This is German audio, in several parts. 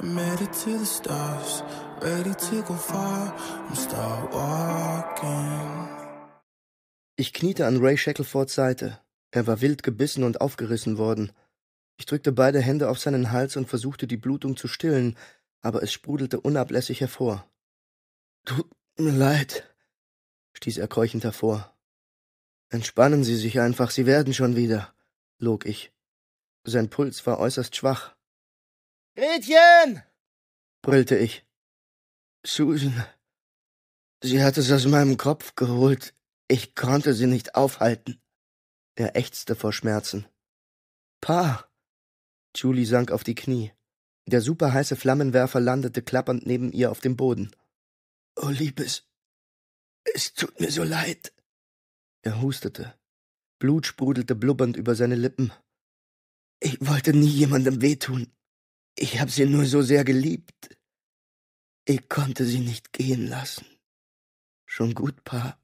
I'm headed to the stars, ready to go far. and start walking. Ich kniete an Ray Shacklefords Seite. Er war wild gebissen und aufgerissen worden. Ich drückte beide Hände auf seinen Hals und versuchte die Blutung zu stillen, aber es sprudelte unablässig hervor. Tut mir leid, stieß er keuchend hervor. Entspannen Sie sich einfach, Sie werden schon wieder, log ich. Sein Puls war äußerst schwach. Gretchen! brüllte ich. Susan. Sie hat es aus meinem Kopf geholt. Ich konnte sie nicht aufhalten. Er ächzte vor Schmerzen. Pa! Julie sank auf die Knie. Der superheiße Flammenwerfer landete klappernd neben ihr auf dem Boden. Oh, Liebes, es tut mir so leid. Er hustete. Blut sprudelte blubbernd über seine Lippen. Ich wollte nie jemandem wehtun. Ich habe sie nur so sehr geliebt. Ich konnte sie nicht gehen lassen. Schon gut, Pa,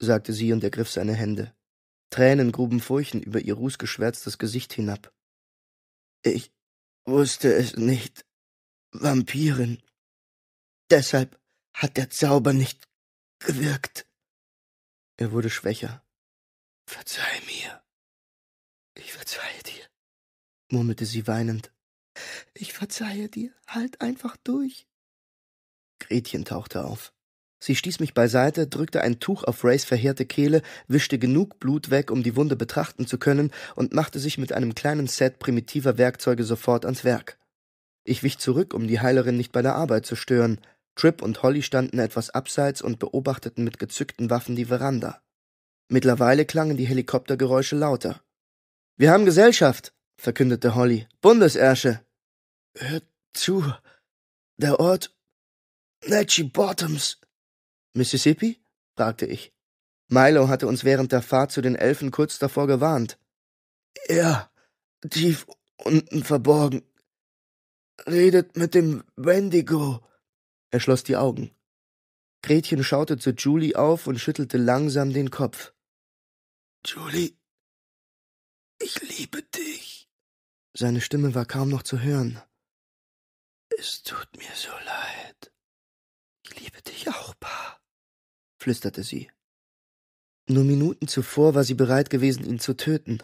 sagte sie und ergriff seine Hände. Tränen gruben Furchen über ihr rußgeschwärztes Gesicht hinab. Ich wusste es nicht. Vampirin. Deshalb hat der Zauber nicht gewirkt. Er wurde schwächer. Verzeih mir. Ich verzeihe dir, murmelte sie weinend. Ich verzeihe dir. Halt einfach durch. Gretchen tauchte auf. Sie stieß mich beiseite, drückte ein Tuch auf Rays verheerte Kehle, wischte genug Blut weg, um die Wunde betrachten zu können, und machte sich mit einem kleinen Set primitiver Werkzeuge sofort ans Werk. Ich wich zurück, um die Heilerin nicht bei der Arbeit zu stören. Tripp und Holly standen etwas abseits und beobachteten mit gezückten Waffen die Veranda. Mittlerweile klangen die Helikoptergeräusche lauter. Wir haben Gesellschaft, verkündete Holly. Bundesärsche. Hört zu. Der Ort Natchy Bottoms. Mississippi? fragte ich. Milo hatte uns während der Fahrt zu den Elfen kurz davor gewarnt. Ja, tief unten verborgen. Redet mit dem Wendigo. Er schloss die Augen. Gretchen schaute zu Julie auf und schüttelte langsam den Kopf. Julie, ich liebe dich. Seine Stimme war kaum noch zu hören. Es tut mir so leid. Ich liebe dich auch, Pa, flüsterte sie. Nur Minuten zuvor war sie bereit gewesen, ihn zu töten.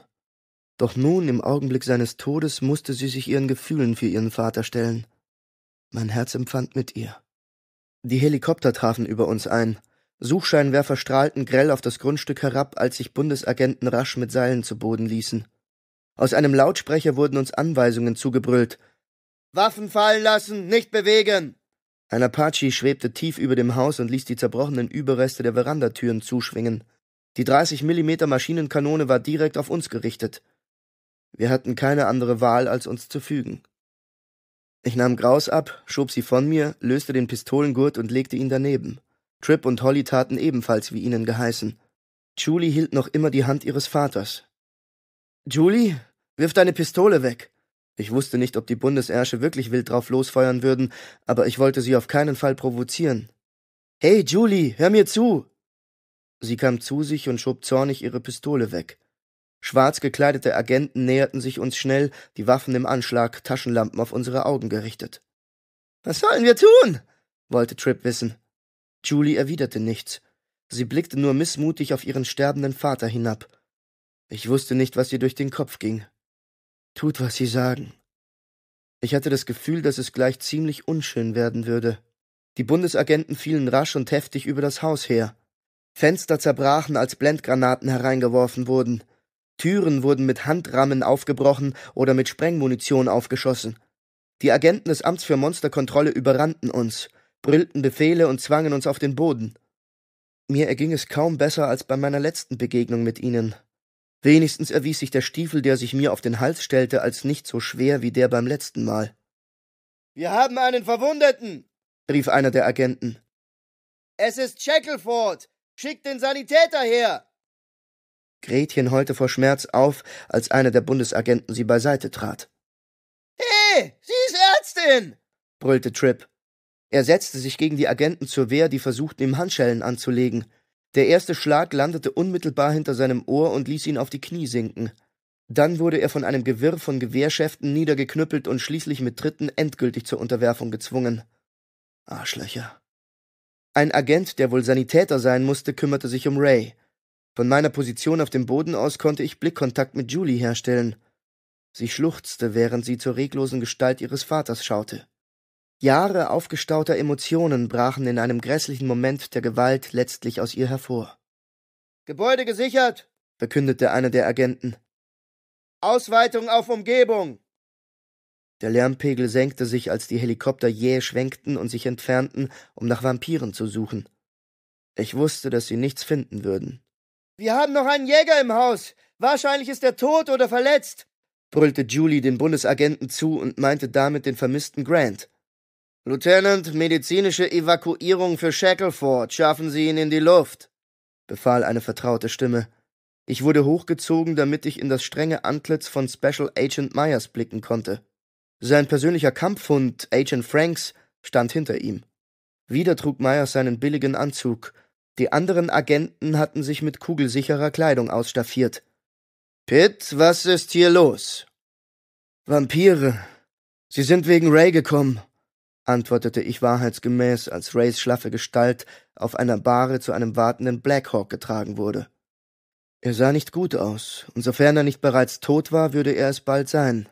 Doch nun, im Augenblick seines Todes, musste sie sich ihren Gefühlen für ihren Vater stellen. Mein Herz empfand mit ihr. Die Helikopter trafen über uns ein. Suchscheinwerfer strahlten grell auf das Grundstück herab, als sich Bundesagenten rasch mit Seilen zu Boden ließen. Aus einem Lautsprecher wurden uns Anweisungen zugebrüllt, Waffen fallen lassen, nicht bewegen! Ein Apache schwebte tief über dem Haus und ließ die zerbrochenen Überreste der Verandatüren zuschwingen. Die 30 mm Maschinenkanone war direkt auf uns gerichtet. Wir hatten keine andere Wahl, als uns zu fügen. Ich nahm Graus ab, schob sie von mir, löste den Pistolengurt und legte ihn daneben. Tripp und Holly taten ebenfalls, wie ihnen geheißen. Julie hielt noch immer die Hand ihres Vaters. Julie, wirf deine Pistole weg. Ich wusste nicht, ob die Bundesärsche wirklich wild drauf losfeuern würden, aber ich wollte sie auf keinen Fall provozieren. Hey, Julie, hör mir zu! Sie kam zu sich und schob zornig ihre Pistole weg. Schwarz gekleidete Agenten näherten sich uns schnell, die Waffen im Anschlag, Taschenlampen auf unsere Augen gerichtet. Was sollen wir tun? wollte Tripp wissen. Julie erwiderte nichts. Sie blickte nur missmutig auf ihren sterbenden Vater hinab. Ich wusste nicht, was ihr durch den Kopf ging. Tut, was sie sagen. Ich hatte das Gefühl, dass es gleich ziemlich unschön werden würde. Die Bundesagenten fielen rasch und heftig über das Haus her. Fenster zerbrachen, als Blendgranaten hereingeworfen wurden. Türen wurden mit Handrammen aufgebrochen oder mit Sprengmunition aufgeschossen. Die Agenten des Amts für Monsterkontrolle überrannten uns, brüllten Befehle und zwangen uns auf den Boden. Mir erging es kaum besser als bei meiner letzten Begegnung mit ihnen. Wenigstens erwies sich der Stiefel, der sich mir auf den Hals stellte, als nicht so schwer wie der beim letzten Mal. Wir haben einen Verwundeten, rief einer der Agenten. Es ist Shackleford. Schickt den Sanitäter her. Gretchen heulte vor Schmerz auf, als einer der Bundesagenten sie beiseite trat. Hey, sie ist Ärztin, brüllte Tripp. Er setzte sich gegen die Agenten zur Wehr, die versuchten, ihm Handschellen anzulegen. Der erste Schlag landete unmittelbar hinter seinem Ohr und ließ ihn auf die Knie sinken. Dann wurde er von einem Gewirr von Gewehrschäften niedergeknüppelt und schließlich mit Tritten endgültig zur Unterwerfung gezwungen. Arschlöcher. Ein Agent, der wohl Sanitäter sein musste, kümmerte sich um Ray. Von meiner Position auf dem Boden aus konnte ich Blickkontakt mit Julie herstellen. Sie schluchzte, während sie zur reglosen Gestalt ihres Vaters schaute. Jahre aufgestauter Emotionen brachen in einem grässlichen Moment der Gewalt letztlich aus ihr hervor. Gebäude gesichert, verkündete einer der Agenten. Ausweitung auf Umgebung. Der Lärmpegel senkte sich, als die Helikopter jäh schwenkten und sich entfernten, um nach Vampiren zu suchen. Ich wusste, dass sie nichts finden würden. Wir haben noch einen Jäger im Haus. Wahrscheinlich ist er tot oder verletzt, brüllte Julie dem Bundesagenten zu und meinte damit den vermissten Grant. Lieutenant, medizinische Evakuierung für Shackleford. Schaffen Sie ihn in die Luft, befahl eine vertraute Stimme. Ich wurde hochgezogen, damit ich in das strenge Antlitz von Special Agent Myers blicken konnte. Sein persönlicher Kampfhund, Agent Franks, stand hinter ihm. Wieder trug Myers seinen billigen Anzug. Die anderen Agenten hatten sich mit kugelsicherer Kleidung ausstaffiert. Pitt, was ist hier los? Vampire. Sie sind wegen Ray gekommen antwortete ich wahrheitsgemäß, als Rays schlaffe Gestalt auf einer Bahre zu einem wartenden Blackhawk getragen wurde. Er sah nicht gut aus, und sofern er nicht bereits tot war, würde er es bald sein.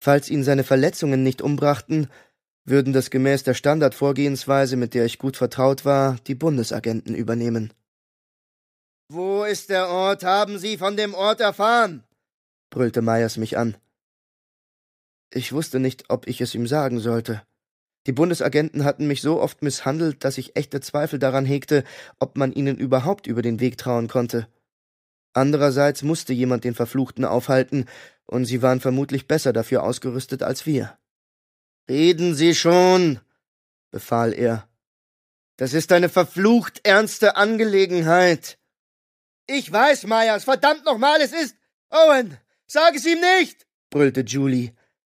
Falls ihn seine Verletzungen nicht umbrachten, würden das gemäß der Standardvorgehensweise, mit der ich gut vertraut war, die Bundesagenten übernehmen. Wo ist der Ort? Haben Sie von dem Ort erfahren? brüllte Meyers mich an. Ich wusste nicht, ob ich es ihm sagen sollte. Die Bundesagenten hatten mich so oft misshandelt, dass ich echte Zweifel daran hegte, ob man ihnen überhaupt über den Weg trauen konnte. Andererseits musste jemand den Verfluchten aufhalten, und sie waren vermutlich besser dafür ausgerüstet als wir. Reden Sie schon, befahl er. Das ist eine verflucht ernste Angelegenheit. Ich weiß, Myers, verdammt nochmal, es ist. Owen, sag es ihm nicht! brüllte Julie.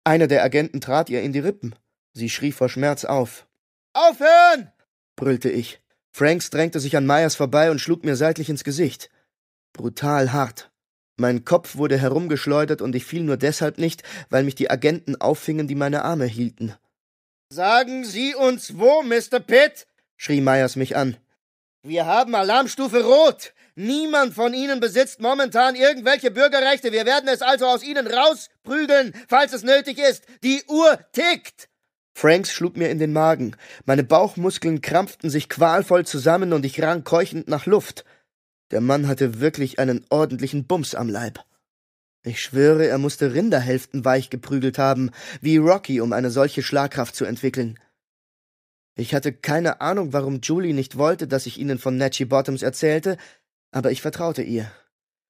Einer der Agenten trat ihr in die Rippen. Sie schrie vor Schmerz auf. Aufhören! brüllte ich. Franks drängte sich an Myers vorbei und schlug mir seitlich ins Gesicht. Brutal hart. Mein Kopf wurde herumgeschleudert und ich fiel nur deshalb nicht, weil mich die Agenten auffingen, die meine Arme hielten. Sagen Sie uns wo, Mr. Pitt? schrie Myers mich an. Wir haben Alarmstufe Rot. Niemand von Ihnen besitzt momentan irgendwelche Bürgerrechte. Wir werden es also aus Ihnen rausprügeln, falls es nötig ist. Die Uhr tickt. Franks schlug mir in den Magen. Meine Bauchmuskeln krampften sich qualvoll zusammen und ich rang keuchend nach Luft. Der Mann hatte wirklich einen ordentlichen Bums am Leib. Ich schwöre, er musste Rinderhälften weich geprügelt haben, wie Rocky, um eine solche Schlagkraft zu entwickeln. Ich hatte keine Ahnung, warum Julie nicht wollte, dass ich ihnen von Natchy Bottoms erzählte, aber ich vertraute ihr.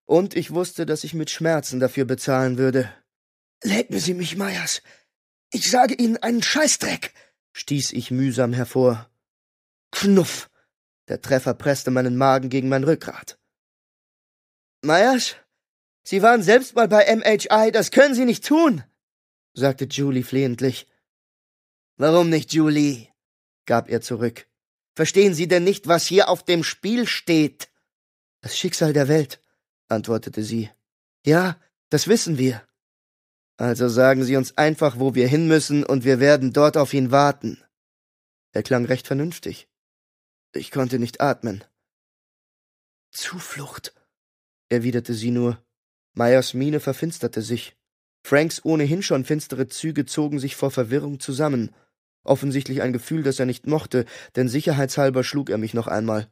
Und ich wusste, dass ich mit Schmerzen dafür bezahlen würde. Lecken Sie mich, Meyers! Ich sage Ihnen einen Scheißdreck, stieß ich mühsam hervor. Knuff! Der Treffer presste meinen Magen gegen mein Rückgrat. Meyers, Sie waren selbst mal bei MHI, das können Sie nicht tun, sagte Julie flehentlich. Warum nicht, Julie? gab er zurück. Verstehen Sie denn nicht, was hier auf dem Spiel steht? Das Schicksal der Welt, antwortete sie. Ja, das wissen wir. Also sagen Sie uns einfach, wo wir hin müssen, und wir werden dort auf ihn warten. Er klang recht vernünftig. Ich konnte nicht atmen. Zuflucht, erwiderte sie nur. Meyers Miene verfinsterte sich. Franks ohnehin schon finstere Züge zogen sich vor Verwirrung zusammen. Offensichtlich ein Gefühl, das er nicht mochte, denn sicherheitshalber schlug er mich noch einmal.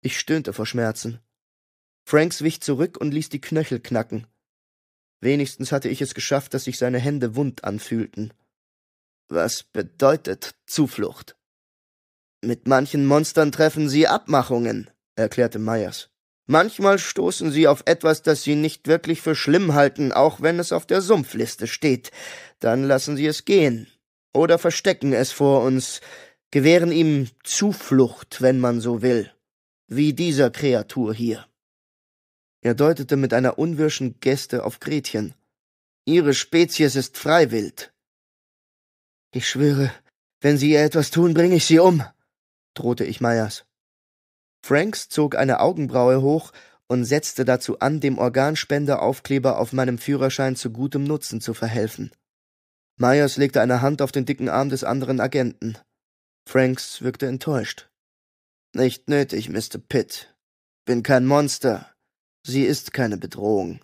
Ich stöhnte vor Schmerzen. Franks wich zurück und ließ die Knöchel knacken. Wenigstens hatte ich es geschafft, dass sich seine Hände wund anfühlten. Was bedeutet Zuflucht? Mit manchen Monstern treffen sie Abmachungen, erklärte Meyers. Manchmal stoßen sie auf etwas, das sie nicht wirklich für schlimm halten, auch wenn es auf der Sumpfliste steht. Dann lassen sie es gehen. Oder verstecken es vor uns, gewähren ihm Zuflucht, wenn man so will. Wie dieser Kreatur hier. Er deutete mit einer unwirschen Geste auf Gretchen. Ihre Spezies ist freiwild. Ich schwöre, wenn Sie ihr etwas tun, bringe ich Sie um, drohte ich Meyers. Franks zog eine Augenbraue hoch und setzte dazu an, dem Organspenderaufkleber auf meinem Führerschein zu gutem Nutzen zu verhelfen. Myers legte eine Hand auf den dicken Arm des anderen Agenten. Franks wirkte enttäuscht. Nicht nötig, Mr. Pitt. Bin kein Monster. Sie ist keine Bedrohung.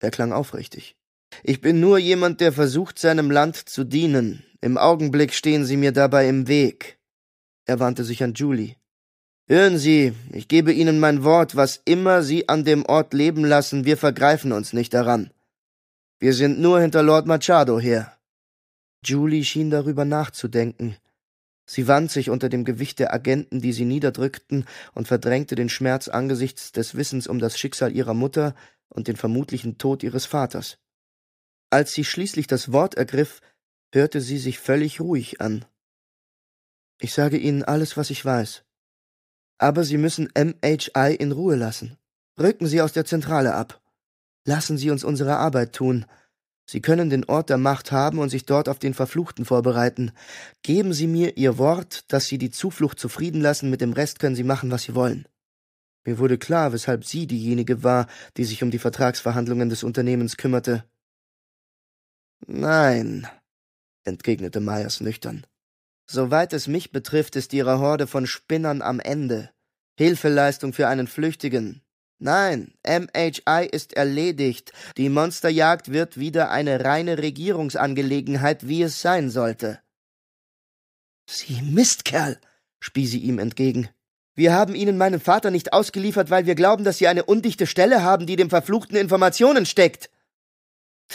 Er klang aufrichtig. Ich bin nur jemand, der versucht, seinem Land zu dienen. Im Augenblick stehen Sie mir dabei im Weg. Er wandte sich an Julie. Hören Sie, ich gebe Ihnen mein Wort, was immer Sie an dem Ort leben lassen, wir vergreifen uns nicht daran. Wir sind nur hinter Lord Machado her. Julie schien darüber nachzudenken. Sie wand sich unter dem Gewicht der Agenten, die sie niederdrückten, und verdrängte den Schmerz angesichts des Wissens um das Schicksal ihrer Mutter und den vermutlichen Tod ihres Vaters. Als sie schließlich das Wort ergriff, hörte sie sich völlig ruhig an. Ich sage Ihnen alles, was ich weiß. Aber Sie müssen MHI in Ruhe lassen. Rücken Sie aus der Zentrale ab. Lassen Sie uns unsere Arbeit tun. Sie können den Ort der Macht haben und sich dort auf den Verfluchten vorbereiten. Geben Sie mir Ihr Wort, dass Sie die Zuflucht zufrieden lassen, mit dem Rest können Sie machen, was Sie wollen. Mir wurde klar, weshalb sie diejenige war, die sich um die Vertragsverhandlungen des Unternehmens kümmerte. Nein, entgegnete Myers nüchtern. Soweit es mich betrifft, ist Ihre Horde von Spinnern am Ende. Hilfeleistung für einen Flüchtigen, Nein, MHI ist erledigt. Die Monsterjagd wird wieder eine reine Regierungsangelegenheit, wie es sein sollte. Sie Mistkerl, spie sie ihm entgegen. Wir haben Ihnen meinen Vater nicht ausgeliefert, weil wir glauben, dass Sie eine undichte Stelle haben, die dem verfluchten Informationen steckt.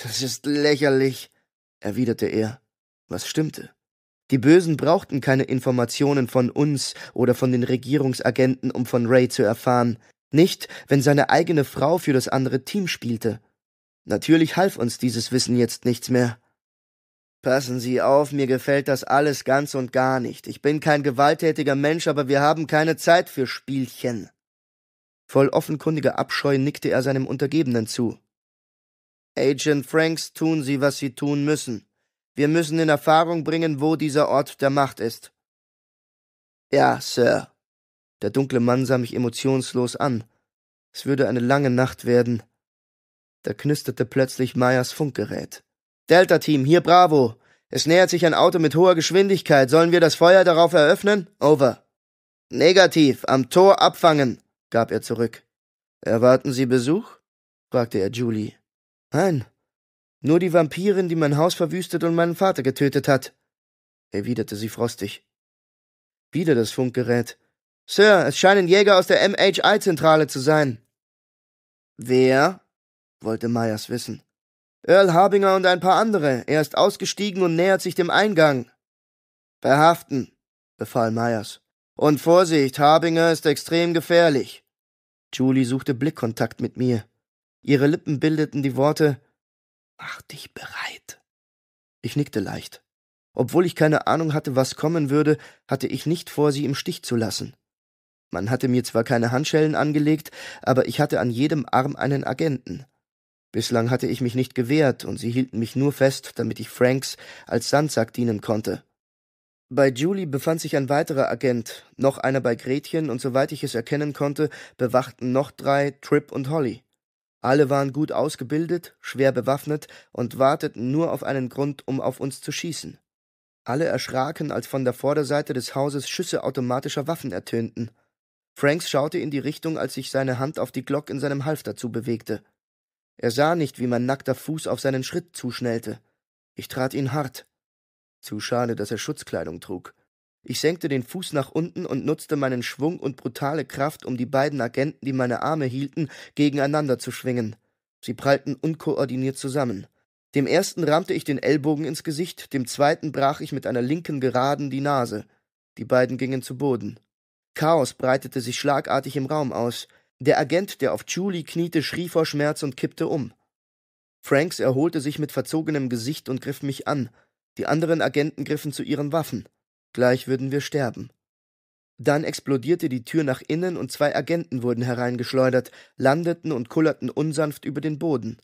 Das ist lächerlich, erwiderte er, was stimmte. Die Bösen brauchten keine Informationen von uns oder von den Regierungsagenten, um von Ray zu erfahren. Nicht, wenn seine eigene Frau für das andere Team spielte. Natürlich half uns dieses Wissen jetzt nichts mehr. Passen Sie auf, mir gefällt das alles ganz und gar nicht. Ich bin kein gewalttätiger Mensch, aber wir haben keine Zeit für Spielchen. Voll offenkundiger Abscheu nickte er seinem Untergebenen zu. Agent Franks tun Sie, was Sie tun müssen. Wir müssen in Erfahrung bringen, wo dieser Ort der Macht ist. Ja, Sir, der dunkle Mann sah mich emotionslos an. Es würde eine lange Nacht werden. Da knisterte plötzlich Meyers Funkgerät. Delta-Team, hier Bravo. Es nähert sich ein Auto mit hoher Geschwindigkeit. Sollen wir das Feuer darauf eröffnen? Over. Negativ, am Tor abfangen, gab er zurück. Erwarten Sie Besuch? fragte er Julie. Nein, nur die Vampirin, die mein Haus verwüstet und meinen Vater getötet hat, erwiderte sie frostig. Wieder das Funkgerät. Sir, es scheinen Jäger aus der MHI-Zentrale zu sein. Wer? wollte Myers wissen. Earl Harbinger und ein paar andere. Er ist ausgestiegen und nähert sich dem Eingang. Behaften, befahl Myers. Und Vorsicht, Harbinger ist extrem gefährlich. Julie suchte Blickkontakt mit mir. Ihre Lippen bildeten die Worte Mach dich bereit. Ich nickte leicht. Obwohl ich keine Ahnung hatte, was kommen würde, hatte ich nicht vor, sie im Stich zu lassen. Man hatte mir zwar keine Handschellen angelegt, aber ich hatte an jedem Arm einen Agenten. Bislang hatte ich mich nicht gewehrt, und sie hielten mich nur fest, damit ich Franks als Sandsack dienen konnte. Bei Julie befand sich ein weiterer Agent, noch einer bei Gretchen, und soweit ich es erkennen konnte, bewachten noch drei Trip und Holly. Alle waren gut ausgebildet, schwer bewaffnet und warteten nur auf einen Grund, um auf uns zu schießen. Alle erschraken, als von der Vorderseite des Hauses Schüsse automatischer Waffen ertönten. Franks schaute in die Richtung, als sich seine Hand auf die Glock in seinem Halfter zubewegte. Er sah nicht, wie mein nackter Fuß auf seinen Schritt zuschnellte. Ich trat ihn hart. Zu schade, dass er Schutzkleidung trug. Ich senkte den Fuß nach unten und nutzte meinen Schwung und brutale Kraft, um die beiden Agenten, die meine Arme hielten, gegeneinander zu schwingen. Sie prallten unkoordiniert zusammen. Dem ersten rammte ich den Ellbogen ins Gesicht, dem zweiten brach ich mit einer linken Geraden die Nase. Die beiden gingen zu Boden. Chaos breitete sich schlagartig im Raum aus. Der Agent, der auf Julie kniete, schrie vor Schmerz und kippte um. Franks erholte sich mit verzogenem Gesicht und griff mich an. Die anderen Agenten griffen zu ihren Waffen. Gleich würden wir sterben. Dann explodierte die Tür nach innen und zwei Agenten wurden hereingeschleudert, landeten und kullerten unsanft über den Boden.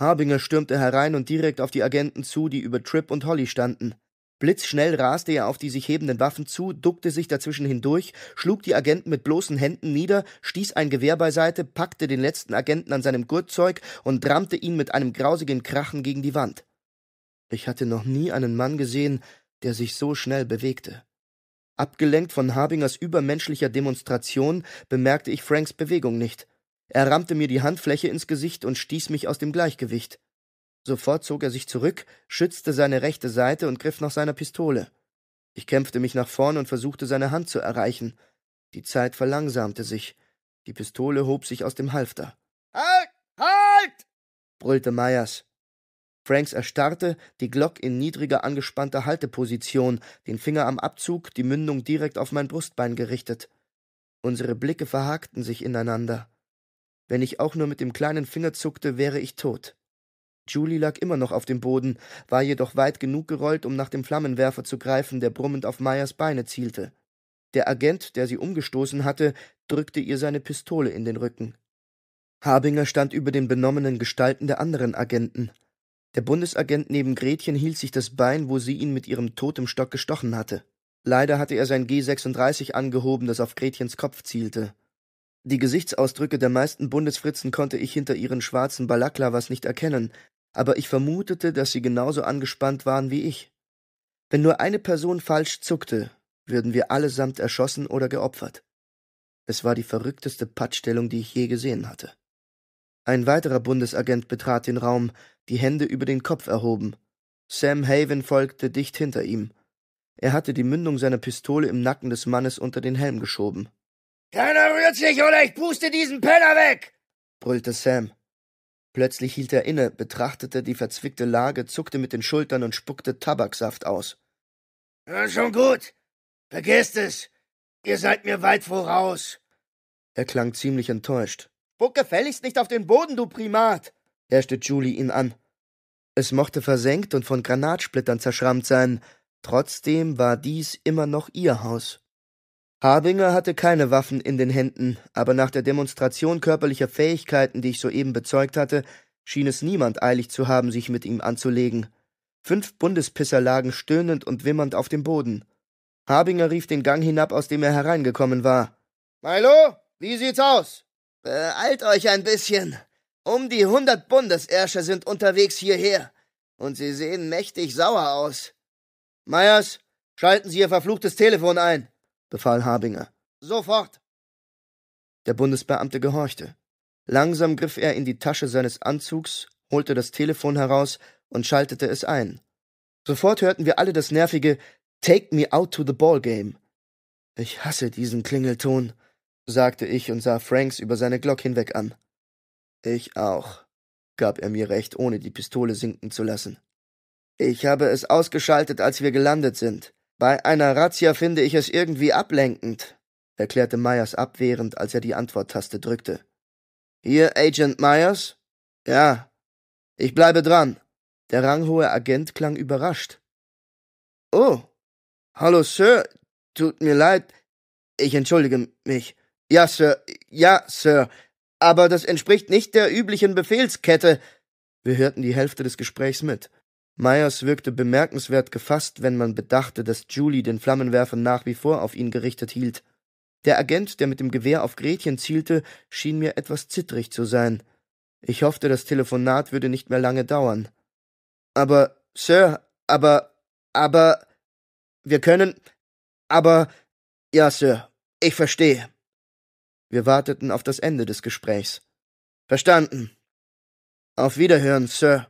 Harbinger stürmte herein und direkt auf die Agenten zu, die über Tripp und Holly standen. Blitzschnell raste er auf die sich hebenden Waffen zu, duckte sich dazwischen hindurch, schlug die Agenten mit bloßen Händen nieder, stieß ein Gewehr beiseite, packte den letzten Agenten an seinem Gurtzeug und rammte ihn mit einem grausigen Krachen gegen die Wand. Ich hatte noch nie einen Mann gesehen, der sich so schnell bewegte. Abgelenkt von Habingers übermenschlicher Demonstration bemerkte ich Franks Bewegung nicht. Er rammte mir die Handfläche ins Gesicht und stieß mich aus dem Gleichgewicht. Sofort zog er sich zurück, schützte seine rechte Seite und griff nach seiner Pistole. Ich kämpfte mich nach vorn und versuchte seine Hand zu erreichen. Die Zeit verlangsamte sich. Die Pistole hob sich aus dem Halfter. Halt! Halt! brüllte Meyers. Franks erstarrte, die Glock in niedriger angespannter Halteposition, den Finger am Abzug, die Mündung direkt auf mein Brustbein gerichtet. Unsere Blicke verhakten sich ineinander. Wenn ich auch nur mit dem kleinen Finger zuckte, wäre ich tot. Julie lag immer noch auf dem Boden, war jedoch weit genug gerollt, um nach dem Flammenwerfer zu greifen, der brummend auf Meyers Beine zielte. Der Agent, der sie umgestoßen hatte, drückte ihr seine Pistole in den Rücken. Habinger stand über den benommenen Gestalten der anderen Agenten. Der Bundesagent neben Gretchen hielt sich das Bein, wo sie ihn mit ihrem totem Stock gestochen hatte. Leider hatte er sein G36 angehoben, das auf Gretchens Kopf zielte. Die Gesichtsausdrücke der meisten Bundesfritzen konnte ich hinter ihren schwarzen Balaklavas nicht erkennen, aber ich vermutete, dass sie genauso angespannt waren wie ich. Wenn nur eine Person falsch zuckte, würden wir allesamt erschossen oder geopfert. Es war die verrückteste Pattstellung, die ich je gesehen hatte. Ein weiterer Bundesagent betrat den Raum, die Hände über den Kopf erhoben. Sam Haven folgte dicht hinter ihm. Er hatte die Mündung seiner Pistole im Nacken des Mannes unter den Helm geschoben. Keiner rührt sich oder ich puste diesen Penner weg! brüllte Sam. Plötzlich hielt er inne, betrachtete die verzwickte Lage, zuckte mit den Schultern und spuckte Tabaksaft aus. Ja, schon gut. Vergesst es. Ihr seid mir weit voraus. Er klang ziemlich enttäuscht. Spuck gefälligst nicht auf den Boden, du Primat! herrschte Julie ihn an. Es mochte versenkt und von Granatsplittern zerschrammt sein, trotzdem war dies immer noch ihr Haus. Harbinger hatte keine Waffen in den Händen, aber nach der Demonstration körperlicher Fähigkeiten, die ich soeben bezeugt hatte, schien es niemand eilig zu haben, sich mit ihm anzulegen. Fünf Bundespisser lagen stöhnend und wimmernd auf dem Boden. Harbinger rief den Gang hinab, aus dem er hereingekommen war. Milo, wie sieht's aus? Beeilt euch ein bisschen. Um die hundert Bundesärsche sind unterwegs hierher, und sie sehen mächtig sauer aus. Meyers, schalten Sie Ihr verfluchtes Telefon ein befahl Habinger. Sofort! Der Bundesbeamte gehorchte. Langsam griff er in die Tasche seines Anzugs, holte das Telefon heraus und schaltete es ein. Sofort hörten wir alle das nervige Take me out to the ball game. Ich hasse diesen Klingelton, sagte ich und sah Franks über seine Glock hinweg an. Ich auch, gab er mir recht, ohne die Pistole sinken zu lassen. Ich habe es ausgeschaltet, als wir gelandet sind. Bei einer Razzia finde ich es irgendwie ablenkend, erklärte Myers abwehrend, als er die Antworttaste drückte. Hier, Agent Myers? Ja. Ich bleibe dran. Der ranghohe Agent klang überrascht. Oh. Hallo, Sir. Tut mir leid. Ich entschuldige mich. Ja, Sir. Ja, Sir. Aber das entspricht nicht der üblichen Befehlskette. Wir hörten die Hälfte des Gesprächs mit. Myers wirkte bemerkenswert gefasst, wenn man bedachte, dass Julie den Flammenwerfer nach wie vor auf ihn gerichtet hielt. Der Agent, der mit dem Gewehr auf Gretchen zielte, schien mir etwas zittrig zu sein. Ich hoffte, das Telefonat würde nicht mehr lange dauern. Aber, Sir, aber, aber, wir können, aber, ja, Sir, ich verstehe. Wir warteten auf das Ende des Gesprächs. Verstanden. Auf Wiederhören, Sir.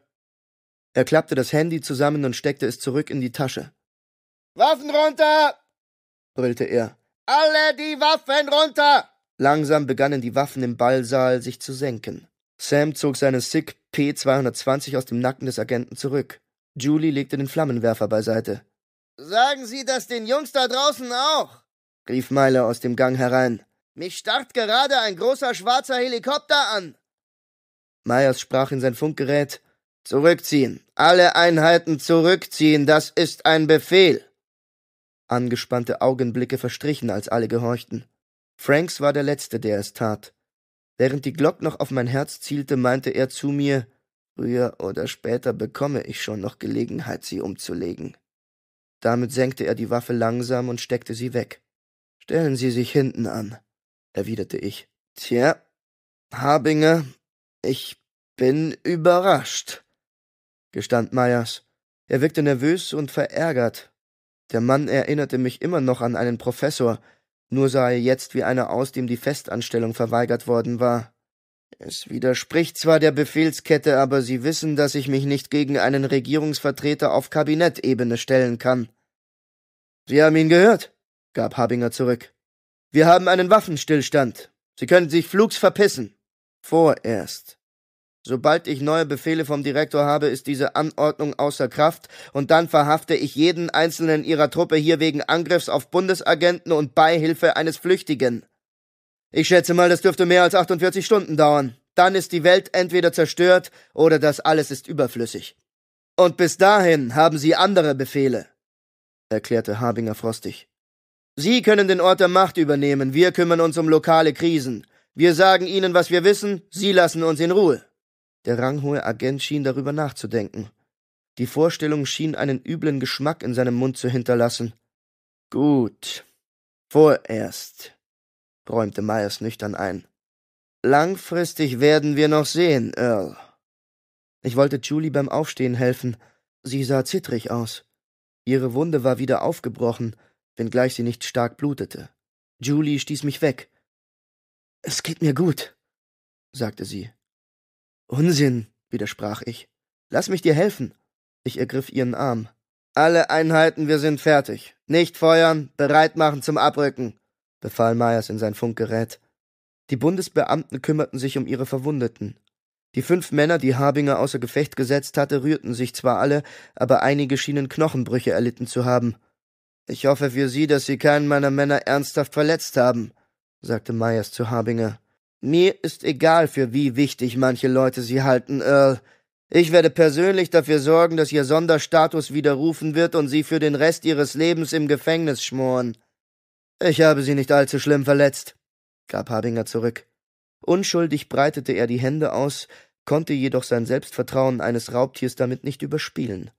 Er klappte das Handy zusammen und steckte es zurück in die Tasche. Waffen runter! brüllte er. Alle die Waffen runter! Langsam begannen die Waffen im Ballsaal sich zu senken. Sam zog seine Sick P220 aus dem Nacken des Agenten zurück. Julie legte den Flammenwerfer beiseite. Sagen Sie das den Jungs da draußen auch! rief Meiler aus dem Gang herein. Mich starrt gerade ein großer schwarzer Helikopter an! Meyers sprach in sein Funkgerät Zurückziehen. Alle Einheiten zurückziehen. Das ist ein Befehl. Angespannte Augenblicke verstrichen, als alle gehorchten. Franks war der Letzte, der es tat. Während die Glock noch auf mein Herz zielte, meinte er zu mir, früher oder später bekomme ich schon noch Gelegenheit, sie umzulegen. Damit senkte er die Waffe langsam und steckte sie weg. Stellen Sie sich hinten an, erwiderte ich. Tja, Habinger, ich bin überrascht gestand Meyers. Er wirkte nervös und verärgert. Der Mann erinnerte mich immer noch an einen Professor, nur sah er jetzt wie einer aus, dem die Festanstellung verweigert worden war. Es widerspricht zwar der Befehlskette, aber Sie wissen, dass ich mich nicht gegen einen Regierungsvertreter auf Kabinettebene stellen kann. Sie haben ihn gehört, gab Habinger zurück. Wir haben einen Waffenstillstand. Sie können sich flugs verpissen. Vorerst. Sobald ich neue Befehle vom Direktor habe, ist diese Anordnung außer Kraft, und dann verhafte ich jeden einzelnen Ihrer Truppe hier wegen Angriffs auf Bundesagenten und Beihilfe eines Flüchtigen. Ich schätze mal, das dürfte mehr als 48 Stunden dauern. Dann ist die Welt entweder zerstört oder das alles ist überflüssig. Und bis dahin haben Sie andere Befehle, erklärte Habinger frostig. Sie können den Ort der Macht übernehmen, wir kümmern uns um lokale Krisen. Wir sagen Ihnen, was wir wissen, Sie lassen uns in Ruhe. Der ranghohe Agent schien darüber nachzudenken. Die Vorstellung schien einen üblen Geschmack in seinem Mund zu hinterlassen. Gut. Vorerst, räumte Myers nüchtern ein. Langfristig werden wir noch sehen, Earl. Ich wollte Julie beim Aufstehen helfen. Sie sah zittrig aus. Ihre Wunde war wieder aufgebrochen, wenngleich sie nicht stark blutete. Julie stieß mich weg. Es geht mir gut, sagte sie. Unsinn, widersprach ich. Lass mich dir helfen. Ich ergriff ihren Arm. Alle Einheiten, wir sind fertig. Nicht feuern, bereit machen zum Abrücken, befahl Meyers in sein Funkgerät. Die Bundesbeamten kümmerten sich um ihre Verwundeten. Die fünf Männer, die Habinger außer Gefecht gesetzt hatte, rührten sich zwar alle, aber einige schienen Knochenbrüche erlitten zu haben. Ich hoffe für Sie, dass Sie keinen meiner Männer ernsthaft verletzt haben, sagte Meyers zu Habinger. Mir ist egal, für wie wichtig manche Leute sie halten, Earl. Ich werde persönlich dafür sorgen, dass ihr Sonderstatus widerrufen wird und sie für den Rest ihres Lebens im Gefängnis schmoren. Ich habe sie nicht allzu schlimm verletzt, gab Hardinger zurück. Unschuldig breitete er die Hände aus, konnte jedoch sein Selbstvertrauen eines Raubtiers damit nicht überspielen.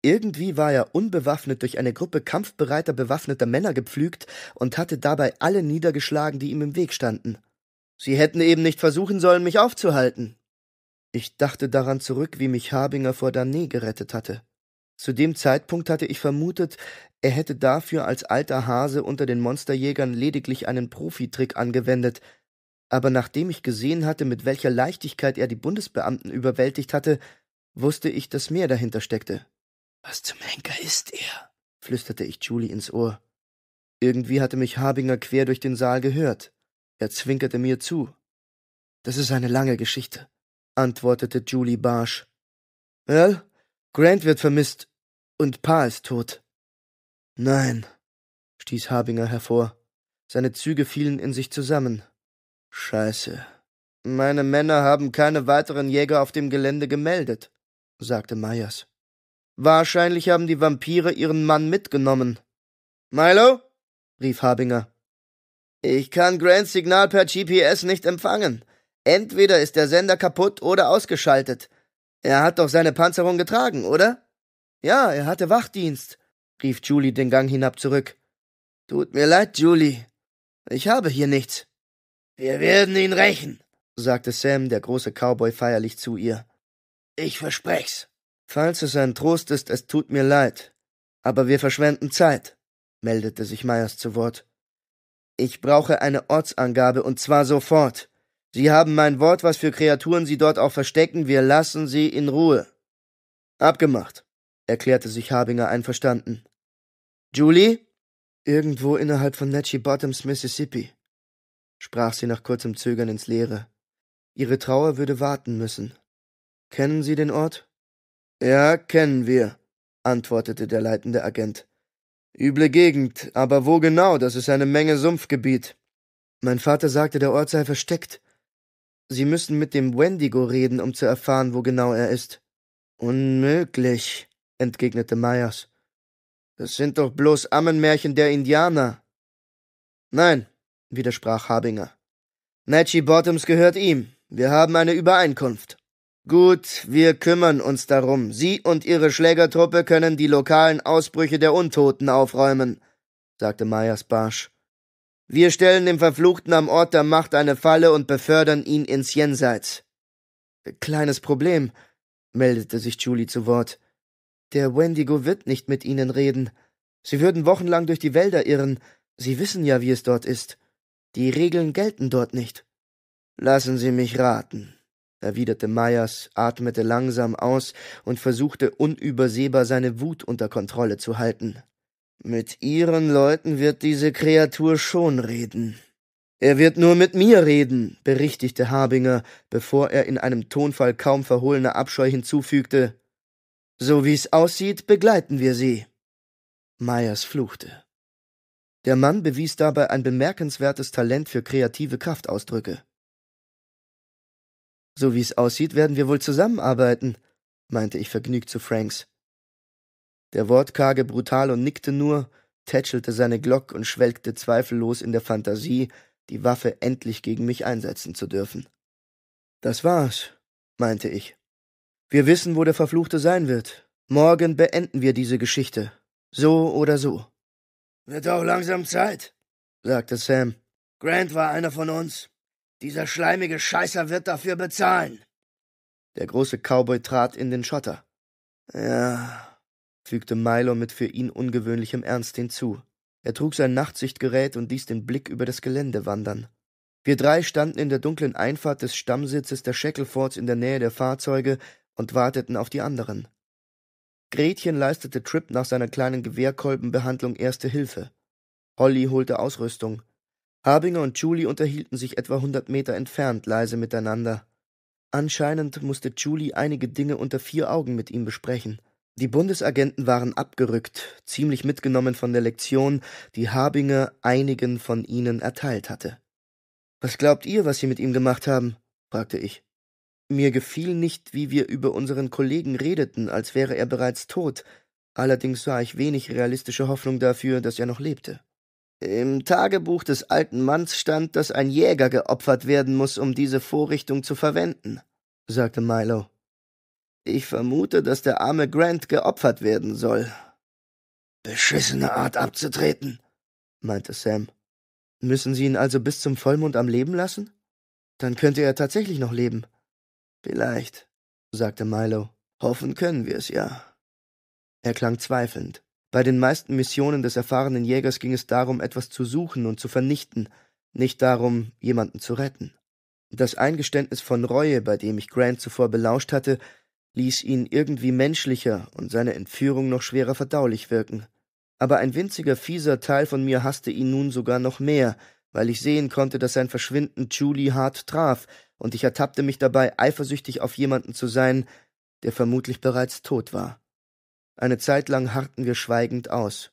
Irgendwie war er unbewaffnet durch eine Gruppe kampfbereiter bewaffneter Männer gepflügt und hatte dabei alle niedergeschlagen, die ihm im Weg standen. Sie hätten eben nicht versuchen sollen, mich aufzuhalten. Ich dachte daran zurück, wie mich Habinger vor Danet gerettet hatte. Zu dem Zeitpunkt hatte ich vermutet, er hätte dafür als alter Hase unter den Monsterjägern lediglich einen Profitrick angewendet, aber nachdem ich gesehen hatte, mit welcher Leichtigkeit er die Bundesbeamten überwältigt hatte, wusste ich, dass mehr dahinter steckte. Was zum Henker ist er? flüsterte ich Julie ins Ohr. Irgendwie hatte mich Habinger quer durch den Saal gehört. Er zwinkerte mir zu. Das ist eine lange Geschichte, antwortete Julie barsch. Well, Grant wird vermisst und Pa ist tot. Nein, stieß Habinger hervor. Seine Züge fielen in sich zusammen. Scheiße. Meine Männer haben keine weiteren Jäger auf dem Gelände gemeldet, sagte Meyers. Wahrscheinlich haben die Vampire ihren Mann mitgenommen. Milo? rief Habinger. Ich kann Grants Signal per GPS nicht empfangen. Entweder ist der Sender kaputt oder ausgeschaltet. Er hat doch seine Panzerung getragen, oder? Ja, er hatte Wachdienst, rief Julie den Gang hinab zurück. Tut mir leid, Julie. Ich habe hier nichts. Wir werden ihn rächen, sagte Sam, der große Cowboy, feierlich zu ihr. Ich versprech's. Falls es ein Trost ist, es tut mir leid. Aber wir verschwenden Zeit, meldete sich Meyers zu Wort. Ich brauche eine Ortsangabe und zwar sofort. Sie haben mein Wort, was für Kreaturen Sie dort auch verstecken, wir lassen Sie in Ruhe. Abgemacht, erklärte sich Habinger einverstanden. Julie? Irgendwo innerhalb von Natchez Bottoms, Mississippi, sprach sie nach kurzem Zögern ins Leere. Ihre Trauer würde warten müssen. Kennen Sie den Ort? Ja, kennen wir, antwortete der leitende Agent. Üble Gegend, aber wo genau? Das ist eine Menge Sumpfgebiet. Mein Vater sagte, der Ort sei versteckt. Sie müssen mit dem Wendigo reden, um zu erfahren, wo genau er ist. Unmöglich, entgegnete Myers. Das sind doch bloß Ammenmärchen der Indianer. Nein, widersprach Habinger. Natchy Bottoms gehört ihm. Wir haben eine Übereinkunft. Gut, wir kümmern uns darum. Sie und Ihre Schlägertruppe können die lokalen Ausbrüche der Untoten aufräumen, sagte Meyers barsch. Wir stellen dem Verfluchten am Ort der Macht eine Falle und befördern ihn ins Jenseits. Kleines Problem, meldete sich Julie zu Wort. Der Wendigo wird nicht mit Ihnen reden. Sie würden wochenlang durch die Wälder irren. Sie wissen ja, wie es dort ist. Die Regeln gelten dort nicht. Lassen Sie mich raten, erwiderte Meyers, atmete langsam aus und versuchte unübersehbar seine Wut unter Kontrolle zu halten. Mit ihren Leuten wird diese Kreatur schon reden. Er wird nur mit mir reden, berichtigte Habinger, bevor er in einem Tonfall kaum verhohlener Abscheu hinzufügte. So wie's aussieht, begleiten wir sie. Meyers fluchte. Der Mann bewies dabei ein bemerkenswertes Talent für kreative Kraftausdrücke. So wie es aussieht, werden wir wohl zusammenarbeiten, meinte ich vergnügt zu Franks. Der Wortkarge brutale nickte nur, tätschelte seine Glock und schwelgte zweifellos in der Fantasie, die Waffe endlich gegen mich einsetzen zu dürfen. Das war's, meinte ich. Wir wissen, wo der Verfluchte sein wird. Morgen beenden wir diese Geschichte. So oder so. Wird auch langsam Zeit, sagte Sam. Grant war einer von uns. Dieser schleimige Scheißer wird dafür bezahlen. Der große Cowboy trat in den Schotter. Ja, fügte Milo mit für ihn ungewöhnlichem Ernst hinzu. Er trug sein Nachtsichtgerät und ließ den Blick über das Gelände wandern. Wir drei standen in der dunklen Einfahrt des Stammsitzes der Shacklefords in der Nähe der Fahrzeuge und warteten auf die anderen. Gretchen leistete Tripp nach seiner kleinen Gewehrkolbenbehandlung erste Hilfe. Holly holte Ausrüstung. Habinger und Julie unterhielten sich etwa hundert Meter entfernt leise miteinander. Anscheinend musste Julie einige Dinge unter vier Augen mit ihm besprechen. Die Bundesagenten waren abgerückt, ziemlich mitgenommen von der Lektion, die Habinger einigen von ihnen erteilt hatte. Was glaubt ihr, was Sie mit ihm gemacht haben? fragte ich. Mir gefiel nicht, wie wir über unseren Kollegen redeten, als wäre er bereits tot, allerdings sah ich wenig realistische Hoffnung dafür, dass er noch lebte. Im Tagebuch des alten Manns stand, dass ein Jäger geopfert werden muss, um diese Vorrichtung zu verwenden, sagte Milo. Ich vermute, dass der arme Grant geopfert werden soll. Beschissene Art abzutreten, meinte Sam. Müssen Sie ihn also bis zum Vollmond am Leben lassen? Dann könnte er tatsächlich noch leben. Vielleicht, sagte Milo. Hoffen können wir es ja. Er klang zweifelnd. Bei den meisten Missionen des erfahrenen Jägers ging es darum, etwas zu suchen und zu vernichten, nicht darum, jemanden zu retten. Das Eingeständnis von Reue, bei dem ich Grant zuvor belauscht hatte, ließ ihn irgendwie menschlicher und seine Entführung noch schwerer verdaulich wirken. Aber ein winziger, fieser Teil von mir hasste ihn nun sogar noch mehr, weil ich sehen konnte, dass sein Verschwinden Julie hart traf, und ich ertappte mich dabei, eifersüchtig auf jemanden zu sein, der vermutlich bereits tot war. Eine Zeit lang harrten wir schweigend aus.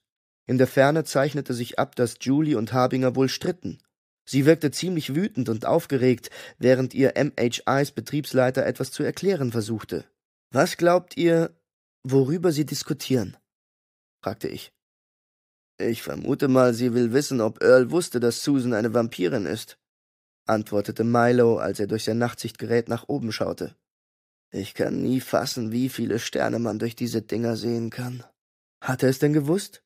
In der Ferne zeichnete sich ab, dass Julie und Habinger wohl stritten. Sie wirkte ziemlich wütend und aufgeregt, während ihr MHIs Betriebsleiter etwas zu erklären versuchte. Was glaubt ihr, worüber sie diskutieren? fragte ich. Ich vermute mal, sie will wissen, ob Earl wusste, dass Susan eine Vampirin ist, antwortete Milo, als er durch sein Nachtsichtgerät nach oben schaute. Ich kann nie fassen, wie viele Sterne man durch diese Dinger sehen kann. Hat er es denn gewusst?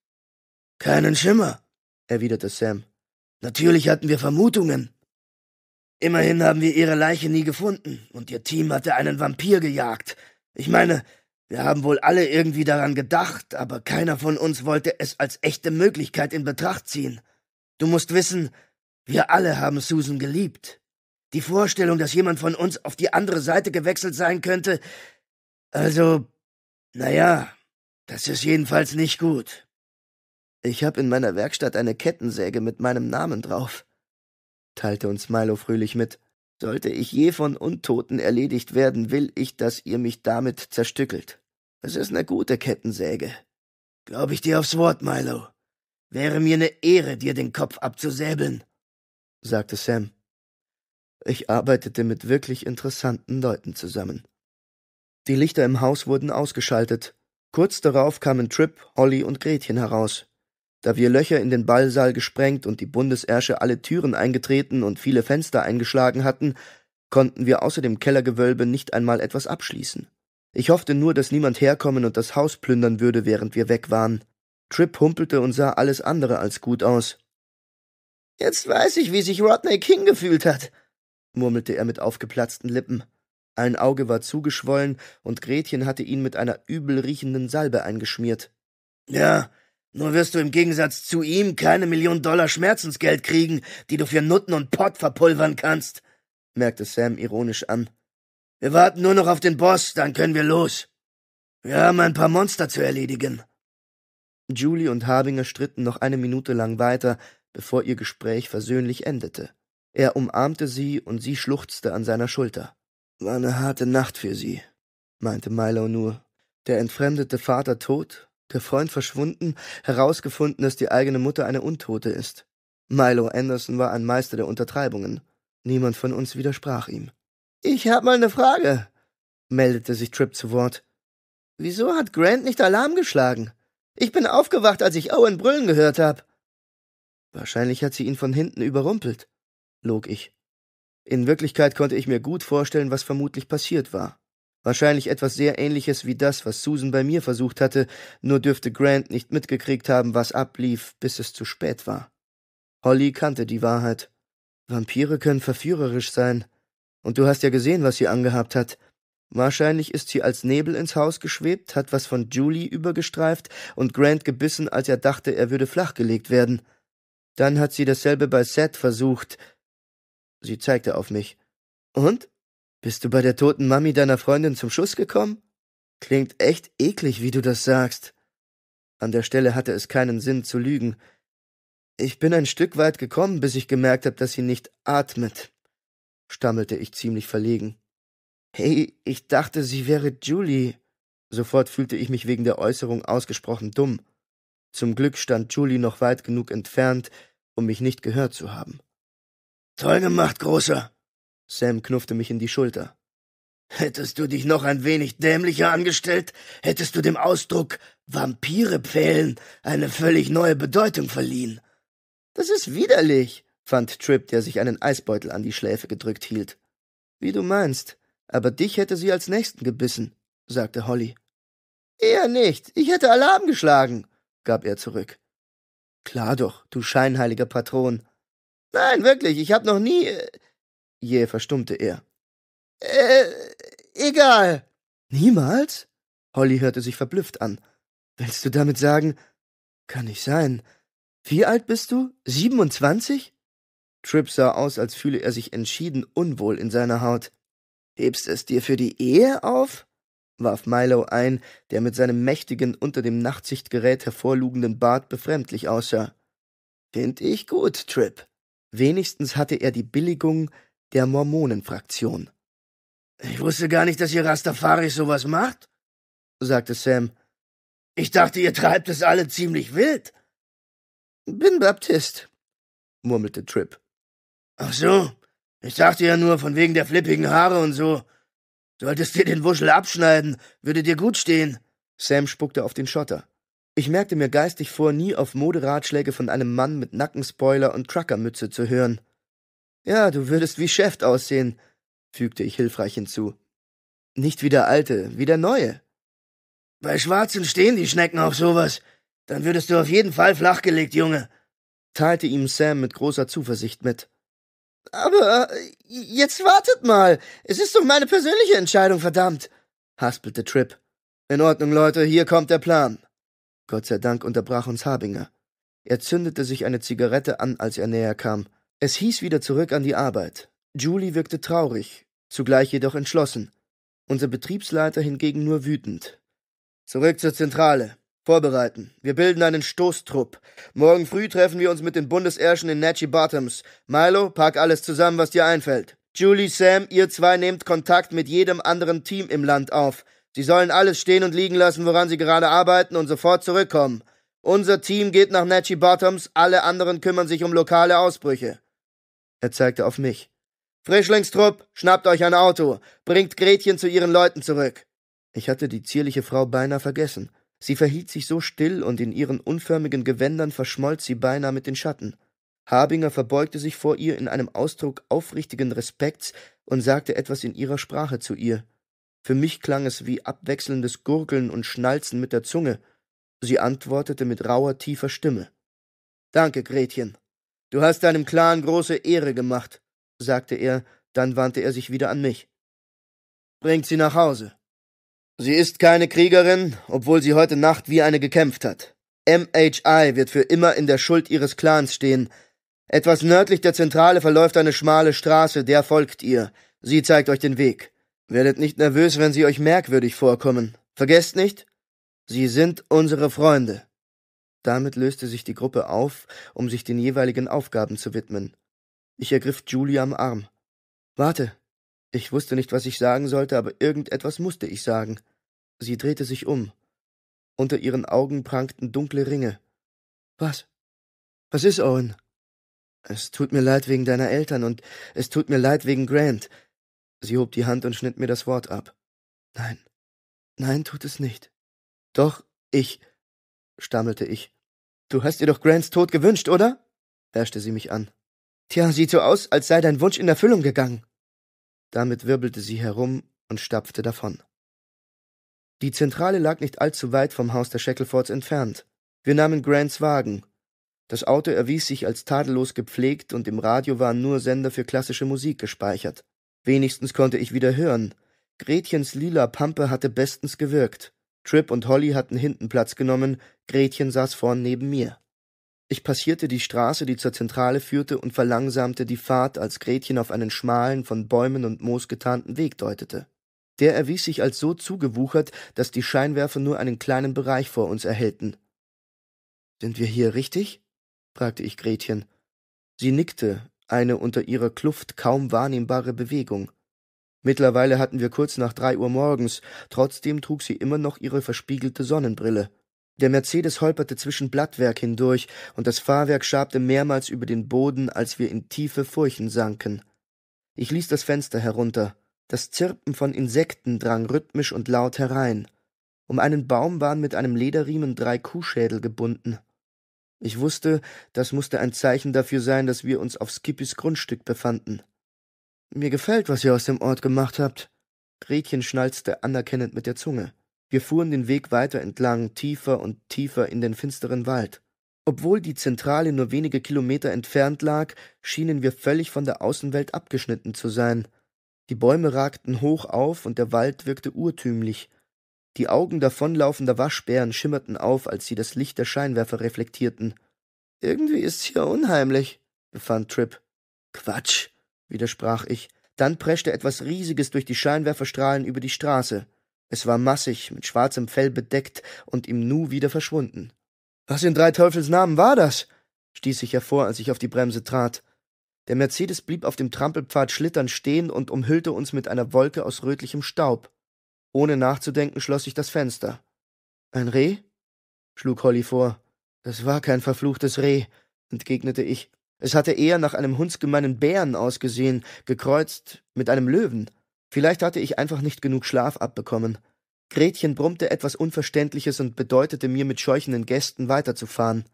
Keinen Schimmer, erwiderte Sam. Natürlich hatten wir Vermutungen. Immerhin haben wir ihre Leiche nie gefunden, und ihr Team hatte einen Vampir gejagt. Ich meine, wir haben wohl alle irgendwie daran gedacht, aber keiner von uns wollte es als echte Möglichkeit in Betracht ziehen. Du musst wissen, wir alle haben Susan geliebt. Die Vorstellung, dass jemand von uns auf die andere Seite gewechselt sein könnte. Also, naja, das ist jedenfalls nicht gut. Ich habe in meiner Werkstatt eine Kettensäge mit meinem Namen drauf, teilte uns Milo fröhlich mit. Sollte ich je von Untoten erledigt werden, will ich, dass ihr mich damit zerstückelt. Es ist eine gute Kettensäge. Glaub ich dir aufs Wort, Milo. Wäre mir eine Ehre, dir den Kopf abzusäbeln, sagte Sam. Ich arbeitete mit wirklich interessanten Leuten zusammen. Die Lichter im Haus wurden ausgeschaltet. Kurz darauf kamen Tripp, Holly und Gretchen heraus. Da wir Löcher in den Ballsaal gesprengt und die Bundesärsche alle Türen eingetreten und viele Fenster eingeschlagen hatten, konnten wir außer dem Kellergewölbe nicht einmal etwas abschließen. Ich hoffte nur, dass niemand herkommen und das Haus plündern würde, während wir weg waren. Tripp humpelte und sah alles andere als gut aus. Jetzt weiß ich, wie sich Rodney King gefühlt hat, murmelte er mit aufgeplatzten Lippen. Ein Auge war zugeschwollen und Gretchen hatte ihn mit einer übel riechenden Salbe eingeschmiert. Ja, nur wirst du im Gegensatz zu ihm keine Million Dollar Schmerzensgeld kriegen, die du für Nutten und Pott verpulvern kannst, merkte Sam ironisch an. Wir warten nur noch auf den Boss, dann können wir los. Wir haben ein paar Monster zu erledigen. Julie und Habinger stritten noch eine Minute lang weiter, bevor ihr Gespräch versöhnlich endete. Er umarmte sie und sie schluchzte an seiner Schulter. War eine harte Nacht für sie, meinte Milo nur. Der entfremdete Vater tot, der Freund verschwunden, herausgefunden, dass die eigene Mutter eine Untote ist. Milo Anderson war ein Meister der Untertreibungen. Niemand von uns widersprach ihm. Ich hab mal eine Frage, meldete sich Tripp zu Wort. Wieso hat Grant nicht Alarm geschlagen? Ich bin aufgewacht, als ich Owen brüllen gehört hab. Wahrscheinlich hat sie ihn von hinten überrumpelt log ich. In Wirklichkeit konnte ich mir gut vorstellen, was vermutlich passiert war. Wahrscheinlich etwas sehr ähnliches wie das, was Susan bei mir versucht hatte, nur dürfte Grant nicht mitgekriegt haben, was ablief, bis es zu spät war. Holly kannte die Wahrheit. Vampire können verführerisch sein. Und du hast ja gesehen, was sie angehabt hat. Wahrscheinlich ist sie als Nebel ins Haus geschwebt, hat was von Julie übergestreift und Grant gebissen, als er dachte, er würde flachgelegt werden. Dann hat sie dasselbe bei Seth versucht, Sie zeigte auf mich. Und? Bist du bei der toten Mami deiner Freundin zum Schuss gekommen? Klingt echt eklig, wie du das sagst. An der Stelle hatte es keinen Sinn zu lügen. Ich bin ein Stück weit gekommen, bis ich gemerkt habe, dass sie nicht atmet, stammelte ich ziemlich verlegen. Hey, ich dachte, sie wäre Julie. Sofort fühlte ich mich wegen der Äußerung ausgesprochen dumm. Zum Glück stand Julie noch weit genug entfernt, um mich nicht gehört zu haben. Toll gemacht, Großer. Sam knuffte mich in die Schulter. Hättest du dich noch ein wenig dämlicher angestellt, hättest du dem Ausdruck Vampire pfählen eine völlig neue Bedeutung verliehen. Das ist widerlich, fand Tripp, der sich einen Eisbeutel an die Schläfe gedrückt hielt. Wie du meinst, aber dich hätte sie als Nächsten gebissen, sagte Holly. Eher nicht, ich hätte Alarm geschlagen, gab er zurück. Klar doch, du scheinheiliger Patron, Nein, wirklich, ich hab noch nie. Jäh verstummte er. Äh, egal. Niemals? Holly hörte sich verblüfft an. Willst du damit sagen? Kann nicht sein. Wie alt bist du? Siebenundzwanzig? Tripp sah aus, als fühle er sich entschieden unwohl in seiner Haut. Hebst es dir für die Ehe auf? warf Milo ein, der mit seinem mächtigen, unter dem Nachtsichtgerät hervorlugenden Bart befremdlich aussah. Find ich gut, Tripp. Wenigstens hatte er die Billigung der Mormonenfraktion. Ich wusste gar nicht, dass ihr Rastafaris sowas macht, sagte Sam. Ich dachte, ihr treibt es alle ziemlich wild. Bin Baptist, murmelte Tripp. Ach so, ich dachte ja nur von wegen der flippigen Haare und so. Solltest dir den Wuschel abschneiden, würde dir gut stehen. Sam spuckte auf den Schotter. Ich merkte mir geistig vor, nie auf Moderatschläge von einem Mann mit Nackenspoiler und Truckermütze zu hören. Ja, du würdest wie Chef aussehen, fügte ich hilfreich hinzu. Nicht wie der alte, wie der neue. Bei Schwarzen stehen die Schnecken auf sowas. Dann würdest du auf jeden Fall flachgelegt, Junge, teilte ihm Sam mit großer Zuversicht mit. Aber äh, jetzt wartet mal. Es ist doch meine persönliche Entscheidung, verdammt, haspelte Tripp. In Ordnung, Leute, hier kommt der Plan. Gott sei Dank unterbrach uns Habinger. Er zündete sich eine Zigarette an, als er näher kam. Es hieß wieder zurück an die Arbeit. Julie wirkte traurig, zugleich jedoch entschlossen. Unser Betriebsleiter hingegen nur wütend. Zurück zur Zentrale. Vorbereiten. Wir bilden einen Stoßtrupp. Morgen früh treffen wir uns mit den Bundesärschen in Natchy Bottoms. Milo, pack alles zusammen, was dir einfällt. Julie, Sam, ihr zwei nehmt Kontakt mit jedem anderen Team im Land auf. Sie sollen alles stehen und liegen lassen, woran sie gerade arbeiten und sofort zurückkommen. Unser Team geht nach Natchy Bottoms, alle anderen kümmern sich um lokale Ausbrüche. Er zeigte auf mich. Frischlingstrupp, schnappt euch ein Auto, bringt Gretchen zu ihren Leuten zurück. Ich hatte die zierliche Frau beinahe vergessen. Sie verhielt sich so still und in ihren unförmigen Gewändern verschmolz sie beinahe mit den Schatten. Habinger verbeugte sich vor ihr in einem Ausdruck aufrichtigen Respekts und sagte etwas in ihrer Sprache zu ihr. Für mich klang es wie abwechselndes Gurgeln und Schnalzen mit der Zunge. Sie antwortete mit rauer, tiefer Stimme. Danke, Gretchen. Du hast deinem Clan große Ehre gemacht, sagte er, dann wandte er sich wieder an mich. Bringt sie nach Hause. Sie ist keine Kriegerin, obwohl sie heute Nacht wie eine gekämpft hat. MHI wird für immer in der Schuld ihres Clans stehen. Etwas nördlich der Zentrale verläuft eine schmale Straße, der folgt ihr. Sie zeigt euch den Weg. Werdet nicht nervös, wenn sie euch merkwürdig vorkommen. Vergesst nicht, sie sind unsere Freunde. Damit löste sich die Gruppe auf, um sich den jeweiligen Aufgaben zu widmen. Ich ergriff Julie am Arm. Warte. Ich wusste nicht, was ich sagen sollte, aber irgendetwas musste ich sagen. Sie drehte sich um. Unter ihren Augen prangten dunkle Ringe. Was? Was ist, Owen? Es tut mir leid wegen deiner Eltern und es tut mir leid wegen Grant. Sie hob die Hand und schnitt mir das Wort ab. Nein, nein, tut es nicht. Doch, ich, stammelte ich. Du hast dir doch Grants Tod gewünscht, oder? herrschte sie mich an. Tja, sieht so aus, als sei dein Wunsch in Erfüllung gegangen. Damit wirbelte sie herum und stapfte davon. Die Zentrale lag nicht allzu weit vom Haus der Shacklefords entfernt. Wir nahmen Grants Wagen. Das Auto erwies sich als tadellos gepflegt und im Radio waren nur Sender für klassische Musik gespeichert. Wenigstens konnte ich wieder hören. Gretchens lila Pampe hatte bestens gewirkt. Trip und Holly hatten hinten Platz genommen, Gretchen saß vorn neben mir. Ich passierte die Straße, die zur Zentrale führte, und verlangsamte die Fahrt, als Gretchen auf einen schmalen, von Bäumen und Moos getarnten Weg deutete. Der erwies sich als so zugewuchert, dass die Scheinwerfer nur einen kleinen Bereich vor uns erhellten. Sind wir hier richtig? fragte ich Gretchen. Sie nickte, eine unter ihrer Kluft kaum wahrnehmbare Bewegung. Mittlerweile hatten wir kurz nach drei Uhr morgens, trotzdem trug sie immer noch ihre verspiegelte Sonnenbrille. Der Mercedes holperte zwischen Blattwerk hindurch, und das Fahrwerk schabte mehrmals über den Boden, als wir in tiefe Furchen sanken. Ich ließ das Fenster herunter. Das Zirpen von Insekten drang rhythmisch und laut herein. Um einen Baum waren mit einem Lederriemen drei Kuhschädel gebunden. Ich wusste, das musste ein Zeichen dafür sein, dass wir uns auf Skippys Grundstück befanden. Mir gefällt, was ihr aus dem Ort gemacht habt. Gretchen schnalzte anerkennend mit der Zunge. Wir fuhren den Weg weiter entlang, tiefer und tiefer in den finsteren Wald. Obwohl die Zentrale nur wenige Kilometer entfernt lag, schienen wir völlig von der Außenwelt abgeschnitten zu sein. Die Bäume ragten hoch auf und der Wald wirkte urtümlich. Die Augen davonlaufender Waschbären schimmerten auf, als sie das Licht der Scheinwerfer reflektierten. Irgendwie ist's hier unheimlich, befand Tripp. Quatsch, widersprach ich. Dann preschte etwas Riesiges durch die Scheinwerferstrahlen über die Straße. Es war massig, mit schwarzem Fell bedeckt und im Nu wieder verschwunden. Was in drei Teufels Namen war das? stieß ich hervor, als ich auf die Bremse trat. Der Mercedes blieb auf dem Trampelpfad schlitternd stehen und umhüllte uns mit einer Wolke aus rötlichem Staub. Ohne nachzudenken schloss ich das Fenster. Ein Reh? schlug Holly vor. Das war kein verfluchtes Reh, entgegnete ich. Es hatte eher nach einem hundsgemeinen Bären ausgesehen, gekreuzt mit einem Löwen. Vielleicht hatte ich einfach nicht genug Schlaf abbekommen. Gretchen brummte etwas Unverständliches und bedeutete mir mit scheuchenden Gästen weiterzufahren.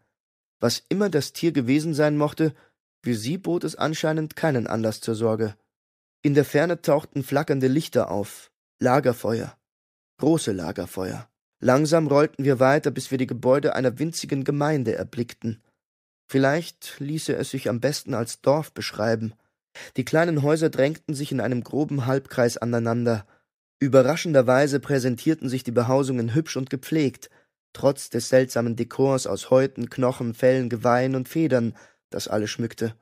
Was immer das Tier gewesen sein mochte, für sie bot es anscheinend keinen Anlass zur Sorge. In der Ferne tauchten flackernde Lichter auf, Lagerfeuer. Große Lagerfeuer. Langsam rollten wir weiter, bis wir die Gebäude einer winzigen Gemeinde erblickten. Vielleicht ließe es sich am besten als Dorf beschreiben. Die kleinen Häuser drängten sich in einem groben Halbkreis aneinander. Überraschenderweise präsentierten sich die Behausungen hübsch und gepflegt, trotz des seltsamen Dekors aus Häuten, Knochen, Fellen, Geweihen und Federn, das alle schmückte.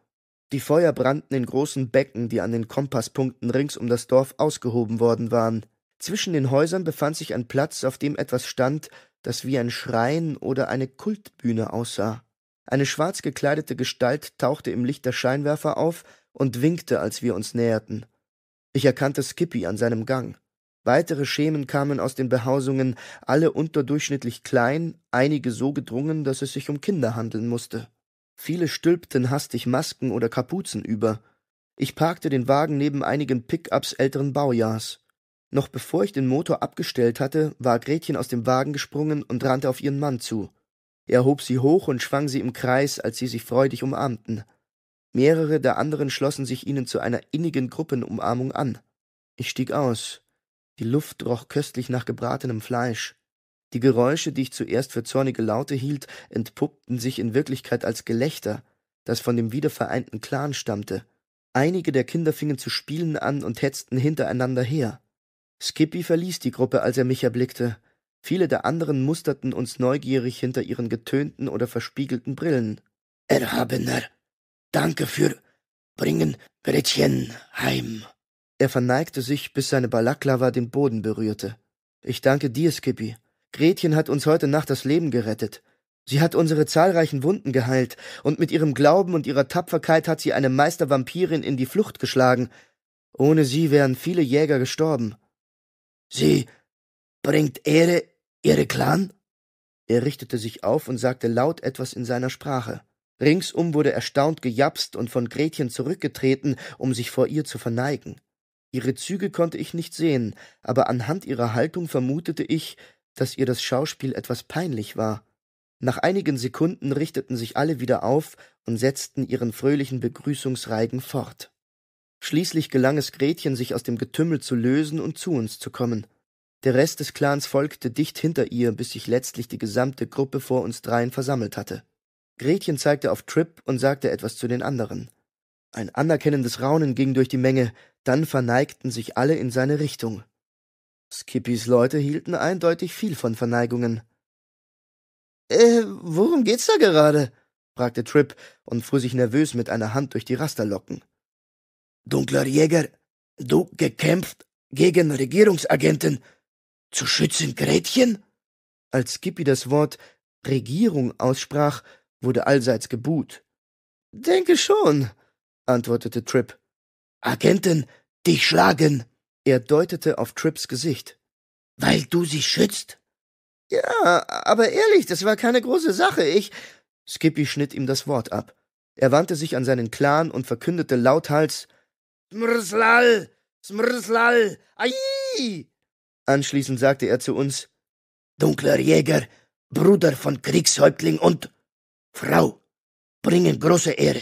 Die Feuer brannten in großen Becken, die an den Kompasspunkten rings um das Dorf ausgehoben worden waren. Zwischen den Häusern befand sich ein Platz, auf dem etwas stand, das wie ein Schrein oder eine Kultbühne aussah. Eine schwarz gekleidete Gestalt tauchte im Licht der Scheinwerfer auf und winkte, als wir uns näherten. Ich erkannte Skippy an seinem Gang. Weitere Schemen kamen aus den Behausungen, alle unterdurchschnittlich klein, einige so gedrungen, dass es sich um Kinder handeln musste. Viele stülpten hastig Masken oder Kapuzen über. Ich parkte den Wagen neben einigen Pickups älteren Baujahrs. Noch bevor ich den Motor abgestellt hatte, war Gretchen aus dem Wagen gesprungen und rannte auf ihren Mann zu. Er hob sie hoch und schwang sie im Kreis, als sie sich freudig umarmten. Mehrere der anderen schlossen sich ihnen zu einer innigen Gruppenumarmung an. Ich stieg aus. Die Luft roch köstlich nach gebratenem Fleisch. Die Geräusche, die ich zuerst für zornige Laute hielt, entpuppten sich in Wirklichkeit als Gelächter, das von dem wiedervereinten Clan stammte. Einige der Kinder fingen zu spielen an und hetzten hintereinander her. Skippy verließ die Gruppe, als er mich erblickte. Viele der anderen musterten uns neugierig hinter ihren getönten oder verspiegelten Brillen. Erhabener, danke für Bringen Gretchen heim. Er verneigte sich, bis seine Balaklava den Boden berührte. Ich danke dir, Skippy. Gretchen hat uns heute Nacht das Leben gerettet. Sie hat unsere zahlreichen Wunden geheilt, und mit ihrem Glauben und ihrer Tapferkeit hat sie eine Meistervampirin in die Flucht geschlagen. Ohne sie wären viele Jäger gestorben. Sie bringt Ehre ihre Clan? Er richtete sich auf und sagte laut etwas in seiner Sprache. Ringsum wurde erstaunt gejapst und von Gretchen zurückgetreten, um sich vor ihr zu verneigen. Ihre Züge konnte ich nicht sehen, aber anhand ihrer Haltung vermutete ich, dass ihr das Schauspiel etwas peinlich war. Nach einigen Sekunden richteten sich alle wieder auf und setzten ihren fröhlichen Begrüßungsreigen fort. Schließlich gelang es Gretchen, sich aus dem Getümmel zu lösen und zu uns zu kommen. Der Rest des Clans folgte dicht hinter ihr, bis sich letztlich die gesamte Gruppe vor uns dreien versammelt hatte. Gretchen zeigte auf Trip und sagte etwas zu den anderen. Ein anerkennendes Raunen ging durch die Menge, dann verneigten sich alle in seine Richtung. Skippys Leute hielten eindeutig viel von Verneigungen. Äh, worum geht's da gerade? fragte Tripp und fuhr sich nervös mit einer Hand durch die Rasterlocken. Dunkler Jäger, du gekämpft gegen Regierungsagenten zu schützen Gretchen? Als Skippy das Wort Regierung aussprach, wurde allseits gebuht. Denke schon, antwortete Tripp. Agenten, dich schlagen! Er deutete auf Trips Gesicht. Weil du sie schützt? Ja, aber ehrlich, das war keine große Sache. Ich. Skippy schnitt ihm das Wort ab. Er wandte sich an seinen Clan und verkündete lauthals Smrslal! Smrslal! Ai! Anschließend sagte er zu uns Dunkler Jäger, Bruder von Kriegshäuptling und Frau, bringen große Ehre.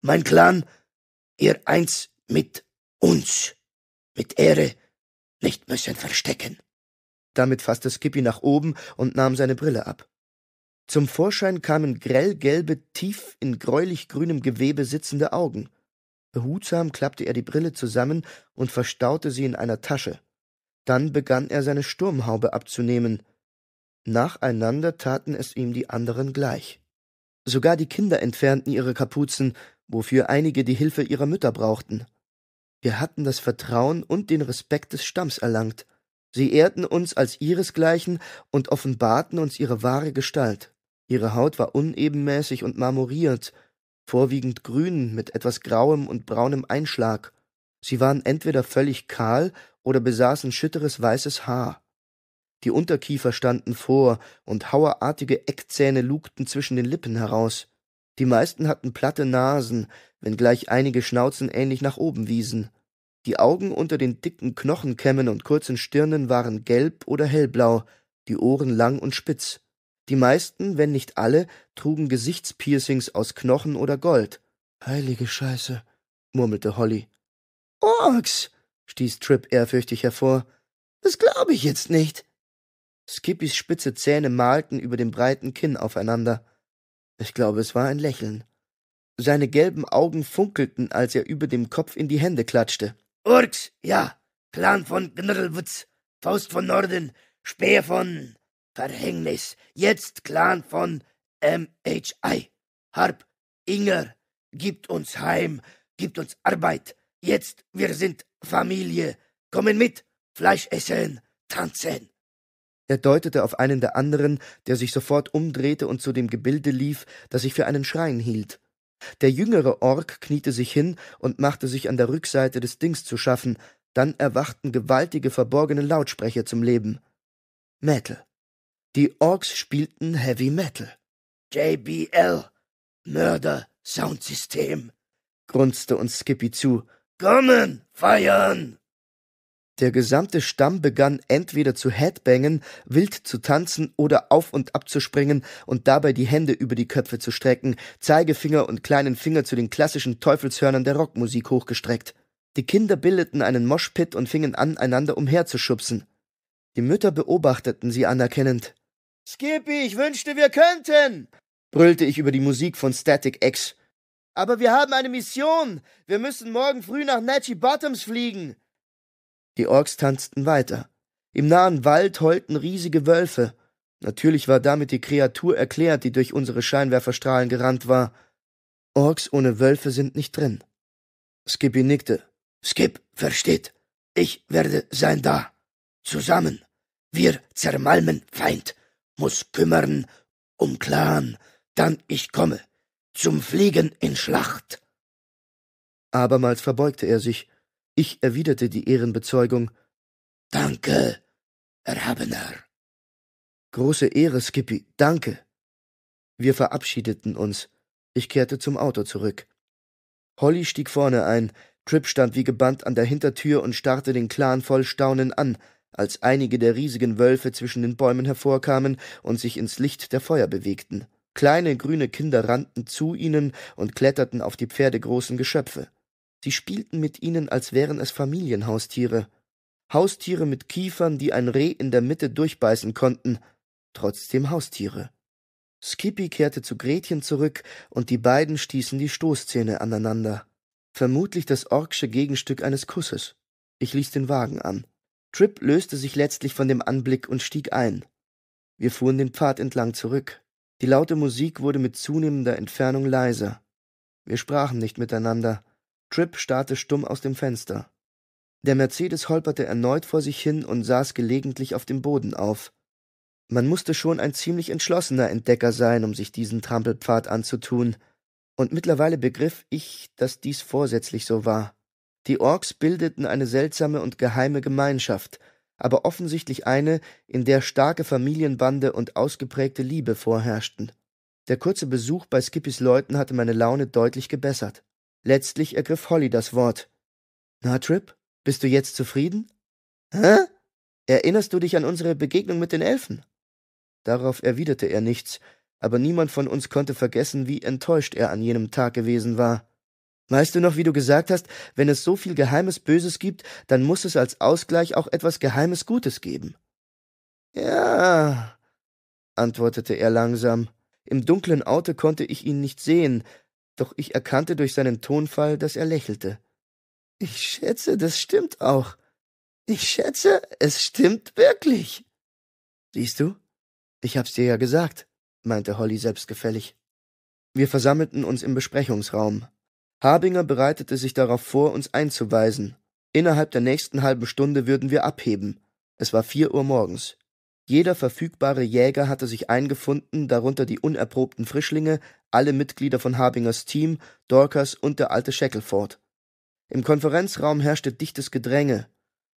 Mein Clan, ihr eins mit uns mit Ehre nicht müssen verstecken. Damit fasste Skippy nach oben und nahm seine Brille ab. Zum Vorschein kamen grellgelbe, tief in gräulich-grünem Gewebe sitzende Augen. Behutsam klappte er die Brille zusammen und verstaute sie in einer Tasche. Dann begann er seine Sturmhaube abzunehmen. Nacheinander taten es ihm die anderen gleich. Sogar die Kinder entfernten ihre Kapuzen, wofür einige die Hilfe ihrer Mütter brauchten. Wir hatten das Vertrauen und den Respekt des Stamms erlangt. Sie ehrten uns als ihresgleichen und offenbarten uns ihre wahre Gestalt. Ihre Haut war unebenmäßig und marmoriert, vorwiegend grün mit etwas grauem und braunem Einschlag. Sie waren entweder völlig kahl oder besaßen schütteres weißes Haar. Die Unterkiefer standen vor und hauerartige Eckzähne lugten zwischen den Lippen heraus. Die meisten hatten platte Nasen, wenngleich einige Schnauzen ähnlich nach oben wiesen. Die Augen unter den dicken Knochenkämmen und kurzen Stirnen waren gelb oder hellblau, die Ohren lang und spitz. Die meisten, wenn nicht alle, trugen Gesichtspiercings aus Knochen oder Gold. Heilige Scheiße, murmelte Holly. Orks, stieß Trip ehrfürchtig hervor. Das glaube ich jetzt nicht. Skippys spitze Zähne malten über dem breiten Kinn aufeinander. Ich glaube, es war ein Lächeln. Seine gelben Augen funkelten, als er über dem Kopf in die Hände klatschte. Urks, ja, Clan von Gnirlwitz, Faust von Norden, Speer von Verhängnis, jetzt Clan von MHI. Harp, Inger, gibt uns Heim, gibt uns Arbeit. Jetzt, wir sind Familie. Kommen mit, Fleisch essen, tanzen. Er deutete auf einen der anderen, der sich sofort umdrehte und zu dem Gebilde lief, das sich für einen Schrein hielt. Der jüngere Ork kniete sich hin und machte sich an der Rückseite des Dings zu schaffen, dann erwachten gewaltige verborgene Lautsprecher zum Leben. Metal. Die Orks spielten Heavy Metal. JBL. Mörder Soundsystem. grunzte uns Skippy zu. Kommen, feiern! Der gesamte Stamm begann entweder zu headbangen, wild zu tanzen oder auf und ab zu springen und dabei die Hände über die Köpfe zu strecken, Zeigefinger und kleinen Finger zu den klassischen Teufelshörnern der Rockmusik hochgestreckt. Die Kinder bildeten einen Moshpit und fingen an, einander umherzuschubsen. Die Mütter beobachteten sie anerkennend. Skippy, ich wünschte, wir könnten! brüllte ich über die Musik von Static X. Aber wir haben eine Mission. Wir müssen morgen früh nach Natchy Bottoms fliegen. Die Orks tanzten weiter. Im nahen Wald heulten riesige Wölfe. Natürlich war damit die Kreatur erklärt, die durch unsere Scheinwerferstrahlen gerannt war. Orks ohne Wölfe sind nicht drin. Skippy nickte. Skip, versteht. Ich werde sein da. Zusammen. Wir zermalmen Feind. Muss kümmern um Clan. Dann ich komme. Zum Fliegen in Schlacht. Abermals verbeugte er sich. Ich erwiderte die Ehrenbezeugung Danke, Erhabener. Große Ehre, Skippy, danke. Wir verabschiedeten uns. Ich kehrte zum Auto zurück. Holly stieg vorne ein, Tripp stand wie gebannt an der Hintertür und starrte den Clan voll Staunen an, als einige der riesigen Wölfe zwischen den Bäumen hervorkamen und sich ins Licht der Feuer bewegten. Kleine grüne Kinder rannten zu ihnen und kletterten auf die pferdegroßen Geschöpfe. Sie spielten mit ihnen, als wären es Familienhaustiere. Haustiere mit Kiefern, die ein Reh in der Mitte durchbeißen konnten. Trotzdem Haustiere. Skippy kehrte zu Gretchen zurück und die beiden stießen die Stoßzähne aneinander. Vermutlich das orksche Gegenstück eines Kusses. Ich ließ den Wagen an. Tripp löste sich letztlich von dem Anblick und stieg ein. Wir fuhren den Pfad entlang zurück. Die laute Musik wurde mit zunehmender Entfernung leiser. Wir sprachen nicht miteinander. Tripp starrte stumm aus dem Fenster. Der Mercedes holperte erneut vor sich hin und saß gelegentlich auf dem Boden auf. Man musste schon ein ziemlich entschlossener Entdecker sein, um sich diesen Trampelpfad anzutun, und mittlerweile begriff ich, dass dies vorsätzlich so war. Die Orks bildeten eine seltsame und geheime Gemeinschaft, aber offensichtlich eine, in der starke Familienbande und ausgeprägte Liebe vorherrschten. Der kurze Besuch bei Skippys Leuten hatte meine Laune deutlich gebessert. Letztlich ergriff Holly das Wort. Na, Trip, bist du jetzt zufrieden? Hä? Erinnerst du dich an unsere Begegnung mit den Elfen? Darauf erwiderte er nichts, aber niemand von uns konnte vergessen, wie enttäuscht er an jenem Tag gewesen war. Weißt du noch, wie du gesagt hast, wenn es so viel geheimes Böses gibt, dann muss es als Ausgleich auch etwas geheimes Gutes geben? Ja, antwortete er langsam. Im dunklen Auto konnte ich ihn nicht sehen, doch ich erkannte durch seinen Tonfall, dass er lächelte. Ich schätze, das stimmt auch. Ich schätze, es stimmt wirklich. Siehst du? Ich hab's dir ja gesagt, meinte Holly selbstgefällig. Wir versammelten uns im Besprechungsraum. Habinger bereitete sich darauf vor, uns einzuweisen. Innerhalb der nächsten halben Stunde würden wir abheben. Es war vier Uhr morgens. Jeder verfügbare Jäger hatte sich eingefunden, darunter die unerprobten Frischlinge, alle Mitglieder von Harbingers Team, Dorcas und der alte Shackleford. Im Konferenzraum herrschte dichtes Gedränge.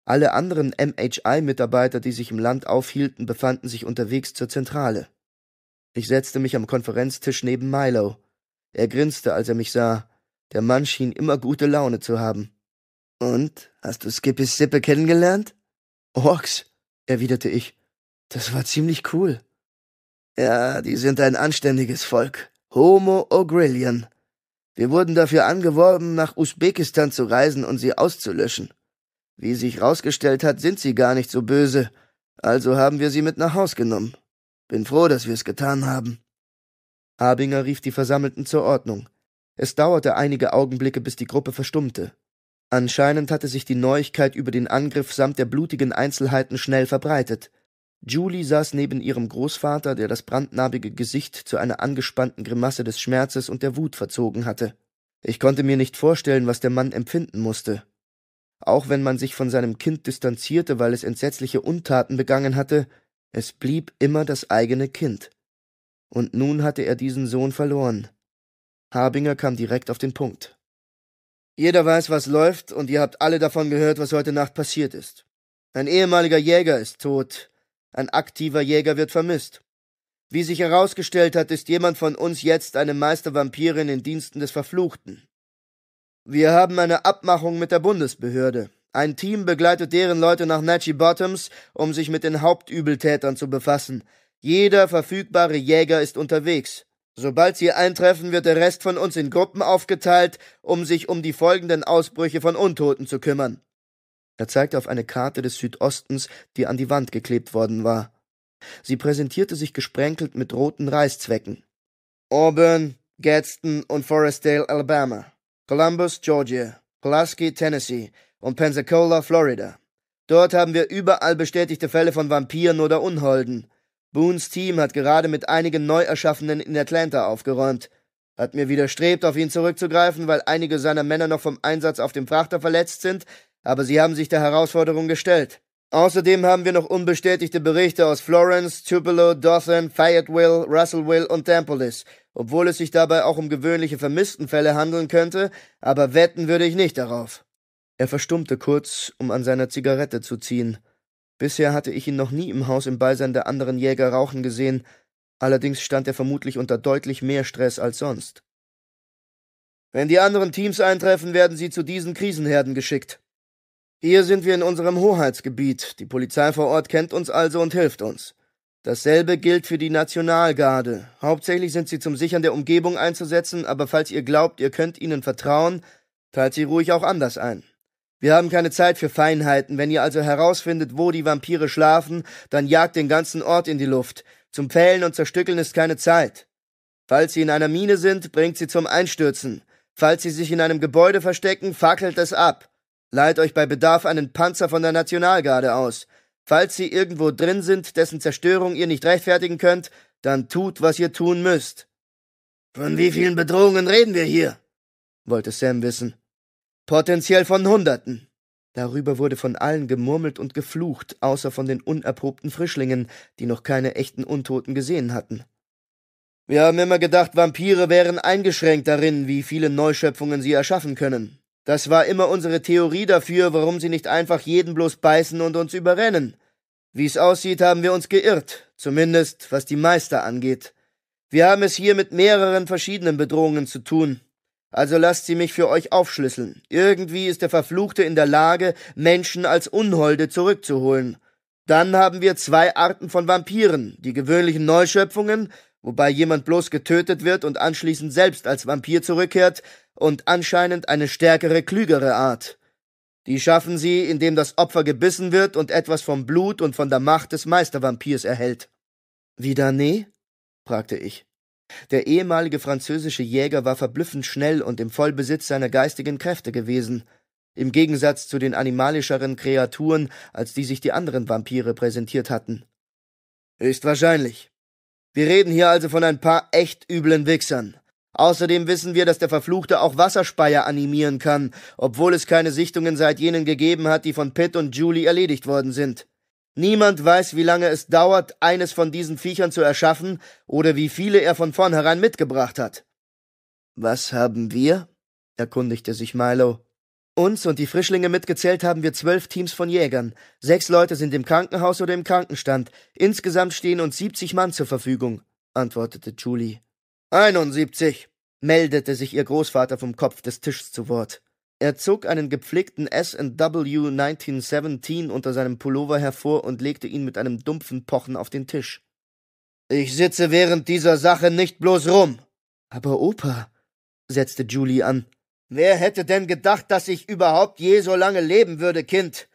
Alle anderen MHI-Mitarbeiter, die sich im Land aufhielten, befanden sich unterwegs zur Zentrale. Ich setzte mich am Konferenztisch neben Milo. Er grinste, als er mich sah. Der Mann schien immer gute Laune zu haben. Und? Hast du Skippys Sippe kennengelernt? Orks, erwiderte ich. Das war ziemlich cool. Ja, die sind ein anständiges Volk. Homo O'Grillion. Wir wurden dafür angeworben, nach Usbekistan zu reisen und sie auszulöschen. Wie sich herausgestellt hat, sind sie gar nicht so böse, also haben wir sie mit nach Haus genommen. Bin froh, dass wir es getan haben. Habinger rief die Versammelten zur Ordnung. Es dauerte einige Augenblicke, bis die Gruppe verstummte. Anscheinend hatte sich die Neuigkeit über den Angriff samt der blutigen Einzelheiten schnell verbreitet. Julie saß neben ihrem Großvater, der das brandnarbige Gesicht zu einer angespannten Grimasse des Schmerzes und der Wut verzogen hatte. Ich konnte mir nicht vorstellen, was der Mann empfinden musste. Auch wenn man sich von seinem Kind distanzierte, weil es entsetzliche Untaten begangen hatte, es blieb immer das eigene Kind. Und nun hatte er diesen Sohn verloren. Habinger kam direkt auf den Punkt. Jeder weiß, was läuft, und ihr habt alle davon gehört, was heute Nacht passiert ist. Ein ehemaliger Jäger ist tot, ein aktiver Jäger wird vermisst. Wie sich herausgestellt hat, ist jemand von uns jetzt eine Meistervampirin in Diensten des Verfluchten. Wir haben eine Abmachung mit der Bundesbehörde. Ein Team begleitet deren Leute nach Natchy Bottoms, um sich mit den Hauptübeltätern zu befassen. Jeder verfügbare Jäger ist unterwegs. Sobald sie eintreffen, wird der Rest von uns in Gruppen aufgeteilt, um sich um die folgenden Ausbrüche von Untoten zu kümmern. Er zeigte auf eine Karte des Südostens, die an die Wand geklebt worden war. Sie präsentierte sich gesprenkelt mit roten Reißzwecken. Auburn, Gadsden und Forestdale, Alabama. Columbus, Georgia. Pulaski, Tennessee. Und Pensacola, Florida. Dort haben wir überall bestätigte Fälle von Vampiren oder Unholden. Boons Team hat gerade mit einigen Neuerschaffenen in Atlanta aufgeräumt. Hat mir widerstrebt, auf ihn zurückzugreifen, weil einige seiner Männer noch vom Einsatz auf dem Frachter verletzt sind, aber sie haben sich der Herausforderung gestellt. Außerdem haben wir noch unbestätigte Berichte aus Florence, Tupelo, Dothan, Fayetteville, Russellville und Tempolis. Obwohl es sich dabei auch um gewöhnliche Vermisstenfälle handeln könnte, aber wetten würde ich nicht darauf. Er verstummte kurz, um an seiner Zigarette zu ziehen. Bisher hatte ich ihn noch nie im Haus im Beisein der anderen Jäger rauchen gesehen, allerdings stand er vermutlich unter deutlich mehr Stress als sonst. Wenn die anderen Teams eintreffen, werden sie zu diesen Krisenherden geschickt, hier sind wir in unserem Hoheitsgebiet, die Polizei vor Ort kennt uns also und hilft uns. Dasselbe gilt für die Nationalgarde. Hauptsächlich sind sie zum Sichern der Umgebung einzusetzen, aber falls ihr glaubt, ihr könnt ihnen vertrauen, teilt sie ruhig auch anders ein. Wir haben keine Zeit für Feinheiten. Wenn ihr also herausfindet, wo die Vampire schlafen, dann jagt den ganzen Ort in die Luft. Zum Fällen und Zerstückeln ist keine Zeit. Falls sie in einer Mine sind, bringt sie zum Einstürzen. Falls sie sich in einem Gebäude verstecken, fackelt es ab. Leiht euch bei Bedarf einen Panzer von der Nationalgarde aus. Falls sie irgendwo drin sind, dessen Zerstörung ihr nicht rechtfertigen könnt, dann tut, was ihr tun müsst. Von wie vielen Bedrohungen reden wir hier? wollte Sam wissen. Potenziell von Hunderten. Darüber wurde von allen gemurmelt und geflucht, außer von den unerprobten Frischlingen, die noch keine echten Untoten gesehen hatten. Wir haben immer gedacht, Vampire wären eingeschränkt darin, wie viele Neuschöpfungen sie erschaffen können. Das war immer unsere Theorie dafür, warum sie nicht einfach jeden bloß beißen und uns überrennen. Wie es aussieht, haben wir uns geirrt, zumindest was die Meister angeht. Wir haben es hier mit mehreren verschiedenen Bedrohungen zu tun. Also lasst sie mich für euch aufschlüsseln. Irgendwie ist der Verfluchte in der Lage, Menschen als Unholde zurückzuholen. Dann haben wir zwei Arten von Vampiren, die gewöhnlichen Neuschöpfungen wobei jemand bloß getötet wird und anschließend selbst als Vampir zurückkehrt und anscheinend eine stärkere, klügere Art. Die schaffen sie, indem das Opfer gebissen wird und etwas vom Blut und von der Macht des Meistervampirs erhält. Wieder nee? fragte ich. Der ehemalige französische Jäger war verblüffend schnell und im Vollbesitz seiner geistigen Kräfte gewesen, im Gegensatz zu den animalischeren Kreaturen, als die sich die anderen Vampire präsentiert hatten. Höchstwahrscheinlich, wir reden hier also von ein paar echt üblen Wichsern. Außerdem wissen wir, dass der Verfluchte auch Wasserspeier animieren kann, obwohl es keine Sichtungen seit jenen gegeben hat, die von Pitt und Julie erledigt worden sind. Niemand weiß, wie lange es dauert, eines von diesen Viechern zu erschaffen oder wie viele er von vornherein mitgebracht hat. Was haben wir? erkundigte sich Milo. Uns und die Frischlinge mitgezählt haben wir zwölf Teams von Jägern. Sechs Leute sind im Krankenhaus oder im Krankenstand. Insgesamt stehen uns 70 Mann zur Verfügung, antwortete Julie. 71, meldete sich ihr Großvater vom Kopf des Tisches zu Wort. Er zog einen gepflegten S&W 1917 unter seinem Pullover hervor und legte ihn mit einem dumpfen Pochen auf den Tisch. Ich sitze während dieser Sache nicht bloß rum. Aber Opa, setzte Julie an. Wer hätte denn gedacht, dass ich überhaupt je so lange leben würde, Kind?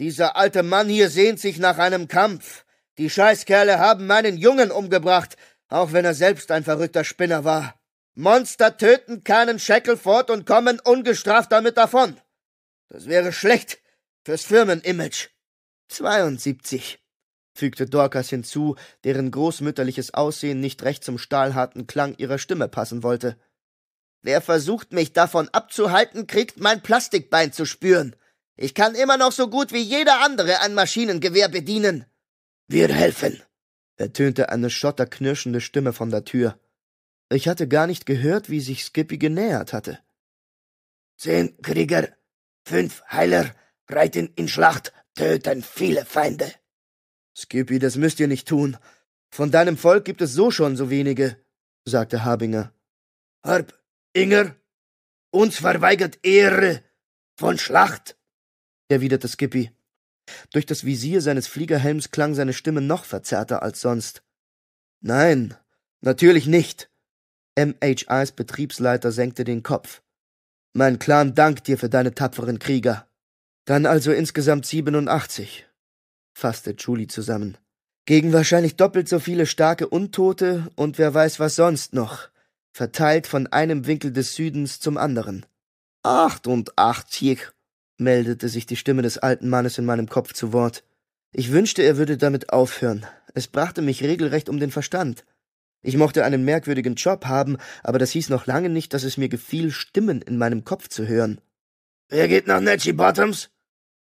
Dieser alte Mann hier sehnt sich nach einem Kampf. Die Scheißkerle haben meinen Jungen umgebracht, auch wenn er selbst ein verrückter Spinner war. Monster töten keinen Scheckel fort und kommen ungestraft damit davon. Das wäre schlecht fürs Firmenimage. 72, fügte Dorcas hinzu, deren großmütterliches Aussehen nicht recht zum stahlharten Klang ihrer Stimme passen wollte. Wer versucht, mich davon abzuhalten, kriegt mein Plastikbein zu spüren. Ich kann immer noch so gut wie jeder andere ein Maschinengewehr bedienen. Wir helfen, ertönte eine schotterknirschende Stimme von der Tür. Ich hatte gar nicht gehört, wie sich Skippy genähert hatte. Zehn Krieger, fünf Heiler reiten in Schlacht, töten viele Feinde. Skippy, das müsst ihr nicht tun. Von deinem Volk gibt es so schon so wenige, sagte Habinger. Herb, Inger, uns verweigert Ehre von Schlacht, erwiderte Skippy. Durch das Visier seines Fliegerhelms klang seine Stimme noch verzerrter als sonst. Nein, natürlich nicht. MHIs Betriebsleiter senkte den Kopf. Mein Clan dankt dir für deine tapferen Krieger. Dann also insgesamt 87, fasste Julie zusammen. Gegen wahrscheinlich doppelt so viele starke Untote und wer weiß was sonst noch verteilt von einem Winkel des Südens zum anderen. Achtundachtzig, meldete sich die Stimme des alten Mannes in meinem Kopf zu Wort. Ich wünschte, er würde damit aufhören. Es brachte mich regelrecht um den Verstand. Ich mochte einen merkwürdigen Job haben, aber das hieß noch lange nicht, dass es mir gefiel, Stimmen in meinem Kopf zu hören. Wer geht nach Netchie Bottoms?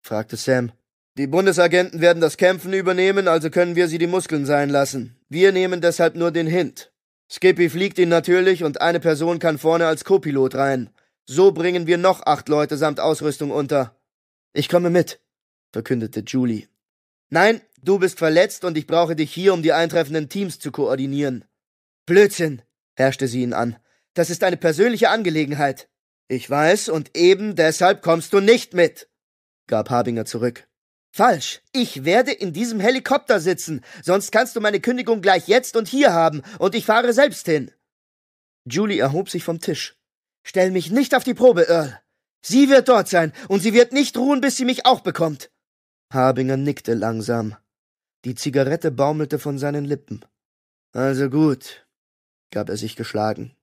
fragte Sam. Die Bundesagenten werden das Kämpfen übernehmen, also können wir sie die Muskeln sein lassen. Wir nehmen deshalb nur den Hint. Skippy fliegt ihn natürlich und eine Person kann vorne als Co-Pilot rein. So bringen wir noch acht Leute samt Ausrüstung unter. Ich komme mit, verkündete Julie. Nein, du bist verletzt und ich brauche dich hier, um die eintreffenden Teams zu koordinieren. Blödsinn, herrschte sie ihn an. Das ist eine persönliche Angelegenheit. Ich weiß, und eben deshalb kommst du nicht mit, gab Habinger zurück. Falsch. Ich werde in diesem Helikopter sitzen, sonst kannst du meine Kündigung gleich jetzt und hier haben, und ich fahre selbst hin. Julie erhob sich vom Tisch. Stell mich nicht auf die Probe, Earl. Sie wird dort sein, und sie wird nicht ruhen, bis sie mich auch bekommt. Habinger nickte langsam. Die Zigarette baumelte von seinen Lippen. Also gut, gab er sich geschlagen.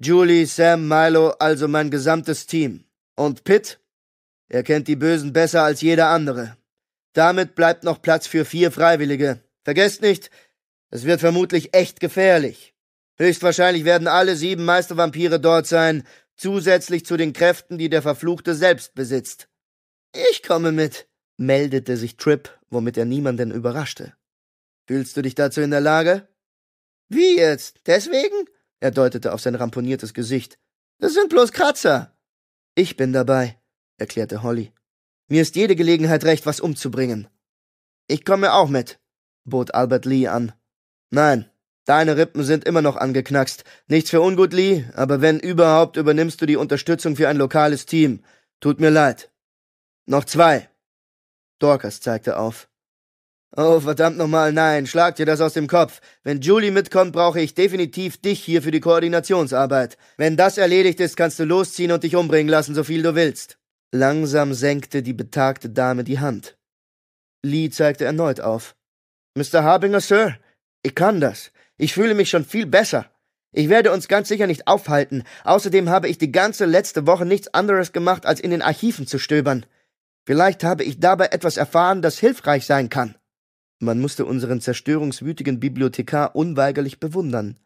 Julie, Sam, Milo, also mein gesamtes Team. Und Pitt? Er kennt die Bösen besser als jeder andere. Damit bleibt noch Platz für vier Freiwillige. Vergesst nicht, es wird vermutlich echt gefährlich. Höchstwahrscheinlich werden alle sieben Meistervampire dort sein, zusätzlich zu den Kräften, die der Verfluchte selbst besitzt. Ich komme mit, meldete sich Tripp, womit er niemanden überraschte. Fühlst du dich dazu in der Lage? Wie jetzt? Deswegen? Er deutete auf sein ramponiertes Gesicht. Das sind bloß Kratzer. Ich bin dabei, erklärte Holly. Mir ist jede Gelegenheit recht, was umzubringen. Ich komme auch mit, bot Albert Lee an. Nein, deine Rippen sind immer noch angeknackst. Nichts für ungut, Lee, aber wenn überhaupt, übernimmst du die Unterstützung für ein lokales Team. Tut mir leid. Noch zwei. Dorcas zeigte auf. Oh, verdammt nochmal, nein, schlag dir das aus dem Kopf. Wenn Julie mitkommt, brauche ich definitiv dich hier für die Koordinationsarbeit. Wenn das erledigt ist, kannst du losziehen und dich umbringen lassen, so viel du willst. Langsam senkte die betagte Dame die Hand. Lee zeigte erneut auf. Mr. Harbinger, Sir, ich kann das. Ich fühle mich schon viel besser. Ich werde uns ganz sicher nicht aufhalten. Außerdem habe ich die ganze letzte Woche nichts anderes gemacht, als in den Archiven zu stöbern. Vielleicht habe ich dabei etwas erfahren, das hilfreich sein kann. Man musste unseren zerstörungswütigen Bibliothekar unweigerlich bewundern.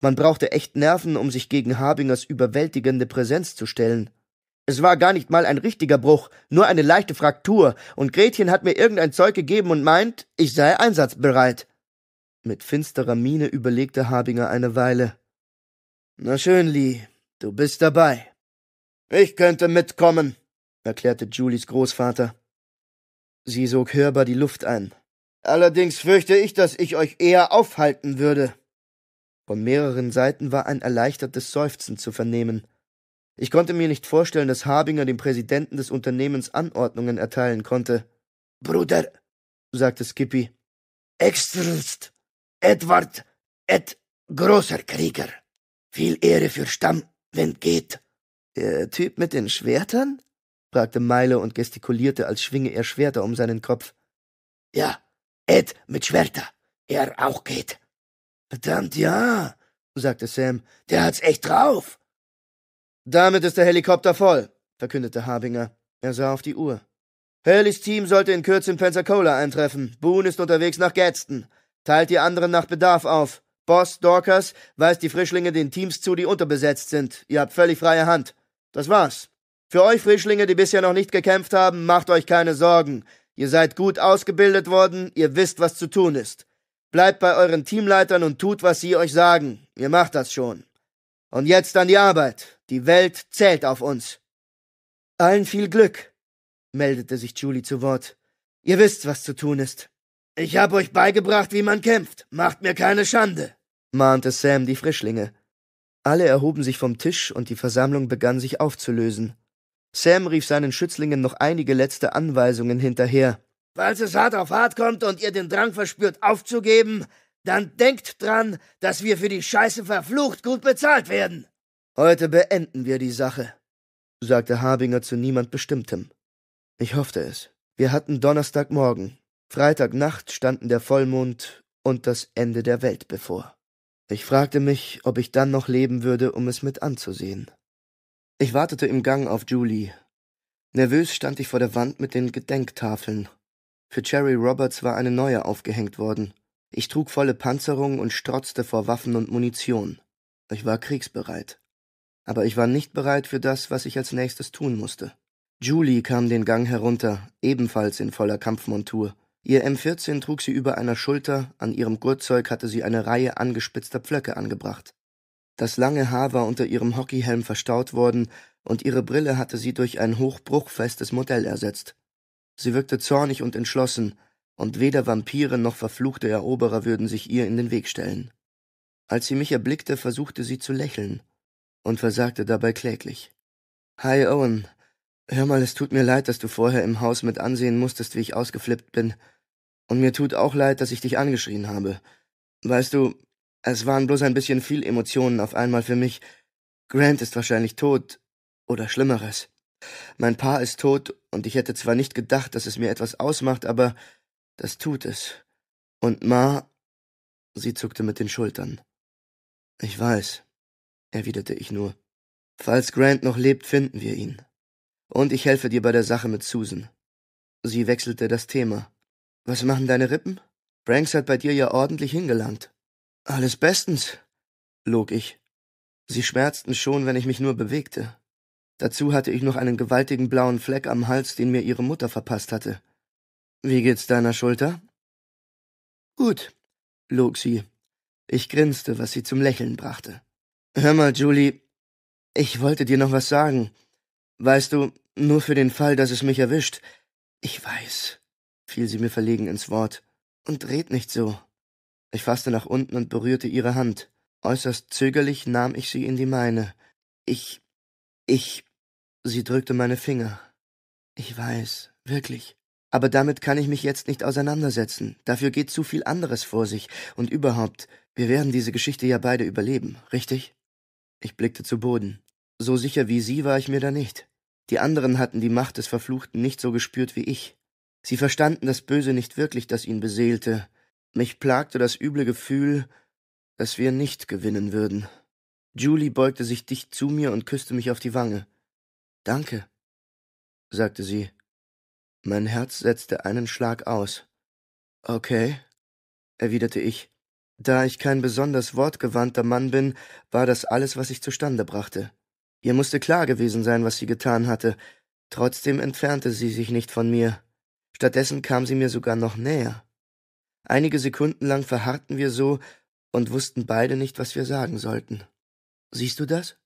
Man brauchte echt Nerven, um sich gegen Harbingers überwältigende Präsenz zu stellen. Es war gar nicht mal ein richtiger Bruch, nur eine leichte Fraktur, und Gretchen hat mir irgendein Zeug gegeben und meint, ich sei einsatzbereit. Mit finsterer Miene überlegte Habinger eine Weile. Na schön, Lee, du bist dabei. Ich könnte mitkommen, erklärte Julies Großvater. Sie sog hörbar die Luft ein. Allerdings fürchte ich, dass ich euch eher aufhalten würde. Von mehreren Seiten war ein erleichtertes Seufzen zu vernehmen. Ich konnte mir nicht vorstellen, dass Habinger dem Präsidenten des Unternehmens Anordnungen erteilen konnte. Bruder, sagte Skippy, Exzellenz, Edward, Ed, großer Krieger. Viel Ehre für Stamm, wenn geht. Der Typ mit den Schwertern? fragte Meile und gestikulierte, als schwinge er Schwerter um seinen Kopf. Ja, Ed mit Schwerter. Er auch geht. Verdammt ja, sagte Sam. Der hat's echt drauf. Damit ist der Helikopter voll, verkündete Harbinger. Er sah auf die Uhr. Hurleys Team sollte in Kürze in Pensacola eintreffen. Boone ist unterwegs nach Gadsden. Teilt die anderen nach Bedarf auf. Boss Dorkers weist die Frischlinge den Teams zu, die unterbesetzt sind. Ihr habt völlig freie Hand. Das war's. Für euch Frischlinge, die bisher noch nicht gekämpft haben, macht euch keine Sorgen. Ihr seid gut ausgebildet worden, ihr wisst, was zu tun ist. Bleibt bei euren Teamleitern und tut, was sie euch sagen. Ihr macht das schon. Und jetzt an die Arbeit. Die Welt zählt auf uns. Allen viel Glück, meldete sich Julie zu Wort. Ihr wisst, was zu tun ist. Ich hab euch beigebracht, wie man kämpft. Macht mir keine Schande, mahnte Sam die Frischlinge. Alle erhoben sich vom Tisch und die Versammlung begann sich aufzulösen. Sam rief seinen Schützlingen noch einige letzte Anweisungen hinterher. Falls es hart auf hart kommt und ihr den Drang verspürt, aufzugeben, dann denkt dran, dass wir für die Scheiße verflucht gut bezahlt werden. Heute beenden wir die Sache, sagte Habinger zu niemand Bestimmtem. Ich hoffte es. Wir hatten Donnerstagmorgen. Freitagnacht standen der Vollmond und das Ende der Welt bevor. Ich fragte mich, ob ich dann noch leben würde, um es mit anzusehen. Ich wartete im Gang auf Julie. Nervös stand ich vor der Wand mit den Gedenktafeln. Für Cherry Roberts war eine neue aufgehängt worden. Ich trug volle Panzerung und strotzte vor Waffen und Munition. Ich war kriegsbereit aber ich war nicht bereit für das, was ich als nächstes tun musste. Julie kam den Gang herunter, ebenfalls in voller Kampfmontur. Ihr M14 trug sie über einer Schulter, an ihrem Gurtzeug hatte sie eine Reihe angespitzter Pflöcke angebracht. Das lange Haar war unter ihrem Hockeyhelm verstaut worden und ihre Brille hatte sie durch ein hochbruchfestes Modell ersetzt. Sie wirkte zornig und entschlossen, und weder Vampire noch verfluchte Eroberer würden sich ihr in den Weg stellen. Als sie mich erblickte, versuchte sie zu lächeln und versagte dabei kläglich. Hi, Owen. Hör mal, es tut mir leid, dass du vorher im Haus mit ansehen musstest, wie ich ausgeflippt bin. Und mir tut auch leid, dass ich dich angeschrien habe. Weißt du, es waren bloß ein bisschen viel Emotionen auf einmal für mich. Grant ist wahrscheinlich tot. Oder Schlimmeres. Mein Paar ist tot, und ich hätte zwar nicht gedacht, dass es mir etwas ausmacht, aber das tut es. Und Ma. Sie zuckte mit den Schultern. Ich weiß erwiderte ich nur. Falls Grant noch lebt, finden wir ihn. Und ich helfe dir bei der Sache mit Susan. Sie wechselte das Thema. Was machen deine Rippen? Branks hat bei dir ja ordentlich hingelangt. Alles bestens, log ich. Sie schmerzten schon, wenn ich mich nur bewegte. Dazu hatte ich noch einen gewaltigen blauen Fleck am Hals, den mir ihre Mutter verpasst hatte. Wie geht's deiner Schulter? Gut, log sie. Ich grinste, was sie zum Lächeln brachte. Hör mal, Julie, ich wollte dir noch was sagen. Weißt du, nur für den Fall, dass es mich erwischt. Ich weiß, fiel sie mir verlegen ins Wort. Und red nicht so. Ich fasste nach unten und berührte ihre Hand. Äußerst zögerlich nahm ich sie in die meine. Ich. ich. Sie drückte meine Finger. Ich weiß, wirklich. Aber damit kann ich mich jetzt nicht auseinandersetzen. Dafür geht zu viel anderes vor sich. Und überhaupt, wir werden diese Geschichte ja beide überleben, richtig? Ich blickte zu Boden. So sicher wie sie war ich mir da nicht. Die anderen hatten die Macht des Verfluchten nicht so gespürt wie ich. Sie verstanden das Böse nicht wirklich, das ihn beseelte. Mich plagte das üble Gefühl, dass wir nicht gewinnen würden. Julie beugte sich dicht zu mir und küsste mich auf die Wange. Danke, sagte sie. Mein Herz setzte einen Schlag aus. Okay, erwiderte ich. Da ich kein besonders wortgewandter Mann bin, war das alles, was ich zustande brachte. Ihr musste klar gewesen sein, was sie getan hatte. Trotzdem entfernte sie sich nicht von mir. Stattdessen kam sie mir sogar noch näher. Einige Sekunden lang verharrten wir so und wussten beide nicht, was wir sagen sollten. Siehst du das?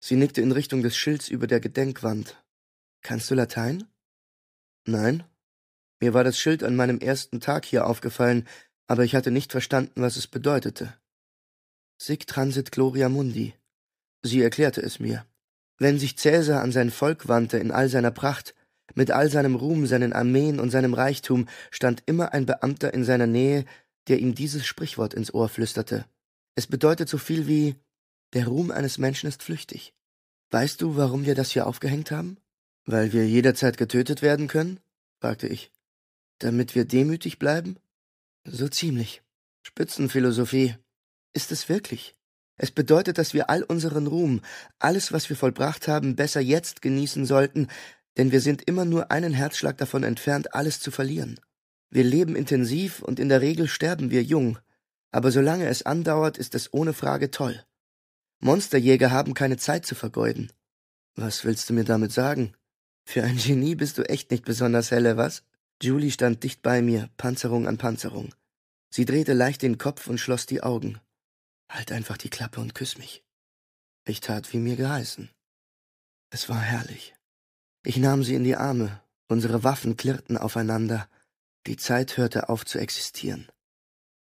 Sie nickte in Richtung des Schilds über der Gedenkwand. Kannst du Latein? Nein. Mir war das Schild an meinem ersten Tag hier aufgefallen, aber ich hatte nicht verstanden, was es bedeutete. Sic transit gloria mundi. Sie erklärte es mir. Wenn sich Cäsar an sein Volk wandte in all seiner Pracht, mit all seinem Ruhm, seinen Armeen und seinem Reichtum, stand immer ein Beamter in seiner Nähe, der ihm dieses Sprichwort ins Ohr flüsterte. Es bedeutet so viel wie Der Ruhm eines Menschen ist flüchtig. Weißt du, warum wir das hier aufgehängt haben? Weil wir jederzeit getötet werden können? fragte ich. Damit wir demütig bleiben? So ziemlich. Spitzenphilosophie. Ist es wirklich? Es bedeutet, dass wir all unseren Ruhm, alles, was wir vollbracht haben, besser jetzt genießen sollten, denn wir sind immer nur einen Herzschlag davon entfernt, alles zu verlieren. Wir leben intensiv und in der Regel sterben wir jung, aber solange es andauert, ist es ohne Frage toll. Monsterjäger haben keine Zeit zu vergeuden. Was willst du mir damit sagen? Für ein Genie bist du echt nicht besonders helle, was? Julie stand dicht bei mir, Panzerung an Panzerung. Sie drehte leicht den Kopf und schloss die Augen. Halt einfach die Klappe und küss mich. Ich tat, wie mir geheißen. Es war herrlich. Ich nahm sie in die Arme, unsere Waffen klirrten aufeinander, die Zeit hörte auf zu existieren.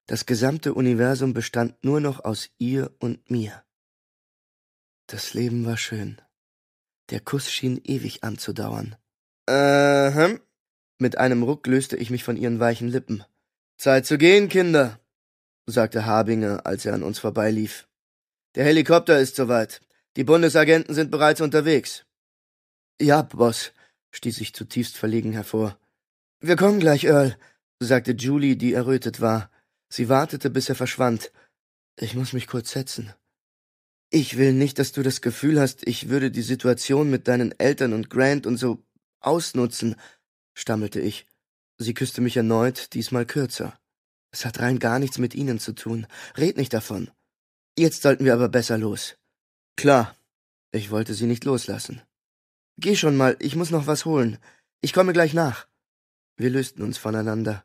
Das gesamte Universum bestand nur noch aus ihr und mir. Das Leben war schön. Der Kuss schien ewig anzudauern. Ähm, mit einem Ruck löste ich mich von ihren weichen Lippen. Zeit zu gehen, Kinder, sagte Habinge, als er an uns vorbeilief. Der Helikopter ist soweit. Die Bundesagenten sind bereits unterwegs. Ja, Boss, stieß ich zutiefst verlegen hervor. Wir kommen gleich, Earl, sagte Julie, die errötet war. Sie wartete, bis er verschwand. Ich muss mich kurz setzen. Ich will nicht, dass du das Gefühl hast, ich würde die Situation mit deinen Eltern und Grant und so ausnutzen, stammelte ich. Sie küsste mich erneut, diesmal kürzer. Es hat rein gar nichts mit Ihnen zu tun. Red nicht davon. Jetzt sollten wir aber besser los. Klar. Ich wollte sie nicht loslassen. Geh schon mal, ich muss noch was holen. Ich komme gleich nach. Wir lösten uns voneinander.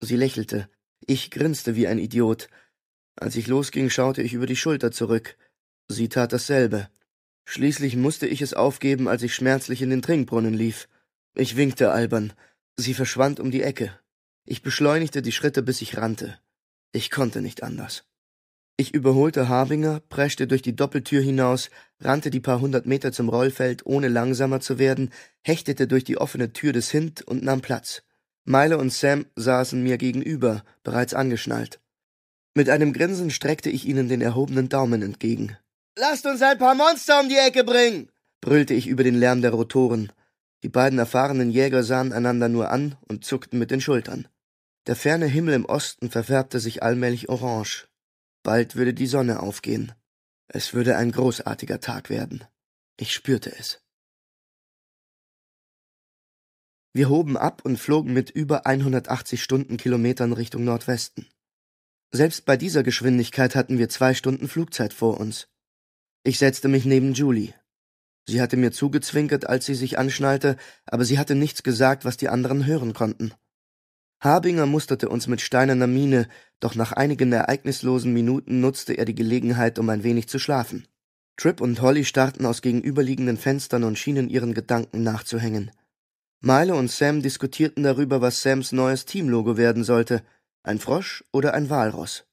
Sie lächelte. Ich grinste wie ein Idiot. Als ich losging, schaute ich über die Schulter zurück. Sie tat dasselbe. Schließlich musste ich es aufgeben, als ich schmerzlich in den Trinkbrunnen lief. Ich winkte albern. Sie verschwand um die Ecke. Ich beschleunigte die Schritte, bis ich rannte. Ich konnte nicht anders. Ich überholte Harbinger, preschte durch die Doppeltür hinaus, rannte die paar hundert Meter zum Rollfeld, ohne langsamer zu werden, hechtete durch die offene Tür des Hint und nahm Platz. Milo und Sam saßen mir gegenüber, bereits angeschnallt. Mit einem Grinsen streckte ich ihnen den erhobenen Daumen entgegen. Lasst uns ein paar Monster um die Ecke bringen! brüllte ich über den Lärm der Rotoren. Die beiden erfahrenen Jäger sahen einander nur an und zuckten mit den Schultern. Der ferne Himmel im Osten verfärbte sich allmählich orange. Bald würde die Sonne aufgehen. Es würde ein großartiger Tag werden. Ich spürte es. Wir hoben ab und flogen mit über 180 Stundenkilometern Richtung Nordwesten. Selbst bei dieser Geschwindigkeit hatten wir zwei Stunden Flugzeit vor uns. Ich setzte mich neben Julie. Sie hatte mir zugezwinkert, als sie sich anschnallte, aber sie hatte nichts gesagt, was die anderen hören konnten. Habinger musterte uns mit steinerner Miene, doch nach einigen ereignislosen Minuten nutzte er die Gelegenheit, um ein wenig zu schlafen. Tripp und Holly starrten aus gegenüberliegenden Fenstern und schienen ihren Gedanken nachzuhängen. Milo und Sam diskutierten darüber, was Sams neues Teamlogo werden sollte, ein Frosch oder ein Walross.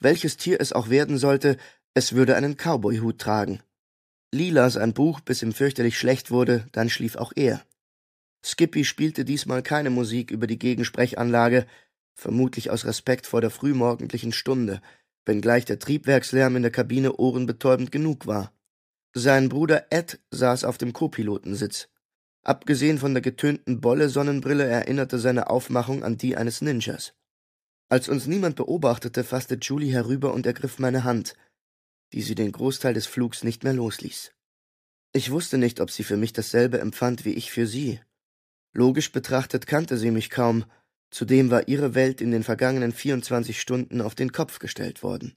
Welches Tier es auch werden sollte, es würde einen Cowboyhut tragen. Lee las ein Buch, bis ihm fürchterlich schlecht wurde, dann schlief auch er. Skippy spielte diesmal keine Musik über die Gegensprechanlage, vermutlich aus Respekt vor der frühmorgendlichen Stunde, wenngleich der Triebwerkslärm in der Kabine ohrenbetäubend genug war. Sein Bruder Ed saß auf dem Copilotensitz. Abgesehen von der getönten Bolle-Sonnenbrille erinnerte seine Aufmachung an die eines Ninjas. Als uns niemand beobachtete, fasste Julie herüber und ergriff meine Hand – die sie den Großteil des Flugs nicht mehr losließ. Ich wusste nicht, ob sie für mich dasselbe empfand wie ich für sie. Logisch betrachtet kannte sie mich kaum, zudem war ihre Welt in den vergangenen 24 Stunden auf den Kopf gestellt worden.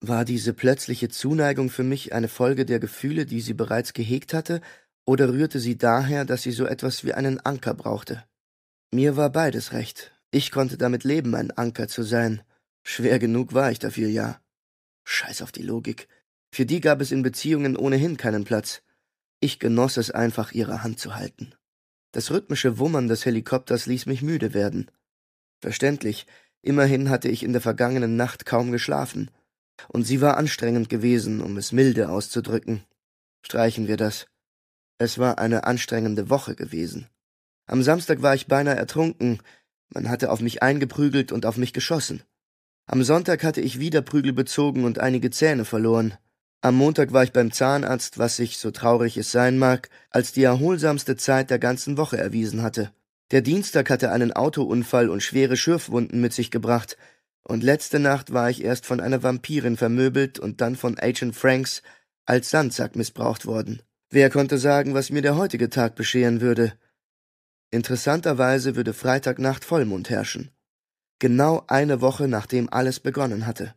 War diese plötzliche Zuneigung für mich eine Folge der Gefühle, die sie bereits gehegt hatte, oder rührte sie daher, dass sie so etwas wie einen Anker brauchte? Mir war beides recht. Ich konnte damit leben, ein Anker zu sein. Schwer genug war ich dafür, ja. Scheiß auf die Logik. Für die gab es in Beziehungen ohnehin keinen Platz. Ich genoss es einfach, ihre Hand zu halten. Das rhythmische Wummern des Helikopters ließ mich müde werden. Verständlich, immerhin hatte ich in der vergangenen Nacht kaum geschlafen. Und sie war anstrengend gewesen, um es milde auszudrücken. Streichen wir das. Es war eine anstrengende Woche gewesen. Am Samstag war ich beinahe ertrunken, man hatte auf mich eingeprügelt und auf mich geschossen. Am Sonntag hatte ich wieder Prügel bezogen und einige Zähne verloren. Am Montag war ich beim Zahnarzt, was sich, so traurig es sein mag, als die erholsamste Zeit der ganzen Woche erwiesen hatte. Der Dienstag hatte einen Autounfall und schwere Schürfwunden mit sich gebracht, und letzte Nacht war ich erst von einer Vampirin vermöbelt und dann von Agent Franks als Sandsack missbraucht worden. Wer konnte sagen, was mir der heutige Tag bescheren würde? Interessanterweise würde Freitagnacht Vollmond herrschen genau eine Woche nachdem alles begonnen hatte.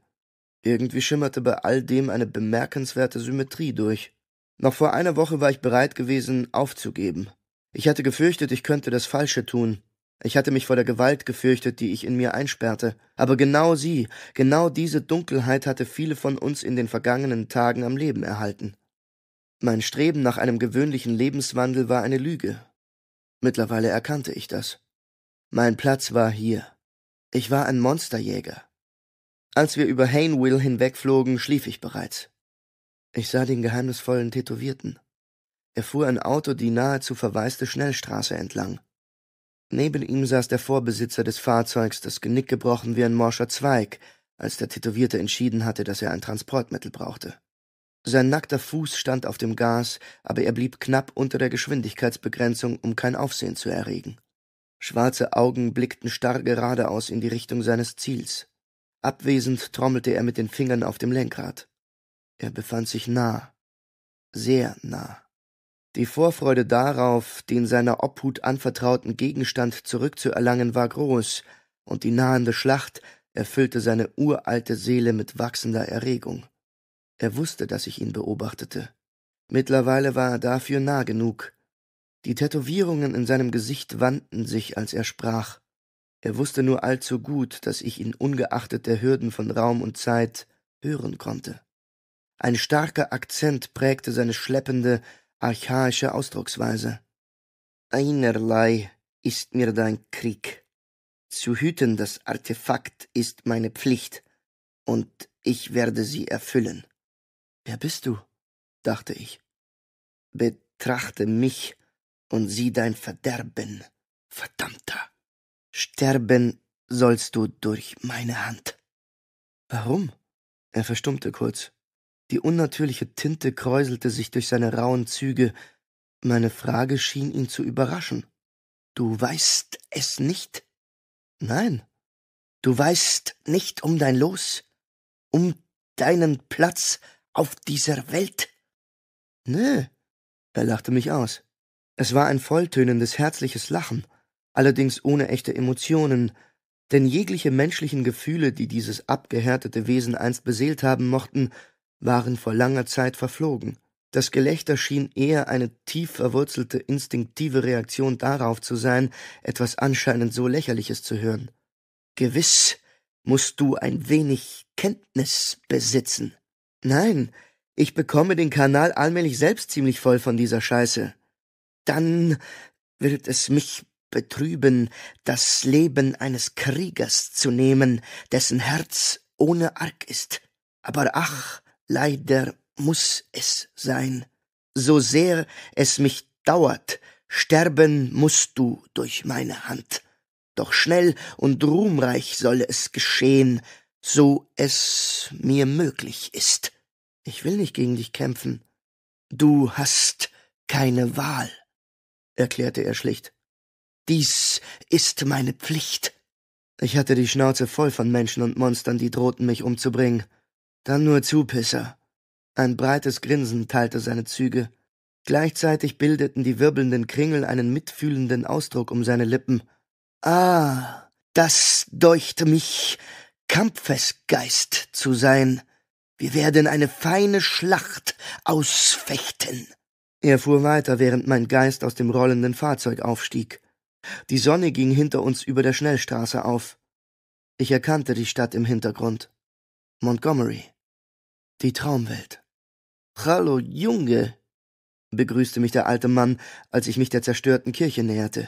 Irgendwie schimmerte bei all dem eine bemerkenswerte Symmetrie durch. Noch vor einer Woche war ich bereit gewesen, aufzugeben. Ich hatte gefürchtet, ich könnte das Falsche tun. Ich hatte mich vor der Gewalt gefürchtet, die ich in mir einsperrte. Aber genau sie, genau diese Dunkelheit hatte viele von uns in den vergangenen Tagen am Leben erhalten. Mein Streben nach einem gewöhnlichen Lebenswandel war eine Lüge. Mittlerweile erkannte ich das. Mein Platz war hier. Ich war ein Monsterjäger. Als wir über Hainwheel hinwegflogen, schlief ich bereits. Ich sah den geheimnisvollen Tätowierten. Er fuhr ein Auto die nahezu verwaiste Schnellstraße entlang. Neben ihm saß der Vorbesitzer des Fahrzeugs, das Genick gebrochen wie ein morscher Zweig, als der Tätowierte entschieden hatte, dass er ein Transportmittel brauchte. Sein nackter Fuß stand auf dem Gas, aber er blieb knapp unter der Geschwindigkeitsbegrenzung, um kein Aufsehen zu erregen. Schwarze Augen blickten starr geradeaus in die Richtung seines Ziels. Abwesend trommelte er mit den Fingern auf dem Lenkrad. Er befand sich nah, sehr nah. Die Vorfreude darauf, den seiner Obhut anvertrauten Gegenstand zurückzuerlangen, war groß, und die nahende Schlacht erfüllte seine uralte Seele mit wachsender Erregung. Er wusste, dass ich ihn beobachtete. Mittlerweile war er dafür nah genug, die Tätowierungen in seinem Gesicht wandten sich, als er sprach. Er wusste nur allzu gut, dass ich ihn ungeachtet der Hürden von Raum und Zeit hören konnte. Ein starker Akzent prägte seine schleppende, archaische Ausdrucksweise. Einerlei ist mir dein Krieg. Zu hüten das Artefakt ist meine Pflicht, und ich werde sie erfüllen. Wer bist du? dachte ich. Betrachte mich, und sieh dein Verderben, verdammter. Sterben sollst du durch meine Hand. Warum? Er verstummte kurz. Die unnatürliche Tinte kräuselte sich durch seine rauen Züge. Meine Frage schien ihn zu überraschen. Du weißt es nicht? Nein. Du weißt nicht um dein Los, um deinen Platz auf dieser Welt? Nö. Er lachte mich aus. Es war ein volltönendes, herzliches Lachen, allerdings ohne echte Emotionen, denn jegliche menschlichen Gefühle, die dieses abgehärtete Wesen einst beseelt haben mochten, waren vor langer Zeit verflogen. Das Gelächter schien eher eine tief verwurzelte instinktive Reaktion darauf zu sein, etwas anscheinend so lächerliches zu hören. Gewiss musst du ein wenig Kenntnis besitzen. Nein, ich bekomme den Kanal allmählich selbst ziemlich voll von dieser Scheiße dann wird es mich betrüben, das Leben eines Kriegers zu nehmen, dessen Herz ohne Arg ist. Aber ach, leider muß es sein. So sehr es mich dauert, sterben mußt du durch meine Hand. Doch schnell und ruhmreich soll es geschehen, so es mir möglich ist. Ich will nicht gegen dich kämpfen. Du hast keine Wahl erklärte er schlicht. Dies ist meine Pflicht. Ich hatte die Schnauze voll von Menschen und Monstern, die drohten, mich umzubringen. Dann nur Zupisser. Ein breites Grinsen teilte seine Züge. Gleichzeitig bildeten die wirbelnden Kringel einen mitfühlenden Ausdruck um seine Lippen. Ah, das deuchte mich, Kampfesgeist zu sein. Wir werden eine feine Schlacht ausfechten. Er fuhr weiter, während mein Geist aus dem rollenden Fahrzeug aufstieg. Die Sonne ging hinter uns über der Schnellstraße auf. Ich erkannte die Stadt im Hintergrund. Montgomery. Die Traumwelt. Hallo, Junge, begrüßte mich der alte Mann, als ich mich der zerstörten Kirche näherte.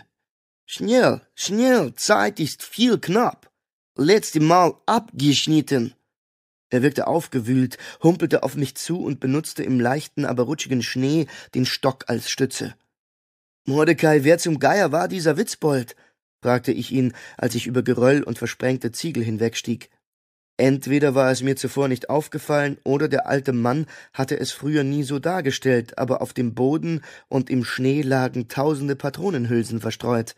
Schnell, schnell, Zeit ist viel knapp. Letzte Mal abgeschnitten. Er wirkte aufgewühlt, humpelte auf mich zu und benutzte im leichten, aber rutschigen Schnee den Stock als Stütze. Mordecai, wer zum Geier war dieser Witzbold? fragte ich ihn, als ich über Geröll und versprengte Ziegel hinwegstieg. Entweder war es mir zuvor nicht aufgefallen, oder der alte Mann hatte es früher nie so dargestellt, aber auf dem Boden und im Schnee lagen tausende Patronenhülsen verstreut.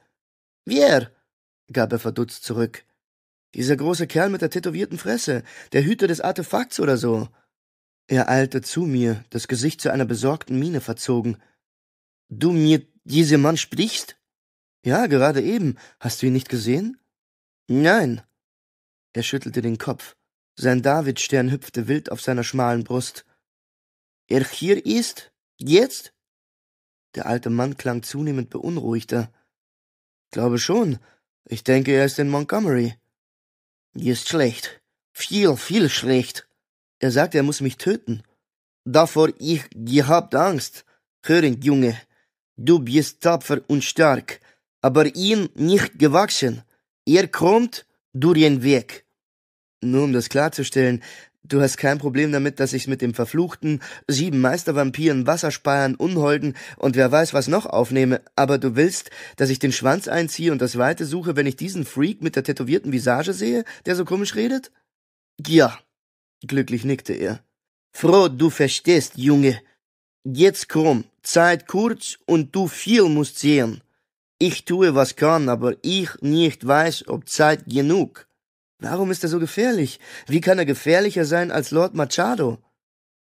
Wir! gab er verdutzt zurück. Dieser große Kerl mit der tätowierten Fresse, der Hüter des Artefakts oder so. Er eilte zu mir, das Gesicht zu einer besorgten Miene verzogen. Du mir diesem Mann sprichst? Ja, gerade eben. Hast du ihn nicht gesehen? Nein. Er schüttelte den Kopf. Sein Davidstern hüpfte wild auf seiner schmalen Brust. Er hier ist? Jetzt? Der alte Mann klang zunehmend beunruhigter. Glaube schon. Ich denke, er ist in Montgomery. Mir ist schlecht. Viel, viel schlecht. Er sagt, er muss mich töten. Davor ich gehabt Angst. Hören, Junge, du bist tapfer und stark, aber ihn nicht gewachsen. Er kommt durch den Weg. Nur um das klarzustellen, Du hast kein Problem damit, dass ich mit dem verfluchten, sieben Meistervampiren, Wasserspeiern, Unholden und wer weiß was noch aufnehme, aber du willst, dass ich den Schwanz einziehe und das Weite suche, wenn ich diesen Freak mit der tätowierten Visage sehe, der so komisch redet? Ja. Glücklich nickte er. Froh, du verstehst, Junge. Jetzt komm, Zeit kurz und du viel musst sehen. Ich tue, was kann, aber ich nicht weiß, ob Zeit genug. Warum ist er so gefährlich? Wie kann er gefährlicher sein als Lord Machado?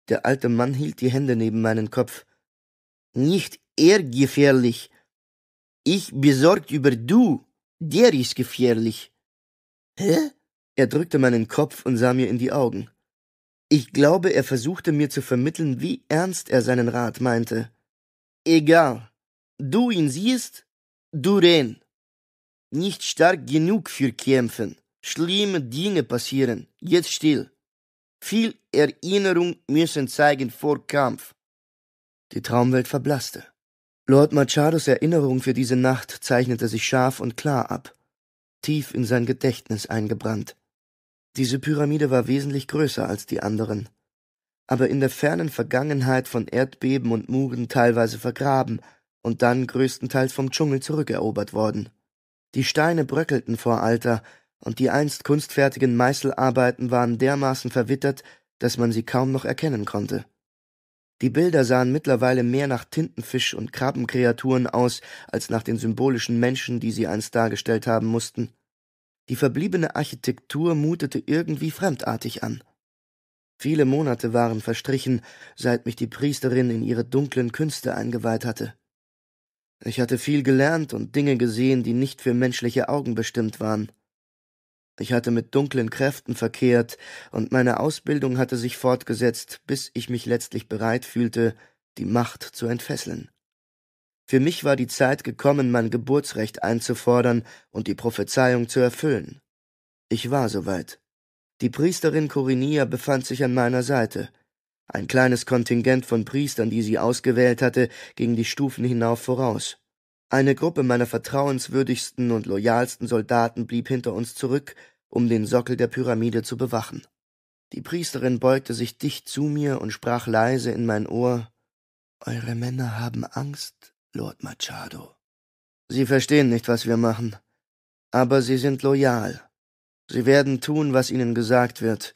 Der alte Mann hielt die Hände neben meinen Kopf. Nicht er gefährlich. Ich besorgt über du. Der ist gefährlich. Hä? Er drückte meinen Kopf und sah mir in die Augen. Ich glaube, er versuchte mir zu vermitteln, wie ernst er seinen Rat meinte. Egal. Du ihn siehst, du renn. Nicht stark genug für kämpfen. Schlimme Dinge passieren, jetzt still. Viel Erinnerung müssen zeigen vor Kampf. Die Traumwelt verblasste. Lord Machados Erinnerung für diese Nacht zeichnete sich scharf und klar ab, tief in sein Gedächtnis eingebrannt. Diese Pyramide war wesentlich größer als die anderen, aber in der fernen Vergangenheit von Erdbeben und Muren teilweise vergraben und dann größtenteils vom Dschungel zurückerobert worden. Die Steine bröckelten vor Alter, und die einst kunstfertigen Meißelarbeiten waren dermaßen verwittert, dass man sie kaum noch erkennen konnte. Die Bilder sahen mittlerweile mehr nach Tintenfisch und Krabbenkreaturen aus, als nach den symbolischen Menschen, die sie einst dargestellt haben mussten. Die verbliebene Architektur mutete irgendwie fremdartig an. Viele Monate waren verstrichen, seit mich die Priesterin in ihre dunklen Künste eingeweiht hatte. Ich hatte viel gelernt und Dinge gesehen, die nicht für menschliche Augen bestimmt waren. Ich hatte mit dunklen Kräften verkehrt, und meine Ausbildung hatte sich fortgesetzt, bis ich mich letztlich bereit fühlte, die Macht zu entfesseln. Für mich war die Zeit gekommen, mein Geburtsrecht einzufordern und die Prophezeiung zu erfüllen. Ich war soweit. Die Priesterin Corinia befand sich an meiner Seite. Ein kleines Kontingent von Priestern, die sie ausgewählt hatte, ging die Stufen hinauf voraus. Eine Gruppe meiner vertrauenswürdigsten und loyalsten Soldaten blieb hinter uns zurück, um den Sockel der Pyramide zu bewachen. Die Priesterin beugte sich dicht zu mir und sprach leise in mein Ohr Eure Männer haben Angst, Lord Machado. Sie verstehen nicht, was wir machen, aber sie sind loyal. Sie werden tun, was ihnen gesagt wird.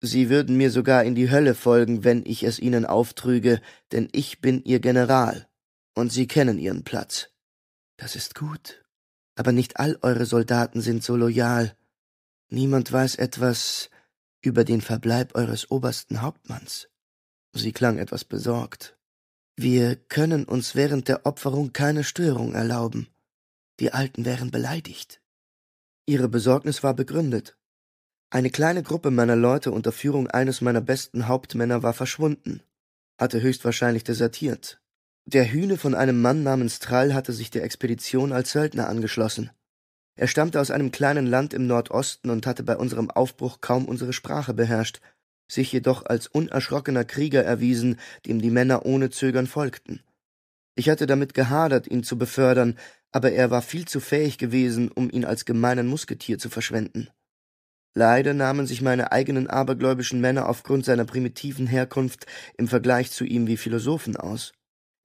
Sie würden mir sogar in die Hölle folgen, wenn ich es ihnen auftrüge, denn ich bin ihr General und sie kennen ihren Platz. Das ist gut. Aber nicht all eure Soldaten sind so loyal. Niemand weiß etwas über den Verbleib eures obersten Hauptmanns. Sie klang etwas besorgt. Wir können uns während der Opferung keine Störung erlauben. Die Alten wären beleidigt. Ihre Besorgnis war begründet. Eine kleine Gruppe meiner Leute unter Führung eines meiner besten Hauptmänner war verschwunden, hatte höchstwahrscheinlich desertiert. Der Hühne von einem Mann namens Trall hatte sich der Expedition als Söldner angeschlossen. Er stammte aus einem kleinen Land im Nordosten und hatte bei unserem Aufbruch kaum unsere Sprache beherrscht, sich jedoch als unerschrockener Krieger erwiesen, dem die Männer ohne Zögern folgten. Ich hatte damit gehadert, ihn zu befördern, aber er war viel zu fähig gewesen, um ihn als gemeinen Musketier zu verschwenden. Leider nahmen sich meine eigenen abergläubischen Männer aufgrund seiner primitiven Herkunft im Vergleich zu ihm wie Philosophen aus.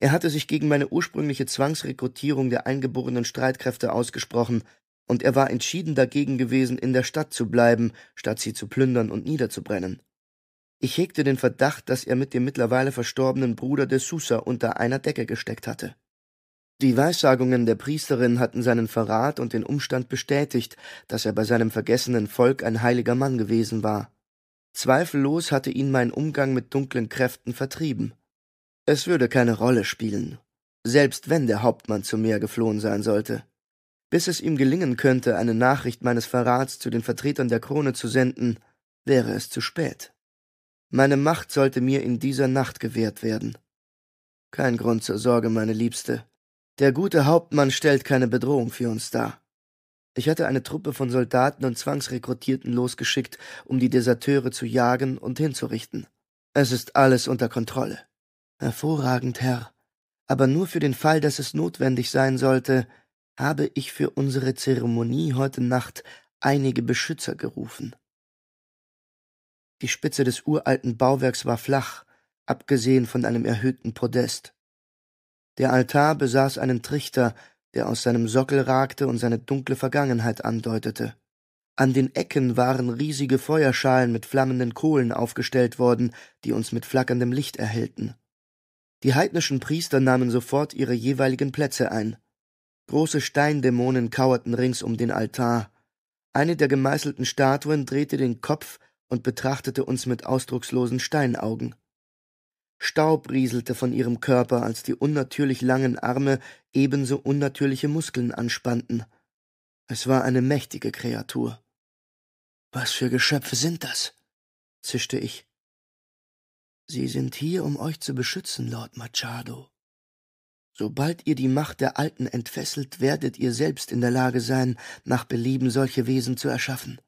Er hatte sich gegen meine ursprüngliche Zwangsrekrutierung der eingeborenen Streitkräfte ausgesprochen, und er war entschieden dagegen gewesen, in der Stadt zu bleiben, statt sie zu plündern und niederzubrennen. Ich hegte den Verdacht, dass er mit dem mittlerweile verstorbenen Bruder de Sousa unter einer Decke gesteckt hatte. Die Weissagungen der Priesterin hatten seinen Verrat und den Umstand bestätigt, dass er bei seinem vergessenen Volk ein heiliger Mann gewesen war. Zweifellos hatte ihn mein Umgang mit dunklen Kräften vertrieben. Es würde keine Rolle spielen, selbst wenn der Hauptmann zum Meer geflohen sein sollte. Bis es ihm gelingen könnte, eine Nachricht meines Verrats zu den Vertretern der Krone zu senden, wäre es zu spät. Meine Macht sollte mir in dieser Nacht gewährt werden. Kein Grund zur Sorge, meine Liebste. Der gute Hauptmann stellt keine Bedrohung für uns dar. Ich hatte eine Truppe von Soldaten und Zwangsrekrutierten losgeschickt, um die Deserteure zu jagen und hinzurichten. Es ist alles unter Kontrolle. Hervorragend, Herr. Aber nur für den Fall, dass es notwendig sein sollte, habe ich für unsere Zeremonie heute Nacht einige Beschützer gerufen. Die Spitze des uralten Bauwerks war flach, abgesehen von einem erhöhten Podest. Der Altar besaß einen Trichter, der aus seinem Sockel ragte und seine dunkle Vergangenheit andeutete. An den Ecken waren riesige Feuerschalen mit flammenden Kohlen aufgestellt worden, die uns mit flackerndem Licht erhellten. Die heidnischen Priester nahmen sofort ihre jeweiligen Plätze ein. Große Steindämonen kauerten rings um den Altar. Eine der gemeißelten Statuen drehte den Kopf und betrachtete uns mit ausdruckslosen Steinaugen. Staub rieselte von ihrem Körper, als die unnatürlich langen Arme ebenso unnatürliche Muskeln anspannten. Es war eine mächtige Kreatur. Was für Geschöpfe sind das? zischte ich. Sie sind hier, um euch zu beschützen, Lord Machado. Sobald ihr die Macht der Alten entfesselt, werdet ihr selbst in der Lage sein, nach Belieben solche Wesen zu erschaffen.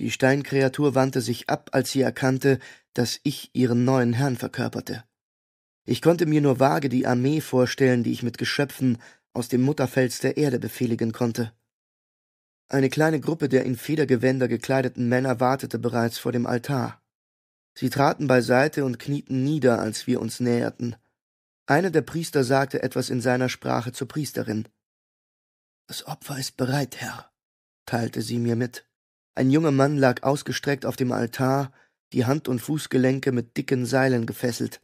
Die Steinkreatur wandte sich ab, als sie erkannte, dass ich ihren neuen Herrn verkörperte. Ich konnte mir nur vage die Armee vorstellen, die ich mit Geschöpfen aus dem Mutterfels der Erde befehligen konnte. Eine kleine Gruppe der in Federgewänder gekleideten Männer wartete bereits vor dem Altar. Sie traten beiseite und knieten nieder, als wir uns näherten. Einer der Priester sagte etwas in seiner Sprache zur Priesterin. Das Opfer ist bereit, Herr, teilte sie mir mit. Ein junger Mann lag ausgestreckt auf dem Altar, die Hand- und Fußgelenke mit dicken Seilen gefesselt.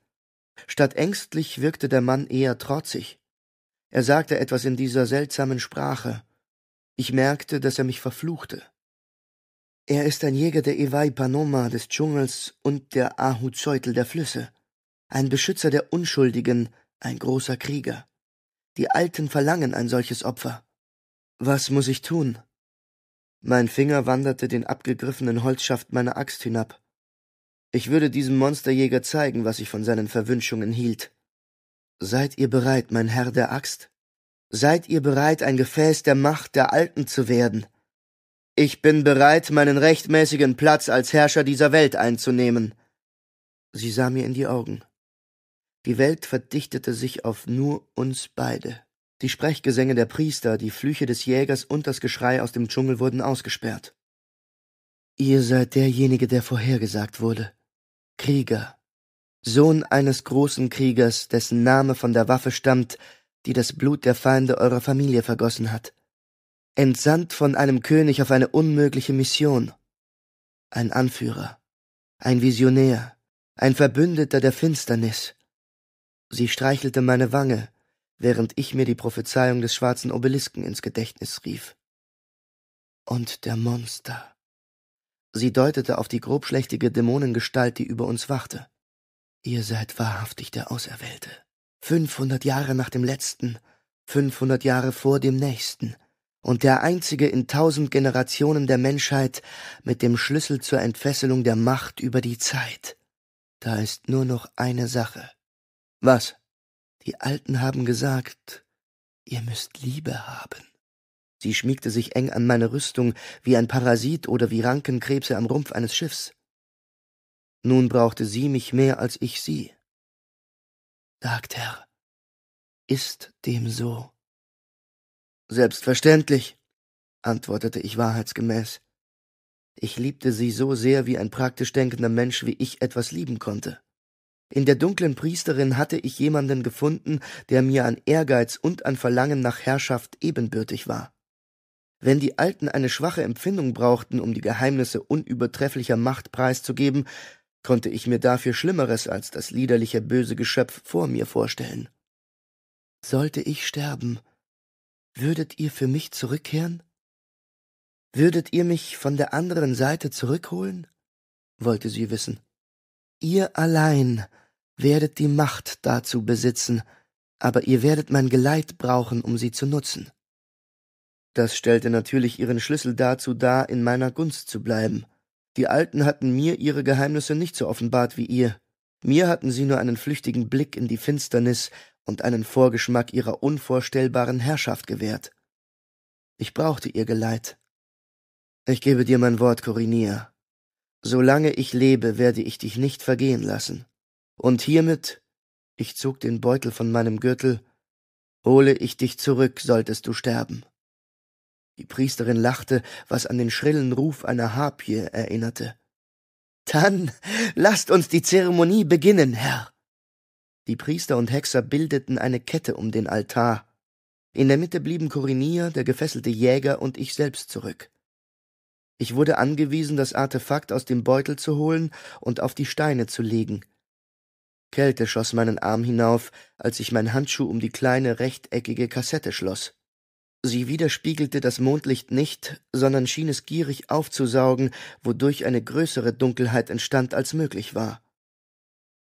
Statt ängstlich wirkte der Mann eher trotzig. Er sagte etwas in dieser seltsamen Sprache. Ich merkte, dass er mich verfluchte. Er ist ein Jäger der Iwai Panoma des Dschungels und der Ahu Zeutel der Flüsse, ein Beschützer der Unschuldigen, ein großer Krieger. Die Alten verlangen ein solches Opfer. Was muss ich tun? Mein Finger wanderte den abgegriffenen Holzschaft meiner Axt hinab. Ich würde diesem Monsterjäger zeigen, was ich von seinen Verwünschungen hielt. Seid ihr bereit, mein Herr der Axt? Seid ihr bereit, ein Gefäß der Macht der Alten zu werden? Ich bin bereit, meinen rechtmäßigen Platz als Herrscher dieser Welt einzunehmen. Sie sah mir in die Augen. Die Welt verdichtete sich auf nur uns beide. Die Sprechgesänge der Priester, die Flüche des Jägers und das Geschrei aus dem Dschungel wurden ausgesperrt. Ihr seid derjenige, der vorhergesagt wurde. Krieger. Sohn eines großen Kriegers, dessen Name von der Waffe stammt, die das Blut der Feinde eurer Familie vergossen hat entsandt von einem König auf eine unmögliche Mission. Ein Anführer, ein Visionär, ein Verbündeter der Finsternis. Sie streichelte meine Wange, während ich mir die Prophezeiung des schwarzen Obelisken ins Gedächtnis rief. Und der Monster. Sie deutete auf die grobschlächtige Dämonengestalt, die über uns wachte. Ihr seid wahrhaftig der Auserwählte. Fünfhundert Jahre nach dem letzten, fünfhundert Jahre vor dem nächsten und der einzige in tausend Generationen der Menschheit mit dem Schlüssel zur Entfesselung der Macht über die Zeit. Da ist nur noch eine Sache. Was? Die Alten haben gesagt, ihr müsst Liebe haben. Sie schmiegte sich eng an meine Rüstung, wie ein Parasit oder wie Rankenkrebse am Rumpf eines Schiffs. Nun brauchte sie mich mehr als ich sie. Sagt Herr, ist dem so? Selbstverständlich, antwortete ich wahrheitsgemäß. Ich liebte sie so sehr, wie ein praktisch denkender Mensch wie ich etwas lieben konnte. In der dunklen Priesterin hatte ich jemanden gefunden, der mir an Ehrgeiz und an Verlangen nach Herrschaft ebenbürtig war. Wenn die Alten eine schwache Empfindung brauchten, um die Geheimnisse unübertrefflicher Macht preiszugeben, konnte ich mir dafür Schlimmeres als das liederliche böse Geschöpf vor mir vorstellen. Sollte ich sterben, Würdet ihr für mich zurückkehren? Würdet ihr mich von der anderen Seite zurückholen? wollte sie wissen. Ihr allein werdet die Macht dazu besitzen, aber ihr werdet mein Geleit brauchen, um sie zu nutzen. Das stellte natürlich ihren Schlüssel dazu dar, in meiner Gunst zu bleiben. Die Alten hatten mir ihre Geheimnisse nicht so offenbart wie ihr. Mir hatten sie nur einen flüchtigen Blick in die Finsternis und einen Vorgeschmack ihrer unvorstellbaren Herrschaft gewährt. Ich brauchte ihr Geleit. Ich gebe dir mein Wort, Corinia. Solange ich lebe, werde ich dich nicht vergehen lassen. Und hiermit, ich zog den Beutel von meinem Gürtel, hole ich dich zurück, solltest du sterben. Die Priesterin lachte, was an den schrillen Ruf einer Harpie erinnerte. Dann lasst uns die Zeremonie beginnen, Herr. Die Priester und Hexer bildeten eine Kette um den Altar. In der Mitte blieben Korinier, der gefesselte Jäger und ich selbst zurück. Ich wurde angewiesen, das Artefakt aus dem Beutel zu holen und auf die Steine zu legen. Kälte schoss meinen Arm hinauf, als ich mein Handschuh um die kleine rechteckige Kassette schloss. Sie widerspiegelte das Mondlicht nicht, sondern schien es gierig aufzusaugen, wodurch eine größere Dunkelheit entstand als möglich war.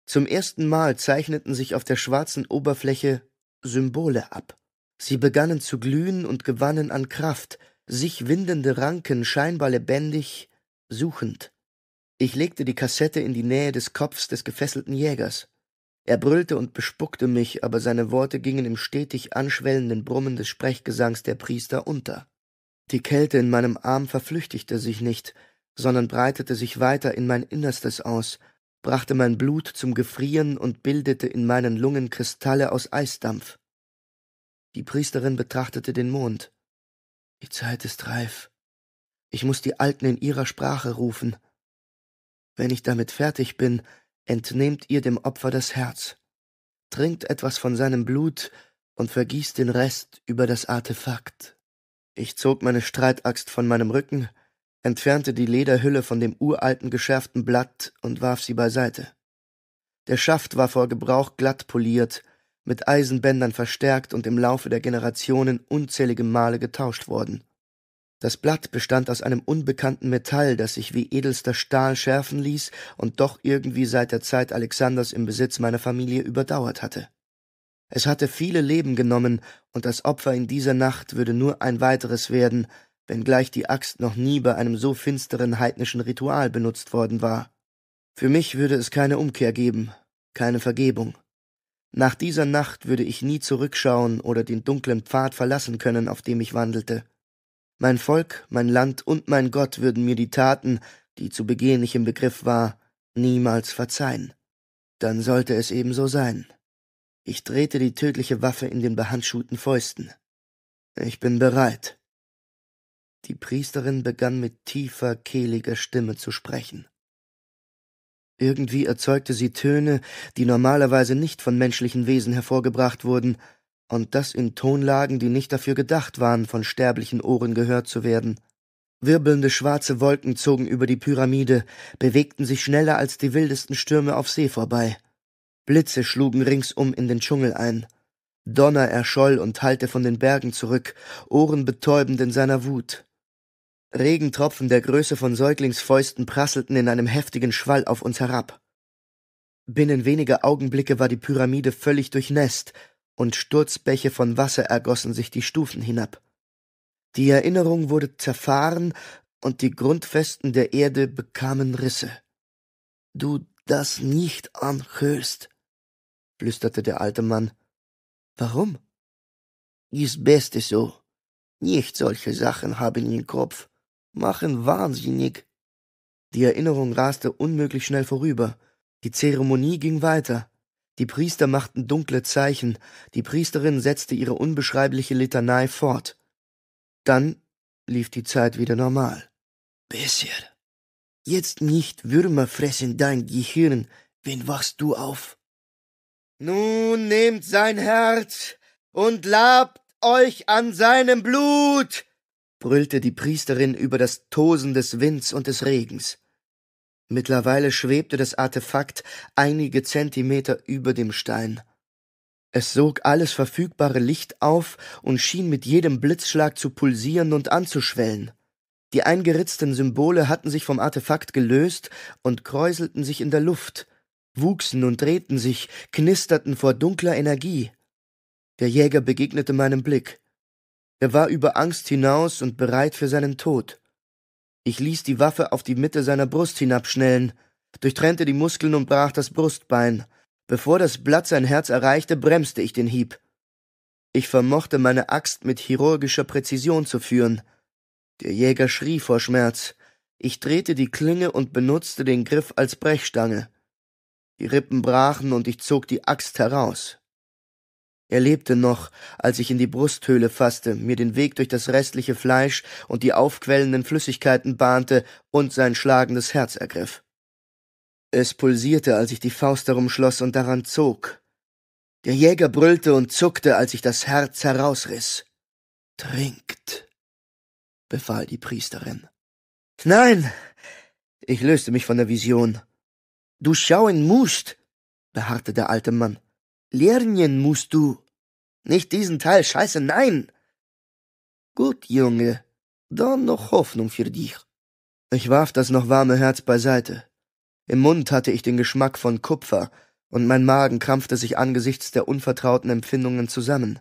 Zum ersten Mal zeichneten sich auf der schwarzen Oberfläche Symbole ab. Sie begannen zu glühen und gewannen an Kraft, sich windende Ranken scheinbar lebendig, suchend. Ich legte die Kassette in die Nähe des Kopfs des gefesselten Jägers. Er brüllte und bespuckte mich, aber seine Worte gingen im stetig anschwellenden Brummen des Sprechgesangs der Priester unter. Die Kälte in meinem Arm verflüchtigte sich nicht, sondern breitete sich weiter in mein Innerstes aus, brachte mein Blut zum Gefrieren und bildete in meinen Lungen Kristalle aus Eisdampf. Die Priesterin betrachtete den Mond. Die Zeit ist reif. Ich muß die Alten in ihrer Sprache rufen. Wenn ich damit fertig bin, entnehmt ihr dem Opfer das Herz, trinkt etwas von seinem Blut und vergießt den Rest über das Artefakt. Ich zog meine Streitaxt von meinem Rücken, entfernte die Lederhülle von dem uralten geschärften Blatt und warf sie beiseite. Der Schaft war vor Gebrauch glatt poliert, mit Eisenbändern verstärkt und im Laufe der Generationen unzählige Male getauscht worden. Das Blatt bestand aus einem unbekannten Metall, das sich wie edelster Stahl schärfen ließ und doch irgendwie seit der Zeit Alexanders im Besitz meiner Familie überdauert hatte. Es hatte viele Leben genommen, und das Opfer in dieser Nacht würde nur ein weiteres werden, wenngleich die Axt noch nie bei einem so finsteren heidnischen Ritual benutzt worden war. Für mich würde es keine Umkehr geben, keine Vergebung. Nach dieser Nacht würde ich nie zurückschauen oder den dunklen Pfad verlassen können, auf dem ich wandelte. Mein Volk, mein Land und mein Gott würden mir die Taten, die zu begehen ich im Begriff war, niemals verzeihen. Dann sollte es ebenso sein. Ich drehte die tödliche Waffe in den behandschuhten Fäusten. Ich bin bereit. Die Priesterin begann mit tiefer, kehliger Stimme zu sprechen. Irgendwie erzeugte sie Töne, die normalerweise nicht von menschlichen Wesen hervorgebracht wurden, und das in Tonlagen, die nicht dafür gedacht waren, von sterblichen Ohren gehört zu werden. Wirbelnde schwarze Wolken zogen über die Pyramide, bewegten sich schneller als die wildesten Stürme auf See vorbei. Blitze schlugen ringsum in den Dschungel ein. Donner erscholl und hallte von den Bergen zurück, ohrenbetäubend in seiner Wut. Regentropfen der Größe von Säuglingsfäusten prasselten in einem heftigen Schwall auf uns herab. Binnen weniger Augenblicke war die Pyramide völlig durchnässt, und Sturzbäche von Wasser ergossen sich die Stufen hinab. Die Erinnerung wurde zerfahren, und die Grundfesten der Erde bekamen Risse. Du das nicht anhörst, flüsterte der alte Mann. Warum? Ist beste so. Nicht solche Sachen haben im Kopf machen wahnsinnig. Die Erinnerung raste unmöglich schnell vorüber. Die Zeremonie ging weiter. Die Priester machten dunkle Zeichen, die Priesterin setzte ihre unbeschreibliche Litanei fort. Dann lief die Zeit wieder normal. Besser. Jetzt nicht Würmer fressen dein Gehirn, wen wachst du auf? Nun nehmt sein Herz und labt euch an seinem Blut, brüllte die Priesterin über das Tosen des Winds und des Regens. Mittlerweile schwebte das Artefakt einige Zentimeter über dem Stein. Es sog alles verfügbare Licht auf und schien mit jedem Blitzschlag zu pulsieren und anzuschwellen. Die eingeritzten Symbole hatten sich vom Artefakt gelöst und kräuselten sich in der Luft, wuchsen und drehten sich, knisterten vor dunkler Energie. Der Jäger begegnete meinem Blick. Er war über Angst hinaus und bereit für seinen Tod. Ich ließ die Waffe auf die Mitte seiner Brust hinabschnellen, durchtrennte die Muskeln und brach das Brustbein. Bevor das Blatt sein Herz erreichte, bremste ich den Hieb. Ich vermochte meine Axt mit chirurgischer Präzision zu führen. Der Jäger schrie vor Schmerz. Ich drehte die Klinge und benutzte den Griff als Brechstange. Die Rippen brachen und ich zog die Axt heraus. Er lebte noch, als ich in die Brusthöhle fasste, mir den Weg durch das restliche Fleisch und die aufquellenden Flüssigkeiten bahnte und sein schlagendes Herz ergriff. Es pulsierte, als ich die Faust darum schloss und daran zog. Der Jäger brüllte und zuckte, als ich das Herz herausriss. Trinkt, befahl die Priesterin. Nein! Ich löste mich von der Vision. Du schauen musst, beharrte der alte Mann. Lernen musst du. Nicht diesen Teil, scheiße, nein! Gut, Junge, dann noch Hoffnung für dich. Ich warf das noch warme Herz beiseite. Im Mund hatte ich den Geschmack von Kupfer, und mein Magen krampfte sich angesichts der unvertrauten Empfindungen zusammen.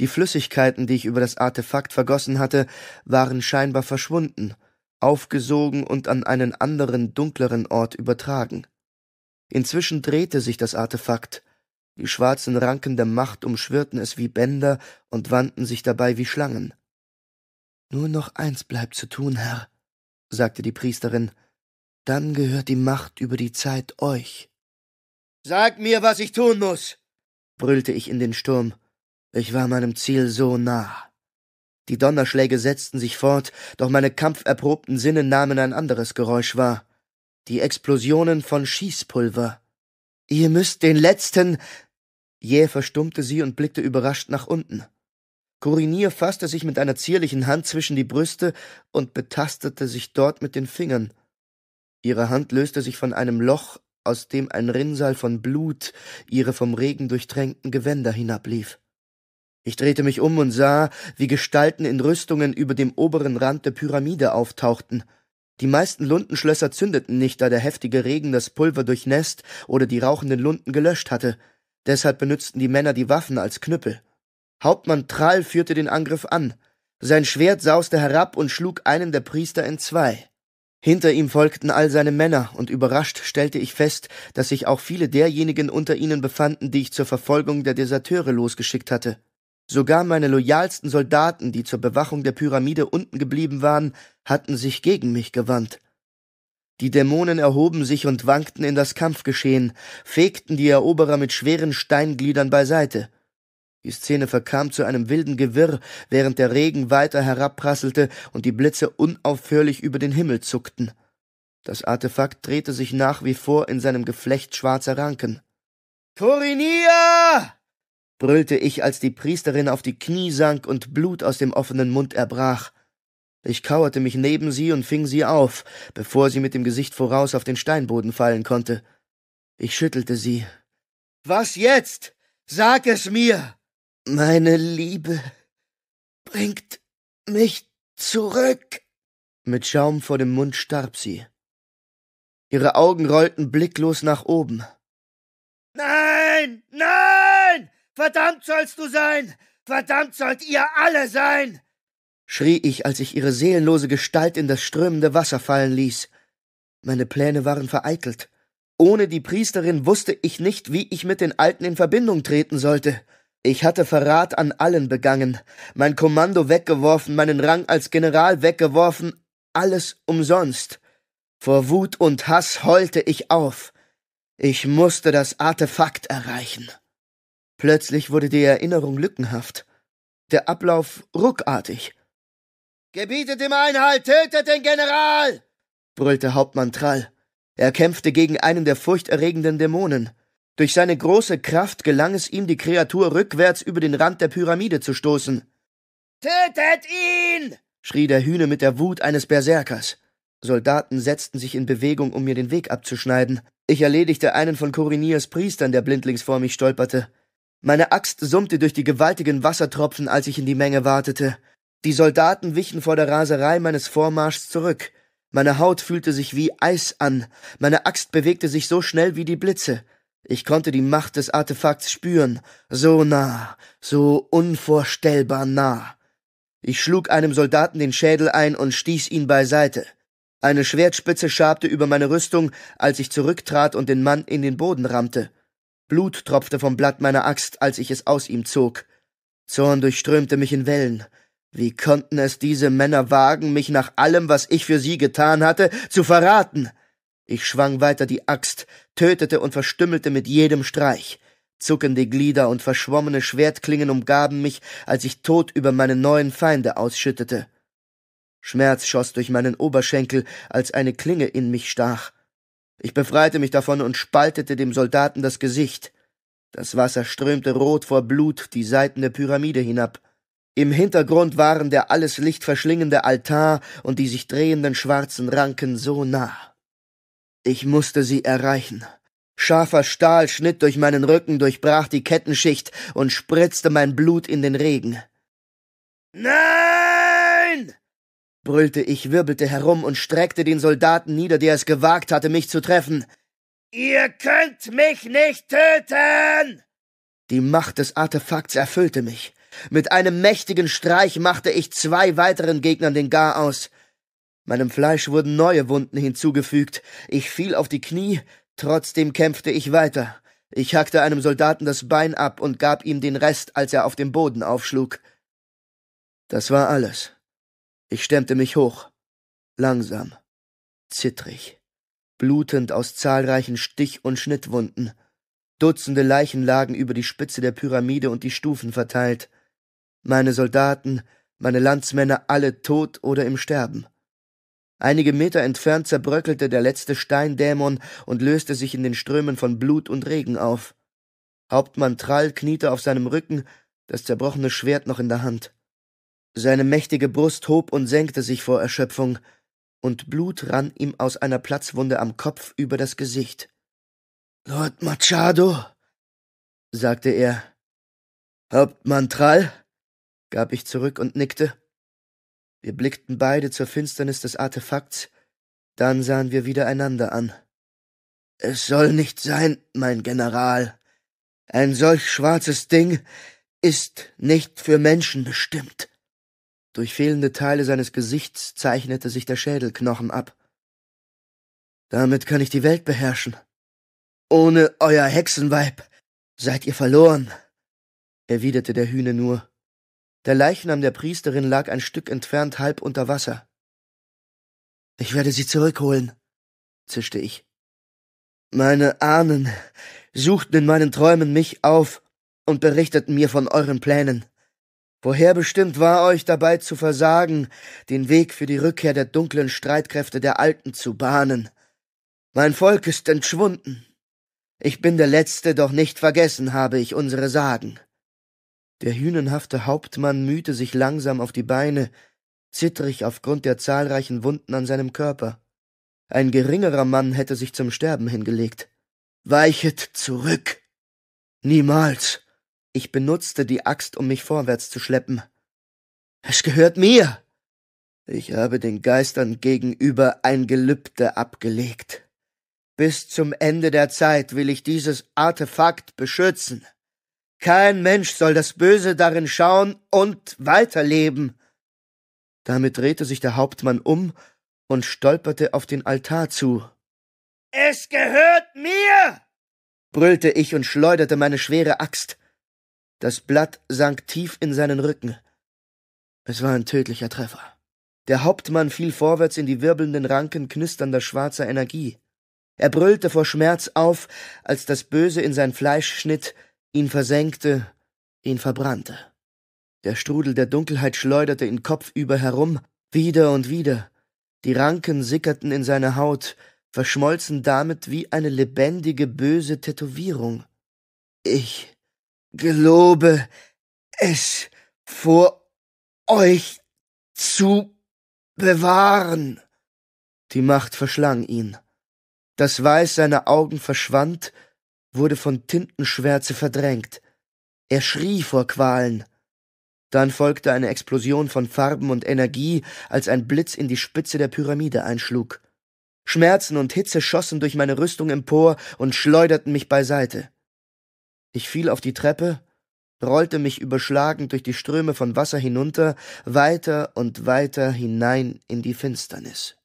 Die Flüssigkeiten, die ich über das Artefakt vergossen hatte, waren scheinbar verschwunden, aufgesogen und an einen anderen, dunkleren Ort übertragen. Inzwischen drehte sich das Artefakt, die schwarzen Ranken der Macht umschwirrten es wie Bänder und wandten sich dabei wie Schlangen. Nur noch eins bleibt zu tun, Herr, sagte die Priesterin, dann gehört die Macht über die Zeit euch. Sag mir, was ich tun muß, brüllte ich in den Sturm. Ich war meinem Ziel so nah. Die Donnerschläge setzten sich fort, doch meine kampferprobten Sinne nahmen ein anderes Geräusch wahr. Die Explosionen von Schießpulver. Ihr müsst den letzten, Jäh verstummte sie und blickte überrascht nach unten. Corinir fasste sich mit einer zierlichen Hand zwischen die Brüste und betastete sich dort mit den Fingern. Ihre Hand löste sich von einem Loch, aus dem ein Rinnsal von Blut ihre vom Regen durchtränkten Gewänder hinablief. Ich drehte mich um und sah, wie Gestalten in Rüstungen über dem oberen Rand der Pyramide auftauchten. Die meisten Lundenschlösser zündeten nicht, da der heftige Regen das Pulver durchnässt oder die rauchenden Lunden gelöscht hatte. Deshalb benützten die Männer die Waffen als Knüppel. Hauptmann Trall führte den Angriff an. Sein Schwert sauste herab und schlug einen der Priester in zwei. Hinter ihm folgten all seine Männer, und überrascht stellte ich fest, dass sich auch viele derjenigen unter ihnen befanden, die ich zur Verfolgung der Deserteure losgeschickt hatte. Sogar meine loyalsten Soldaten, die zur Bewachung der Pyramide unten geblieben waren, hatten sich gegen mich gewandt. Die Dämonen erhoben sich und wankten in das Kampfgeschehen, fegten die Eroberer mit schweren Steingliedern beiseite. Die Szene verkam zu einem wilden Gewirr, während der Regen weiter herabprasselte und die Blitze unaufhörlich über den Himmel zuckten. Das Artefakt drehte sich nach wie vor in seinem Geflecht schwarzer Ranken. Korinia! brüllte ich, als die Priesterin auf die Knie sank und Blut aus dem offenen Mund erbrach. Ich kauerte mich neben sie und fing sie auf, bevor sie mit dem Gesicht voraus auf den Steinboden fallen konnte. Ich schüttelte sie. Was jetzt? Sag es mir! Meine Liebe, bringt mich zurück! Mit Schaum vor dem Mund starb sie. Ihre Augen rollten blicklos nach oben. Nein! Nein! Verdammt sollst du sein! Verdammt sollt ihr alle sein! schrie ich, als ich ihre seelenlose Gestalt in das strömende Wasser fallen ließ. Meine Pläne waren vereitelt. Ohne die Priesterin wusste ich nicht, wie ich mit den Alten in Verbindung treten sollte. Ich hatte Verrat an allen begangen, mein Kommando weggeworfen, meinen Rang als General weggeworfen, alles umsonst. Vor Wut und Hass heulte ich auf. Ich musste das Artefakt erreichen. Plötzlich wurde die Erinnerung lückenhaft, der Ablauf ruckartig. Gebietet ihm Einhalt, tötet den General! brüllte Hauptmann Trall. Er kämpfte gegen einen der furchterregenden Dämonen. Durch seine große Kraft gelang es ihm, die Kreatur rückwärts über den Rand der Pyramide zu stoßen. Tötet ihn! schrie der Hühne mit der Wut eines Berserkers. Soldaten setzten sich in Bewegung, um mir den Weg abzuschneiden. Ich erledigte einen von Koriniers Priestern, der blindlings vor mich stolperte. Meine Axt summte durch die gewaltigen Wassertropfen, als ich in die Menge wartete. Die Soldaten wichen vor der Raserei meines Vormarschs zurück. Meine Haut fühlte sich wie Eis an, meine Axt bewegte sich so schnell wie die Blitze. Ich konnte die Macht des Artefakts spüren, so nah, so unvorstellbar nah. Ich schlug einem Soldaten den Schädel ein und stieß ihn beiseite. Eine Schwertspitze schabte über meine Rüstung, als ich zurücktrat und den Mann in den Boden rammte. Blut tropfte vom Blatt meiner Axt, als ich es aus ihm zog. Zorn durchströmte mich in Wellen. Wie konnten es diese Männer wagen, mich nach allem, was ich für sie getan hatte, zu verraten? Ich schwang weiter die Axt, tötete und verstümmelte mit jedem Streich. Zuckende Glieder und verschwommene Schwertklingen umgaben mich, als ich tot über meine neuen Feinde ausschüttete. Schmerz schoss durch meinen Oberschenkel, als eine Klinge in mich stach. Ich befreite mich davon und spaltete dem Soldaten das Gesicht. Das Wasser strömte rot vor Blut die Seiten der Pyramide hinab. Im Hintergrund waren der alles Licht verschlingende Altar und die sich drehenden schwarzen Ranken so nah. Ich musste sie erreichen. Scharfer Stahl schnitt durch meinen Rücken, durchbrach die Kettenschicht und spritzte mein Blut in den Regen. Nein! brüllte ich, wirbelte herum und streckte den Soldaten nieder, der es gewagt hatte, mich zu treffen. Ihr könnt mich nicht töten! Die Macht des Artefakts erfüllte mich. Mit einem mächtigen Streich machte ich zwei weiteren Gegnern den Gar aus. Meinem Fleisch wurden neue Wunden hinzugefügt. Ich fiel auf die Knie, trotzdem kämpfte ich weiter. Ich hackte einem Soldaten das Bein ab und gab ihm den Rest, als er auf dem Boden aufschlug. Das war alles. Ich stemmte mich hoch. Langsam. Zittrig. Blutend aus zahlreichen Stich- und Schnittwunden. Dutzende Leichen lagen über die Spitze der Pyramide und die Stufen verteilt meine Soldaten, meine Landsmänner alle tot oder im Sterben. Einige Meter entfernt zerbröckelte der letzte Steindämon und löste sich in den Strömen von Blut und Regen auf. Hauptmann Trall kniete auf seinem Rücken, das zerbrochene Schwert noch in der Hand. Seine mächtige Brust hob und senkte sich vor Erschöpfung, und Blut rann ihm aus einer Platzwunde am Kopf über das Gesicht. Lord Machado, sagte er. Hauptmann Trall? gab ich zurück und nickte. Wir blickten beide zur Finsternis des Artefakts, dann sahen wir wieder einander an. Es soll nicht sein, mein General. Ein solch schwarzes Ding ist nicht für Menschen bestimmt. Durch fehlende Teile seines Gesichts zeichnete sich der Schädelknochen ab. Damit kann ich die Welt beherrschen. Ohne euer Hexenweib seid ihr verloren, erwiderte der Hühne nur. Der Leichnam der Priesterin lag ein Stück entfernt halb unter Wasser. Ich werde sie zurückholen, zischte ich. Meine Ahnen suchten in meinen Träumen mich auf und berichteten mir von euren Plänen. Woher bestimmt war euch dabei zu versagen, den Weg für die Rückkehr der dunklen Streitkräfte der Alten zu bahnen? Mein Volk ist entschwunden. Ich bin der Letzte, doch nicht vergessen habe ich unsere Sagen. Der hünenhafte Hauptmann mühte sich langsam auf die Beine, zitterig aufgrund der zahlreichen Wunden an seinem Körper. Ein geringerer Mann hätte sich zum Sterben hingelegt. Weichet zurück! Niemals! Ich benutzte die Axt, um mich vorwärts zu schleppen. Es gehört mir! Ich habe den Geistern gegenüber ein Gelübde abgelegt. Bis zum Ende der Zeit will ich dieses Artefakt beschützen. Kein Mensch soll das Böse darin schauen und weiterleben. Damit drehte sich der Hauptmann um und stolperte auf den Altar zu. Es gehört mir! brüllte ich und schleuderte meine schwere Axt. Das Blatt sank tief in seinen Rücken. Es war ein tödlicher Treffer. Der Hauptmann fiel vorwärts in die wirbelnden Ranken knisternder schwarzer Energie. Er brüllte vor Schmerz auf, als das Böse in sein Fleisch schnitt ihn versenkte, ihn verbrannte. Der Strudel der Dunkelheit schleuderte ihn kopfüber herum, wieder und wieder. Die Ranken sickerten in seine Haut, verschmolzen damit wie eine lebendige böse Tätowierung. Ich gelobe es vor euch zu bewahren. Die Macht verschlang ihn. Das Weiß seiner Augen verschwand, wurde von Tintenschwärze verdrängt. Er schrie vor Qualen. Dann folgte eine Explosion von Farben und Energie, als ein Blitz in die Spitze der Pyramide einschlug. Schmerzen und Hitze schossen durch meine Rüstung empor und schleuderten mich beiseite. Ich fiel auf die Treppe, rollte mich überschlagend durch die Ströme von Wasser hinunter, weiter und weiter hinein in die Finsternis.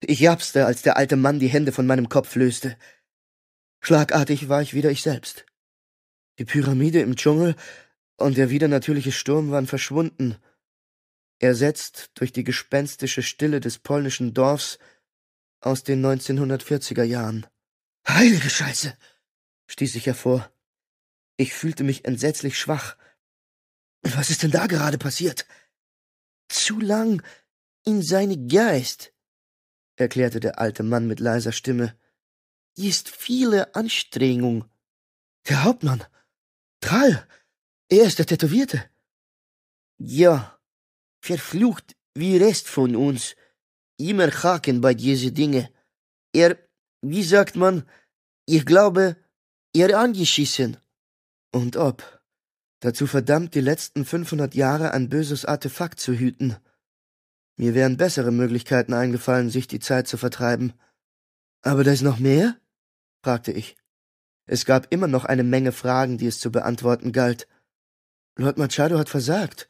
Ich japste, als der alte Mann die Hände von meinem Kopf löste. Schlagartig war ich wieder ich selbst. Die Pyramide im Dschungel und der widernatürliche Sturm waren verschwunden, ersetzt durch die gespenstische Stille des polnischen Dorfs aus den 1940er Jahren. Heilige Scheiße! stieß ich hervor. Ich fühlte mich entsetzlich schwach. Was ist denn da gerade passiert? Zu lang in seine Geist, erklärte der alte Mann mit leiser Stimme ist viele Anstrengung. Der Hauptmann. Trall. Er ist der Tätowierte. Ja. Verflucht wie Rest von uns. Immer haken bei diese Dinge. Er, wie sagt man, ich glaube, er angeschissen. Und ob. Dazu verdammt, die letzten 500 Jahre ein böses Artefakt zu hüten. Mir wären bessere Möglichkeiten eingefallen, sich die Zeit zu vertreiben. Aber da ist noch mehr? fragte ich. Es gab immer noch eine Menge Fragen, die es zu beantworten galt. Lord Machado hat versagt.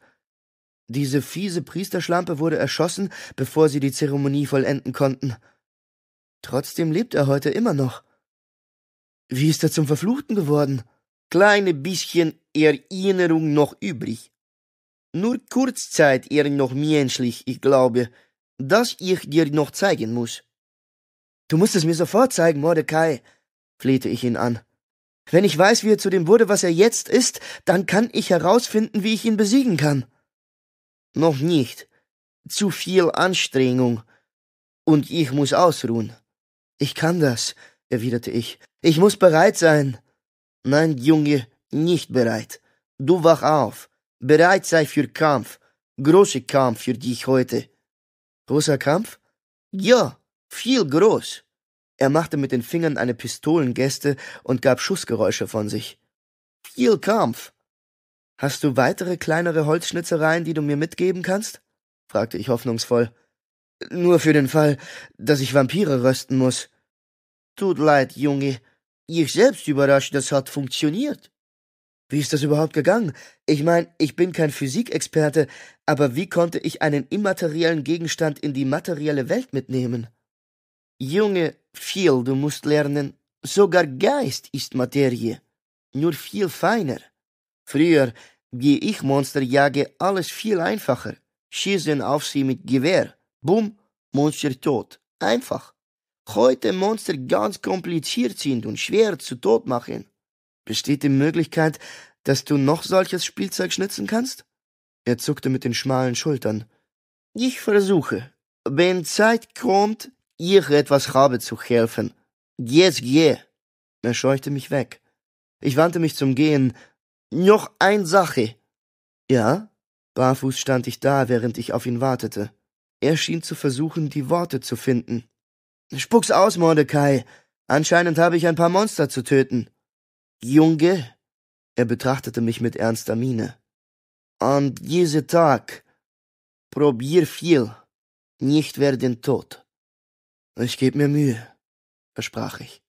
Diese fiese Priesterschlampe wurde erschossen, bevor sie die Zeremonie vollenden konnten. Trotzdem lebt er heute immer noch. Wie ist er zum Verfluchten geworden? Kleine bisschen Erinnerung noch übrig. Nur kurzzeit er noch menschlich, ich glaube, dass ich dir noch zeigen muss. Du musst es mir sofort zeigen, Mordecai, flehte ich ihn an. Wenn ich weiß, wie er zu dem wurde, was er jetzt ist, dann kann ich herausfinden, wie ich ihn besiegen kann. Noch nicht. Zu viel Anstrengung. Und ich muss ausruhen. Ich kann das, erwiderte ich. Ich muss bereit sein. Nein, Junge, nicht bereit. Du wach auf. Bereit sei für Kampf. Großer Kampf für dich heute. Großer Kampf? Ja, viel groß. Er machte mit den Fingern eine Pistolengeste und gab Schussgeräusche von sich. Viel Kampf! Hast du weitere kleinere Holzschnitzereien, die du mir mitgeben kannst? fragte ich hoffnungsvoll. Nur für den Fall, dass ich Vampire rösten muss. Tut leid, Junge. Ich selbst überrascht, das hat funktioniert. Wie ist das überhaupt gegangen? Ich mein, ich bin kein Physikexperte, aber wie konnte ich einen immateriellen Gegenstand in die materielle Welt mitnehmen? Junge, viel du musst lernen. Sogar Geist ist Materie, nur viel feiner. Früher, wie ich Monster jage, alles viel einfacher. Schießen auf sie mit Gewehr. Bumm, Monster tot. Einfach. Heute Monster ganz kompliziert sind und schwer zu tot machen. Besteht die Möglichkeit, dass du noch solches Spielzeug schnitzen kannst? Er zuckte mit den schmalen Schultern. Ich versuche. Wenn Zeit kommt, ich etwas habe zu helfen. Geh's, geh! Er scheuchte mich weg. Ich wandte mich zum Gehen. Noch ein Sache! Ja? Barfuß stand ich da, während ich auf ihn wartete. Er schien zu versuchen, die Worte zu finden. Spuck's aus, Mordecai! Anscheinend habe ich ein paar Monster zu töten. Junge! Er betrachtete mich mit ernster Miene. An diese Tag probier viel, nicht werden tot. Ich gebe mir Mühe, versprach ich.